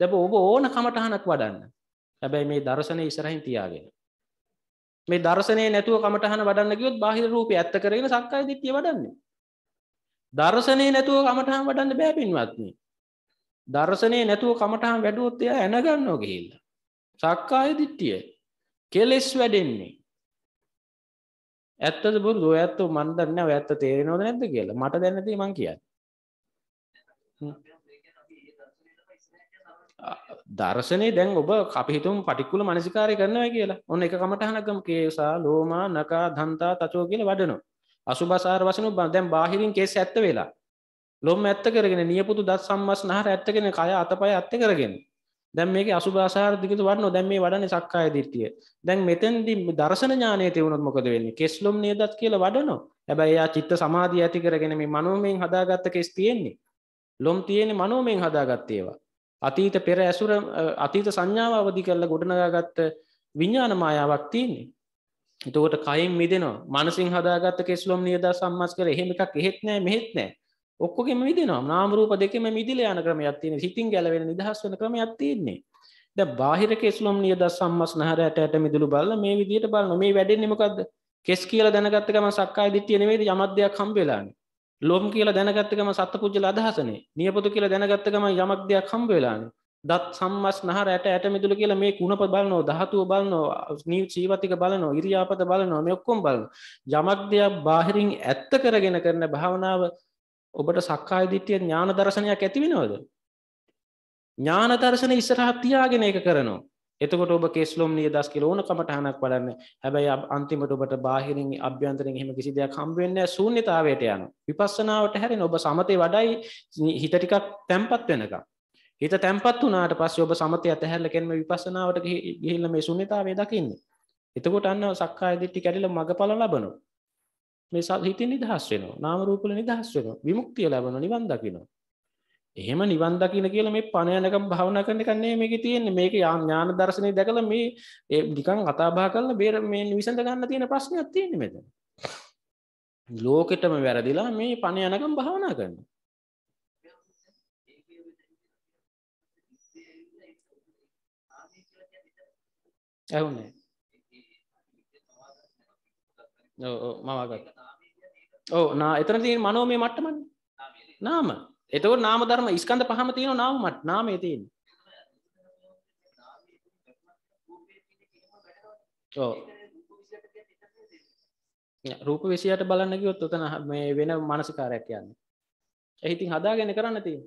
දැබ ඔබ ඕන කමටහනක් වඩන්න හැබැයි මේ දර්ශනය ඉසරහින් තියාගෙන මේ දර්ශනය නැතුව කමටහන වඩන්න ගියොත් බාහිර රූපය ඇත්ත කරගෙන සක්කාය දිට්ඨිය වඩන්නේ දර්ශනය නැතුව කමටහන් වඩන්න බෑ පින්වත්නි දර්ශනය නැතුව කමටහන් වැඩුවොත් එයා ඇනගන්නව ගිහිල්ලා සක්කාය දිට්ඨිය කෙලෙස් වැඩෙන්නේ ඇත්තද බුදු ඔය ඇත්තෝ මන් දන්නේ නැහැ ඔය ඇත්ත තේරෙනවද නැද්ද කියලා මට දැන නැති මං කියන්නේ දර්ශනය දැන් ඔබ අපිහිතුම් පටිකුල මනසිකාරය කරනවා කියලා ඔන්න එක කමටහනකම කේසා ලෝමා නකා ධන්තා තචෝ කියල වඩනු. අසුබසාර වසනු දැන් බාහිරින් කේස ඇත්ත වෙලා. ලොම් ඇත්ත කරගෙන නියපුතු දත් සම්මස් නහර ඇත්තගෙන කය අතපය ඇත්ත කරගෙන. දැන් මේක අසුභාසාර දිගට වඩන දැන් මේ වඩන්නේ සක්කාය දිට්ඨිය. දැන් මෙතෙන්දී දර්ශන ඥානය තියුණොත් මොකද වෙන්නේ? කෙස්ලොම් නේදත් කියලා වඩනෝ. හැබැයි එයා චිත්ත සමාධිය ඇති කරගෙන මේ මනෝමයෙන් හදාගත්ත කෙස් තියෙන්නේ. ලොම් තියෙන්නේ මනෝමයෙන් හදාගත්ත ඒවා. අතීත පෙර ඇසුර අතීත සංඥාව අවදි කරලා ගොඩනගාගත්ත විඤ්ඥාන මායාවක් තියන්නේ එතකොට කයින් මිදෙනවා මනසිං හදාගත්ත කෙස්ලොම් නියද සම්මස් කර එහෙම එකක් එහෙත් නෑ මෙහෙත් නෑ ඔක්කොගෙම මිදෙනවා නාමරූප දෙකම මිදිල යන ක්‍රමයක් තියෙන සිතින් ගැලවෙන නිදහස් වන ක්‍රමයක් තියෙන්නේ ද බාහිර කෙස්ලොම් නියද සම්මස් නහරයට ඇට මිදුළු බල්ල මේ විදියට බලන මේ වැඩෙන්නෙමකක්ද කෙස් කියලා දැනගත්තකම සක්කායි දිට්ටිය නෙවෙේද යමත්දයක් හම්බෙලාන්නේ ලොම් කියලා දැනගත්තකම සත්ත පුද්ජල අදහසනේ නියපොතු කියලා දැනගත්තකම යමක් දෙයක් හම්බ වෙලානේ දත් සම්මස් නහර ඇට ඇට මිදුල කියලා මේ කුණප බලනෝ දහතුව බලනෝ නීව ජීවතික බලනෝ ඉරියාපත බලනෝ මේ ඔක්කොම් බලන යමක් දෙයක් බාහිරින් ඇත්ත කරගෙන කරන භාවනාව ඔබට සක්කාය දිට්ටිය ඥාන දර්ශනයක් ඇතිවෙනවද ඥාන දර්ශන ඉස්සරහත් තියාගෙන එක කරනවා එතකොට ඔබ කෙස්ලොම් නිය දස් කියල ඕන කමටහනක් වඩන්න හැබැයි අන්තිමට ඔබට බාහිරින් අභ්‍යන්තරින් හෙම කිසි දෙයක් හම්බවෙන්න ශූන්‍යතාවයට යන විපස්සනාවට හැරෙන ඔබ සමතය වඩයි හිතටිකක් තැම්පත් වෙනකම් හිත තැම්පත් වනාට පස්ස ඔබ සමතය ඇතහැරල කෙන්ම විපසනාවට ගිහිල්ල මේ සුන්නිතාවේ දකින්නේ එතකොට අන්න සක්කා දිට්ටි කැඩිල මඟ පල ලබනු මේ සල් හිතින් නිදහස් වෙන නාමරූපල නිදහස් වෙන විමුක්තිය ලැබන නිවන් දකිනවා එහෙම නිවන් දකින්න කියලා මේ පණ යනකම් භාවනා කරන එක නෙමෙයි මේකේ තියෙන්නේ මේක ඥාන දර්ශනේ දැකලා මේ ඒ නිකන් කතාබහ කරලා බේර මේ විසඳ ගන්න තියෙන ප්‍රශ්නයක් තියෙන්නේ මෙතන ලෝකෙටම වැරදිලා මේ පණ යනකම් භාවනා කරනවා ඇහුනේ ඔව් මම අගත් ඔව් නා එතන තියෙන මනෝමය මට්ටමනේ නාම එතව නාම ධර්ම ස්කන්ධ පහම තියෙන නාම මට නාමේ තියෙන රූප විසියට බලන්න ගියොත් ඔතන මේ වෙන මානසිකාරයක් යන්න එහිතින් හදාගෙන කරන්න තිය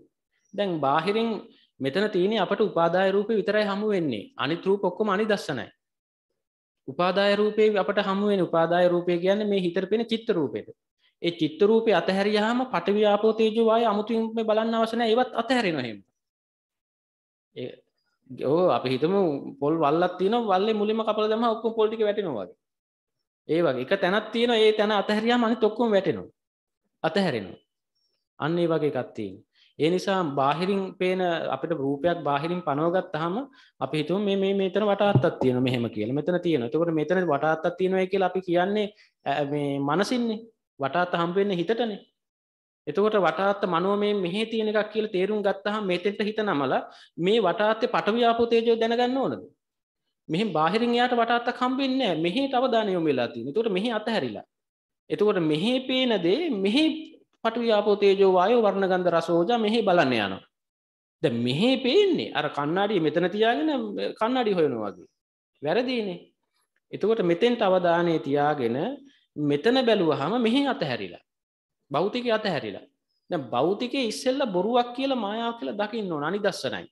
දැන් බාහිරින් මෙතන තියෙන අපට උපාදාය රූපය විතරයි හමු වෙන්නේ අනිත් රූප ඔක්කොම අනි දස්සනයි උපාදාය රූපේ අපට හමුවෙන් උපාදාය රූපය කියන්නේ මේ හිතර පෙන චිත්ත රූපෙට ඒ චිත්තරූපය අතහැරියහම පටවි්‍යාපෝතේජවාය අමුතුම බලන්න අවසන ඒවත් අතහැරෙන හෙම ඕ අපි හිතම පොල් වල්ලත් තින වල්ල මුලිම කපල දම ඔක්කු පොල්ටි වැටෙනවාද ඒ වගේ එක තැනත් තියෙන ඒ තැන අතහැරයා මනි තොක්කොම වැටෙනවා අතහැරෙනවා අන්න ඒ වගේ කත්තිීන් ඒ නිසා බාහිරින් පේන අපිට රූපයක් බාහිරින් පනවගත් හම අපි හිතුව මේ මේ මෙතන වටාත්තත් තියෙන මෙහෙම කියල මෙතන තියෙන තකොට මෙතන වටාත්තත් තියෙනවා කියල අපි කියන්නේ මනසින්නේ වටාත හම්බවෙන්න හිතටනේ එතකොට වටාත්ත මනුව මේ මෙහි තියෙන එකක් කියල තේරුම් ගත්තහම් මෙතෙන්ට හිත නමල මේ වටාත්තේ පටව්‍යාපෝතේජෝ දැනගන්න ඕනද මෙහි බාහිරින් යාට වටාත්ත කම්බෙන්න මෙහි අවධානය යොමවෙලා තියෙන තුට මෙහි අතහැරිලා එතකොට මෙහි පේනදේ මෙහි පටව්‍යාපෝතේජෝ වායෝ වර්ණගන්ධ රසෝජ මෙහි බලන්න යනවා ද මෙහේ පේන්නේ අර කන්නාඩිය මෙතන තියාගෙන කන්නාඩි හොයනවාගේ වැරදිනේ එතකොට මෙතෙන්ට අවධානය තියාගෙන මෙතන බැලුව හම මෙහි අතහැරිලා බෞතික අතහැරිලා බෞතික ඉස්සෙල්ල බොරුවක් කියල මයා කියල දකින්න නනි දස්සනයි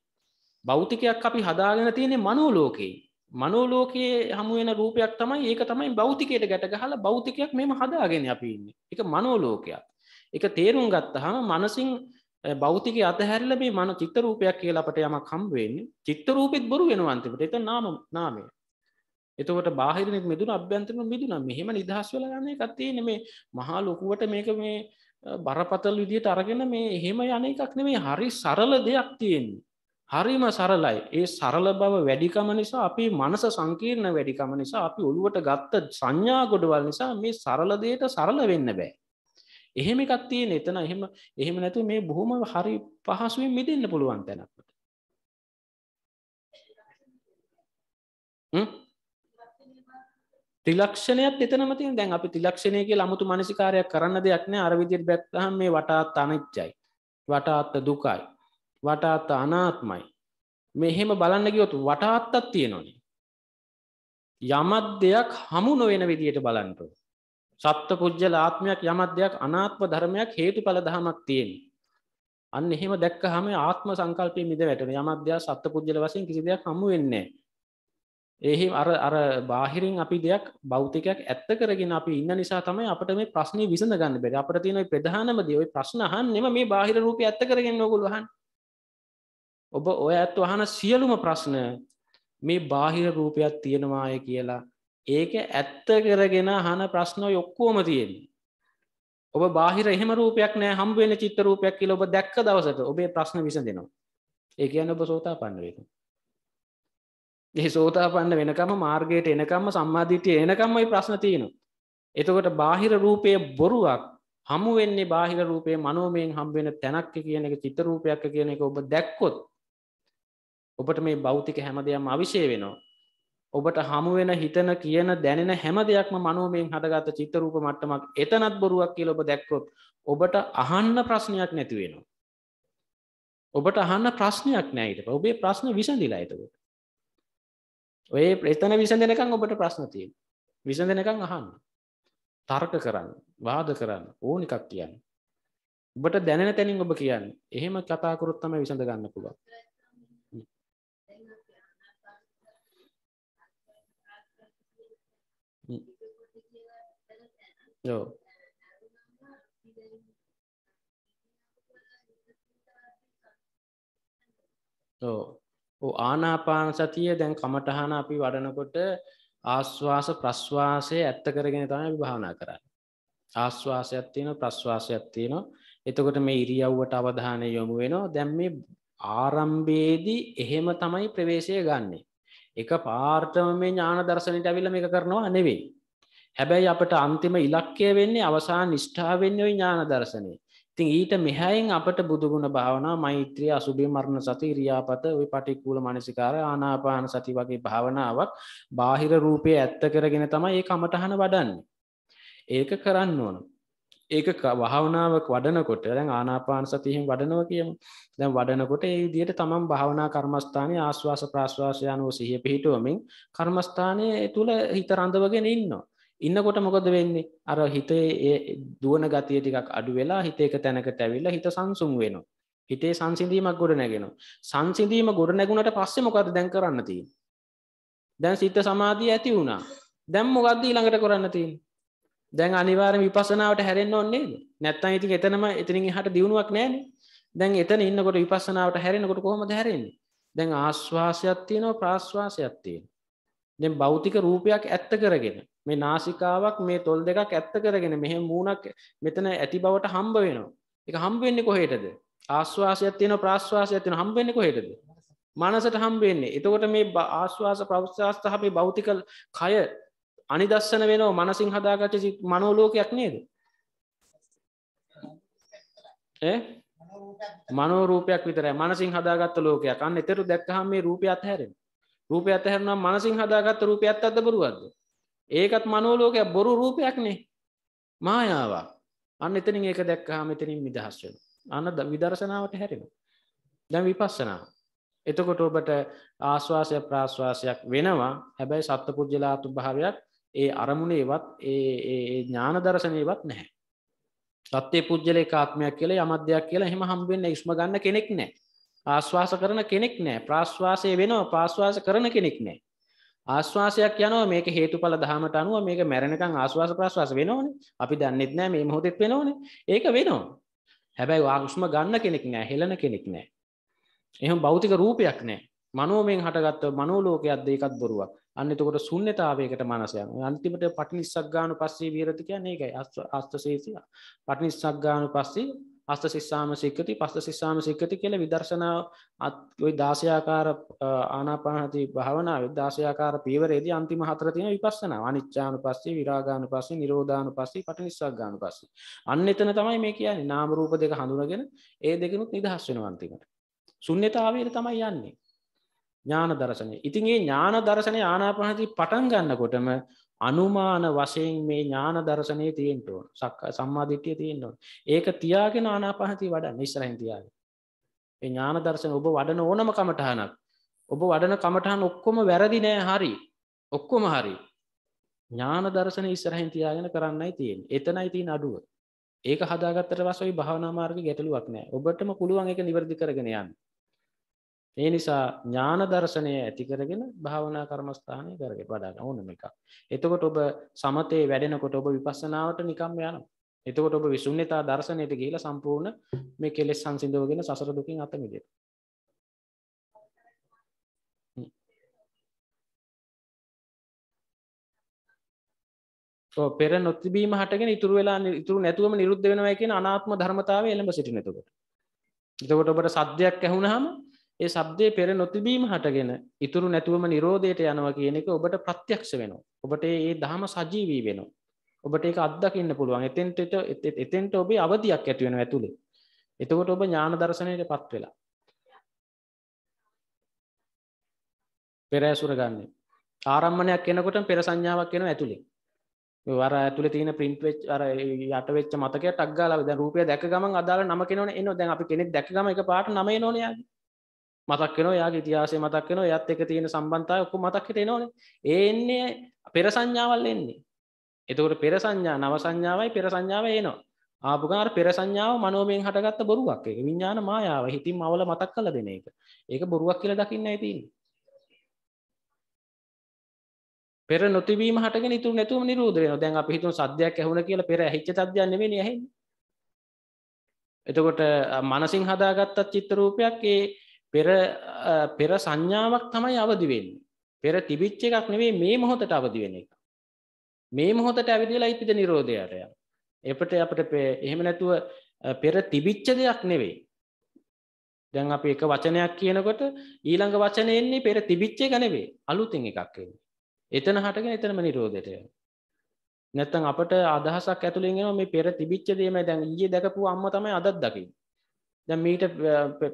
බෞතිකයක් අපි හදාගෙන තියෙනෙ මනෝලෝකයේ මනෝලෝකයේ හමුවෙන රූපයක් තමයි ඒක තමයි බෞතිකයට ගැට ගහල බෞතිකයක් මෙම හදාගෙන අපි ඉන්න එක මනෝලෝකයක් එක තේරුම් ගත්ත හම මනසිං බෞතික අතහැරල මේ මන චිත්තරූපයක් කියලාපට යම කම්වෙන්නේ චිත්තරූපෙත් බොරු වෙනවන්තිට එත නාම නාමේ එතකොට බාහිරනෙක් මෙදුන අභ්‍යන්තරම මිදුන මෙහෙම නිදහස් වලගන්න කත්තේ නෙමේ මහා ලොකුවට මේක මේ බරපතල් විදියට අරගෙන මේ එහෙම යන එකක් නෙමේ හරි සරල දෙයක් තියෙන්නේ. හරිම සරලයි ඒ සරල බව වැඩිකම නිසා අපි මනස සංකීර්ණ වැඩිකම නිසා අපි ඔළුවට ගත්ත සංඥා ගොඩවල් නිසා මේ සරලදයට සරල වෙන්න බෑ. එහෙම එකක් තියෙන එතන එහෙම එහෙම නැතු මේ බොහොම හරි පහසුවෙන් මිදන්න පුළුවන් තැනක්ට. තිලක්ෂණයත් එතනමතින් දැන් අපි තිලක්ෂණයගේ ළමුතු මනසිකාරයක් කරන්න දෙයක් නෑ අරවිදිර බැත්තහම් මේ වටාත් අනච්චයි වටාත්ත දුකයි වටාත්ත අනාත්මයි මෙහෙම බලන්න ගියොතු වටාත්තත් තියෙනොනි යමත් දෙයක් හමු නොවෙන විදියට බලන්ට සත්ව පුද්ජල ආත්මයක් යමත් දෙයක් අනාත්ම ධර්මයක් හේතු පල දහමක් තියෙන් අන්න එහෙම දැක්ක හම ආත්ම සංකල්පය මිද වැටන යමත්‍යයක් සත්ව පුද්ජල වසින් කිසි දෙයක් හමු වෙන්නේ එහි අර අර බාහිරින් අපි දෙයක් බෞතිකයක් ඇත්ත කරගෙන අපි ඉන්න නිසා තමයි අපට මේ ප්‍රශ්නය විසඳ ගන්න බෙර අපට තියෙන ප්‍රධානමද ඔයි ප්‍රශ්නහන් එම මේ බාහිර රූපය ඇත්ත කරගෙන නොගොලහන් ඔබ ඔය ඇත් වහන සියලුම ප්‍රශ්න මේ බාහිර රූපයක් තියෙනවාය කියලා ඒක ඇත්ත කරගෙන හන ප්‍රශ්න යොක්කෝම තියෙන්නේ ඔබ බාහිර එහෙම රූපයක් නෑ හම්බුවෙන චිත්ත රූපයක් කියල ඔබ දැක්ක දවසට ඔබේ ප්‍රශ්න විසඳෙනවා ඒ කියන්න ඔබ සෝතා පන්නවෙතු ගෙහි සෝතාපන්න වෙනකම මාර්ගයට එනකම්ම සම්මාධීටය එනකම්මයි ප්‍රශ්න තියෙනවා. එතකොට බාහිර රූපය බොරුවක් හමුවෙන්නේ බාහිර රූපය මනෝමයෙන් හම්බෙන තැනක් කියන එක චිත රූපයක් කියන එක ඔබ දැක්කොත් ඔබට මේ භෞතික හැම දෙයක්ම අවිශය වෙනවා. ඔබට හමුවෙන හිතන කියන දැනෙන හැම දෙයක්ම මනෝමයෙන් හදගත්ත චිත්තරූප මට්ටමක් එතනත් බොරුවක් කියල ඔබ දැක්කොත් ඔබට අහන්න ප්‍රශ්නයක් නැතිවෙනවා. ඔබට අහන්න ප්‍රශ්නයක් නෑයිට ඔබේ ප්‍රශ්න විසඳිලා ඇතකොට. ඔය ප්‍රේතන විසඳ දෙනකම් ඔබට ප්‍රශ්න තියෙන විසඳ දෙනකම් අහන්න තර්ක කරන්න වාද කරන්න ඕන එකක් කියන්න ඔබට දැනෙන තැනින් ඔබ කියන්න එහෙම කතාකරුත් තම විසඳ ගන්න පුළුවන් යෝ ඕ ආනාපාන සතිය දැන් කමටහන අපි වඩනකොට ආශ්වාස ප්‍රශ්වාසය ඇත්ත කරගෙන තමයි භාවනා කරන්න. ආශ්වාසයක් තියෙන ප්‍රශ්වාසයක් තියෙනවා. එතකොට මේ ඉරියව්වට අවධානය යොමු වෙනවා. දැන් මේ ආරම්භයේදී එහෙම තමයි ප්‍රවේශය ගන්නෙ. එක පාර්ටම මේ ඥාන දර්ශනයට ඇවිල්ලා මේක කරනවා නෙවෙයි. හැබැයි අපට අන්තිම ඉලක්කය වෙන්නේ අවසාන නිෂ්ඨාවෙන්නේ ওই ඥාන දර්ශනේ. තින් ඊට මෙහැයින් අපට බුදුගුණ භාවනා මෛත්‍රී අසුභිය මරණ සති රියාපත ඔයි පටික්කූල මනසිකාර ආනාපාන සති වගේ භාවනාවක් බාහිර රූපය ඇත්ත කරගෙන තමයි ඒ කමටහන වඩන්නේ. ඒක කරන්න ඕන. ඒක වහවනාවක් වඩනකොට දැන් ආනාපාන සතියෙන් වඩනව කියම දැන් වඩනකොට ඒ විදියට තමන් භාවනා කර්මස්ථානය ආශ්වාස ප්‍රශ්වාසයනුව සිහිය පිහිටුවමින් කර්මස්ථානය තුළ හිතරඳවගෙන ඉන්නවා. ඉන්නකොට මොකද වෙන්නේ අර හිතේ ඒ දුවන ගතිය ටිකක් අඩු වෙලා හිතේක තැනකට ඇවිල්ලා හිත සංසුම් වෙනවා හිතේ සංසිඳීමක් ගොඩ නැගෙනවා සංසිඳීම ගොඩ නැගුණට පස්සේ මොකද දැන් කරන්න තියෙන්නේ දැන් සිත සමාධිය ඇති වුණා දැන් මොකද්ද ඊළඟට කරන්න තියෙන්නේ දැන් අනිවාර්යෙන් විපස්සනාවට හැරෙන්න ඕනේ නේද නැත්නම් ඉතින් එතනම එතනින් එහාට දියුණුවක් නැහැනේ දැන් එතන ඉන්නකොට විපස්සනාවට හැරෙනකොට කොහොමද හැරෙන්නේ දැන් ආශ්වාසයක් තියෙනවා ප්‍රාශ්වාසයක් තියෙනවා දැන් භෞතික රූපයක් ඇත්ත කරගෙන මේ නාසිකාවක් මේ තොල් දෙකක් ඇත්ත කරගෙන මෙහෙ මූුණක් මෙතන ඇති බවට හම්බ වෙනවා එක හම්බවෙන්නේ කොහේටද ආශ්වාසයක් තියෙන ප්‍රශ්වාසයක් තියෙන හම්බෙන්න කොහෙටද මනසට හම්බෙන්නේ එතකොට මේ ආශ්වාස ප්‍රශ්වාස්ත අපේ භෞතිකල් කය අනිදස්සන වෙනෝ මනසින් හදාගත මනෝලෝකයක් නේද මනෝරූපයක් විතර මනසින් හදාගත්ත ලෝකයක් අන්න එතරු දැක්කහම මේ රූපය අත්හැරෙන රූපය අත්හැරනම් මනසින් හදාගත්ත රූපයත් අද බරුවද්ද ඒකත් මනෝලෝකය බොරු රූපයක් නේ මායාවක් අන්න එතනින් ඒක දැක්කා මෙතනින් මිදහස්වෙන අන්න විදර්ශනාවට හැරෙන දැන් විපස්සනාව එතකොට ඔබට ආශ්වාසය ප්‍රාශ්වාසයක් වෙනවා හැබැයි සත්ව පුද්ජලාතු භාවයක් ඒ අරමුණේවත් ඒ ඥාන දර්ශනයවත් නැහැ සත්‍යය පුද්ජලේ කාත්මයක් කියල යමධ්‍යයක් කියලා හෙම හම්බෙන්න්න ඉස්ම ගන්න කෙනෙක් නෑ ආශ්වාස කරන කෙනෙක් නෑ ප්‍රශ්වාසය වෙනවා පාශ්වාස කරන කෙනෙක් නෑ ආශ්වාසයක් යනවා මේක හේතුඵල ධහමට අනුව මේක මැරෙනකන් ආශ්වාස ප්‍රශ්වාස වෙනවනේ අපි දන්නෙත් නෑ මේ මොහොතෙත් වෙනවනේ ඒක වෙනවා හැබැයි වාගුෂ්ම ගන්න කෙනෙක් නෑ හෙලන කෙනෙක් නෑ එහෙම භෞතික රූපයක් නෑ මනෝමෙන් හටගත්ව මනෝලෝකයක්ද ඒකත් බොරුවක් අන්න එතකොට ශුන්්‍යතාවයකට මනසයන් අන්තිමට පටිනිස්සක් ගානු පස්සේ විරති කියන්නේ ඒකයි අස්ත සේසිය පටිනිස්සක් ගානු පස්සේ අස්ත සිස්සාම සික්කති පස්ත සිස්සාම සික්කති කියල විදර්ශනාව අත්යි දාසයාකාර ආනාපානති භාවනාව දාසයාකාර පීවරේද අන්තිම හතර තියෙන විපස්සන අනිච්චාන පස්සේ විරාගාන පස්සේ නිරෝධාන පස්සේ පට නිස්සක් ගාන පස්සේ අන්න එතන තමයි මේ කියන්නේ නාම රූප දෙක හඳුනගෙන ඒ දෙකනුත් නිදහස් වෙන අන්තිමට ශුන්්‍යතාවයට තමයි යන්නේ ඥාන දර්ශනය ඉතින් ඒ ඥාන දර්ශනය ආනාපානති පටන් ගන්නකොටම අනුමාන වශයෙන් මේ ඥාන දර්ශනය තියෙන්ට ඕන සක් සම්මාධිට්‍යය තියෙන්ට ඕන ඒක තියාගෙන ආනාපහති වඩ නිස්සරහින් තියාගෙන ඒ ඥාන දර්ශන ඔබ වඩන ඕනම කමටහනක් ඔබ වඩන කමටහන් ඔක්කොම වැරදි නෑ හරි ඔක්කොම හරි ඥාන දර්ශන ඉස්සරහින් තියාගෙන කරන්නයි තියෙන් එතනයි තින් අඩුව ඒක හදාගත්තට වසයි භාවනාමාර්ග ගැටලුවක් නෑ ඔබටම පුළුවන් එක නිවැරදි කරගෙන යන්න ඒ නිසා ඥාන දර්ශනය ඇති කරගෙන භාවනා කර්මස්ථානය කරග වඩන්න ඕනම එකක්. එතකොට ඔබ සමතේ වැඩෙනකොට ඔබ විපස්සනාවට නිකම් යන. එතකොට ඔබ විසුන්්‍යතා දර්ශනයට කියලා සම්පූර්ණ මේ කෙලෙස් සංසිඳෝගෙන සසර දුකින් අතමිද. පෙර නොතිබීම හටගෙන ඉතුරු වෙලා ඉතුරු නැතුවම නිරුද්ධ වෙනවා කියන අනාත්ම ධර්මතාවය එළඹ සිටිනතකොට. එතකොට ඔබට සද්‍යයක් ඇහුණහම ඒ සබ්දය පෙර නොතිබීම හටගෙන ඉතුරු නැතුවම නිරෝධයට යනවා කියන එක ඔබට ප්‍රත්‍යක්ෂ වෙනවා. ඔබට ඒ දහම සජීවී වෙනවා. ඔබට ඒක අත්දකින්න පුළුවන්. එතෙන්ට එතෙන්ට ඔබේ අවධියක් ඇති වෙනවා ඇතුලේ. එතකොට ඔබ ඥාන දර්ශනයටපත් වෙලා. පෙර ඇසුර ගන්න. ආරම්මණයක් එනකොට පෙර සංඥාවක් එනවා ඇතුලේ. වර ඇතුලේ තියෙන print වෙච් අර යට වෙච්ච මතකයක් ටක් ගාලා දැන් රූපය දැක ගමන් අදාළ නම කෙනවනේ එනවා. දැන් අපි කෙනෙක් දැක ගම එකපාරට නම එනෝනේ යාගේ. මතක්කෙන යාගේ ඉතිහාසය මතක්කෙන යත් එක තියෙන සම්බන්තාය ඔක්කු මතක්කට නොන ඒන්නේ පෙර සංඥාවල් එන්නේ එතකට පෙර සංඥා නව සංඥාවයි පෙර සංඥාව ඒනවා ආපුකාර පෙර සංඥාව මනෝමෙන් හටගත්ත බොරුවක් එක විඤ්ඥාන මායාව හිතින් අවල මතක් කල දෙන එක ඒක බොරුවක් කියල දකින්න ඇතින් පෙර නොතිවීම හට නිතු නැතු නිරෝදරය දැන් අප හිතුන් සද්‍යයක් ඇහුණ කියල පෙර හිච්ච තද්‍යන්නවෙන හ එතකොට මනසින් හදාගත්තත් චිත්තරූපයක් ඒ පෙර පෙර සංඥාවක් තමයි අවදි වෙන්නේ. පෙර තිබිච්ච එකක් නෙවෙයි මේ මොහොතට අවදි වෙන එක. මේ මොහොතට ඇවිදලා ඉපිද නිරෝධයට යන. එපට අපිට එහෙම නැතුව පෙර තිබිච්ච දෙයක් නෙවෙයි. දැන් අපි එක වචනයක් කියනකොට ඊළඟ වචනේ එන්නේ පෙර තිබිච්ච එක නෙවෙයි. අලුතින් එකක් එන්නේ. එතන හටගෙන එතනම නිරෝධයට යන. නැත්තම් අපට අදහසක් ඇතුලෙන් එනවා මේ පෙර තිබිච්ච දේ මම දැන් ඊයේ දැකපු අම්මා තමයි අදත් දකින්නේ. දැ මීට පෙර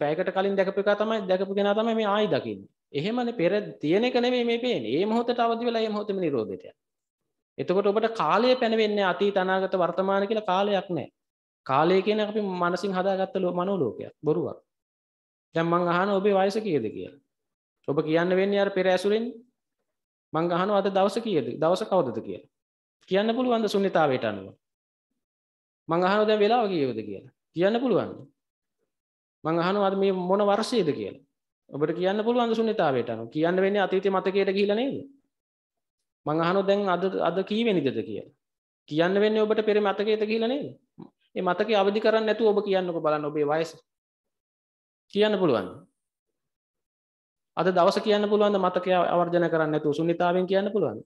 පැකට කලින් දැකපු එක තමයි දැකපු කෙන තම මේ ආයි දකින්න එහෙමන පෙර තියෙන කනේ මේ පේ ඒ මොහොතට අවදි වෙලා හොතම නිරෝධයට එතකොට ඔබට කාලය පැනවෙන්නේ අති තනාගත වර්තමාන කියල කාලයක් නෑ කාලය කියන අපි මනසින් හදාගත්තලෝ මනෝලෝකයක් බොරුවක් දැම්මං අහන ඔබේ වයස කියද කියලා ඔබ කියන්න වෙන්න අර පෙර ඇසුරෙන් මං අහන අද දවස කියද දවස කවදද කියලා කියන්න පුළුවන්ද සුන්නිතාවට අනුව මං අහනෝ දැ වෙලා කියවද කියලා කියන්න පුළුවන් මං අහනවාද මේ මොන වර්ෂයේද කියලා ඔබට කියන්න පුළුවන් සුනිතාවයට අනුව කියන්න වෙන්නේ අතීත මතකයට ගිහිලා නේද මං අහනවා දැන් අද අද කී වෙනිදද කියලා කියන්න වෙන්නේ ඔබට පෙර මතකයට ගිහිලා නේද මේ මතකේ අවදි කරන්නේ නැතුව ඔබ කියන්නකෝ බලන්න ඔබේ වයස කියන්න පුළුවන් අද දවස කියන්න පුළුවන් මතකය අවර්ජන කරන්න ඇතු සුනිතාවෙන් කියන්න පුළුවන්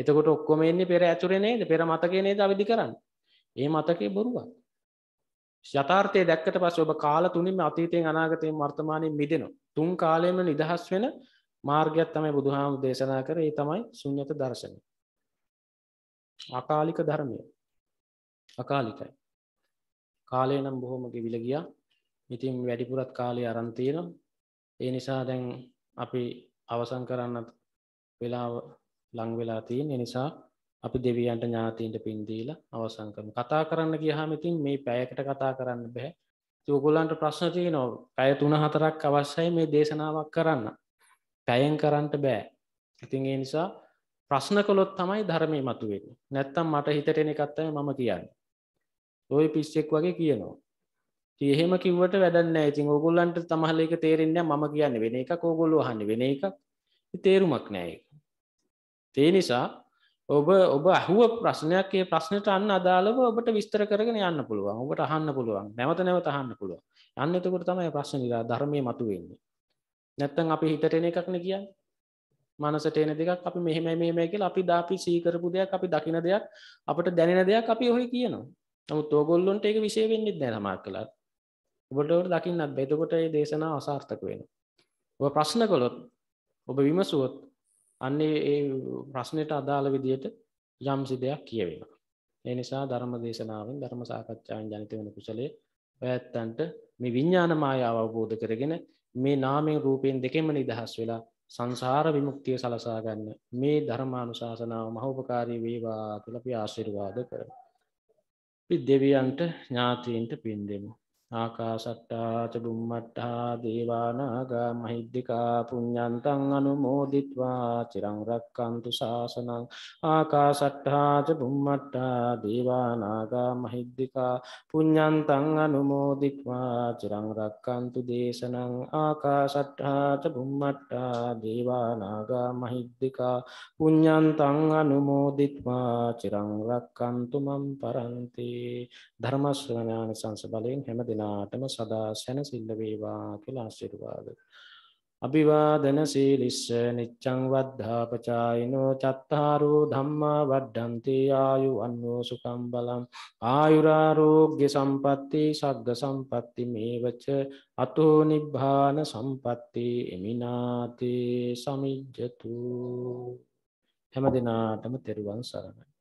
එතකොට ඔක්කොම එන්නේ පෙර ඇතුරේ නේද පෙර මතකේ නේද අවදි කරන්න ඒ මතකේ බොරුවක් යථාර්ථය දැක්කට පස්සේ ඔබ කාල තුනින්ම අතීතයෙන් අනාගතයෙන් වර්තමානයෙන් මිදෙනවා. තුන් කාලයෙම නිදහස් වෙන මාර්ගයක් තමයි බුදුහාමුදුරු දේශනා කරේ. ඒ තමයි ශුන්්‍යත දර්ශනය. අකාලික ධර්මය. අකාලිකයි. කාලය නම් බොහොම ගෙවිල ගියා. ඉතින් වැඩිපුරත් කාලය අරන් තියෙනවා. ඒ නිසා දැන් අපි අවසන් කරන්නත් වෙලාව ලඟ වෙලා තියෙන නිසා අපි දෙවියන්ට ඥාතීන්ට පින්දීලා අවසංකම කතා කරන්න ගියහම ඉතින් මේ පැයකට කතා කරන්න බැහැ යෝගොලන්ට ප්‍රශ්නතිය නො පැය තුන හතරක් අවශ්‍යයි මේ දේශනාවක් කරන්න පැයෙන් කරන්නට බෑ ඉතින් ඒ නිසා ප්‍රශ්න කළොත් තමයි ධර්මය මතුවෙන්නේ නැත්තම් මට හිතටෙන එකත්තම මම කියන්න ඔය පිස්සෙක් වගේ කියනවා එහෙම කිවට වැඩන්න ඉතින් ඕගොල්ලන්ට තමහලක තේරෙන්න ම කියන්න වෙන එක කෝගොල්ලු හන්න වෙන එක තේරුමක් නෑ ඒ නිසා ඔබ ඔබ අහුව ප්‍රශ්නයක් ඒ ප්‍රශ්නයට අන්න අදාළව ඔබට විස්තර කරගෙන යන්න පුළුවන් ඔබට අහන්න පුළුවන් නැවත නැවත අහන්න පුළුවන් යන්න එතකොට තමයි ප්‍රශ්න නිරා ධර්මයේ මතුවෙන්නේ නැත්තම් අපි හිතට එන එකක් නේ කියන්නේ මනසට එන දෙකක් අපි මෙහෙමයි මෙහෙමයි කියලා අපි දාපි සීකරපු දෙයක් අපි දකින දෙයක් අපිට දැනෙන දෙයක් අපි ඔහි කියනවා නමුත් ඕගොල්ලොන්ට ඒක විශේෂ වෙන්නේ නැහැ සමහර කලත් ඔබට ඔබට දකින්නත් බෑ එතකොට මේ දේශනාව අසාර්ථක වෙනවා ඔබ ප්‍රශ්න කළොත් ඔබ විමසුවොත් අන්නේ ඒ ප්‍රශ්නයට අදාළ විදියට යම්සි දෙයක් කියවෙනවා. ඒ නිසා ධර්ම දේශනාවෙන් ධර්ම සාකච්ඡාවෙන් ජනිත වෙන කුසලයේ ඔයත්තන්ට මේ විඤ්ඥාන මායාව අවබෝධ කරගෙන මේ නාමෙන් රූපයෙන් දෙකෙම නිදහස් වෙලා සංසාර විමුක්තිය සලසාගන්න මේ ධර්මානුශාසනාව මහෝපකාරී වේවා තුළපි ආශිර්වාද කර. පි දෙවියන්ට ඥාතීන්ට පින් දෙමු. ආකාසට්ටාච බුම්මට්ටහා දේවානාගා මහිද්දිකා පුඤ්ඥන්තං අනුමෝදිත්වා චිරංරක්කන්තු ශාසනං ආකාසට්ටාච බුම්මට්ටා දේවානාගා මහිද්දිකා පුඤ්ඥන්තං අනුමෝදිත්වා චිරංරක්කන්තු දේශනං ආකාසට්ටාච බුම්මට්ටා දේවානාගා මහිද්දිකා පුඤ්ඥන්තං අනුමෝදිත්වා චිරංරක්කන්තුමම් පරන්ති ධර්මශ්‍රඥාන සංස බලයෙන් හැමදින දෙනාටම සදා සැනසිල්ල වේවා කියලා ආශිර්වාද. අභිවාදන සීලිස්ස නිච්චං වද්ධාපචායිනෝ චත්තාරෝ ධම්මා වඩ්ඩන්ති ආයු අන්‍යෝ සුකම් බලම් ආයුරාරෝග්‍ය සම්පත්ති සග්ග සම්පත්ති මේවච අතෝ නිබ්බාන සම්පත්ති එමිනාතේ සමිජ්ජතු හැම දෙනාටම තෙරුවන් සරණයි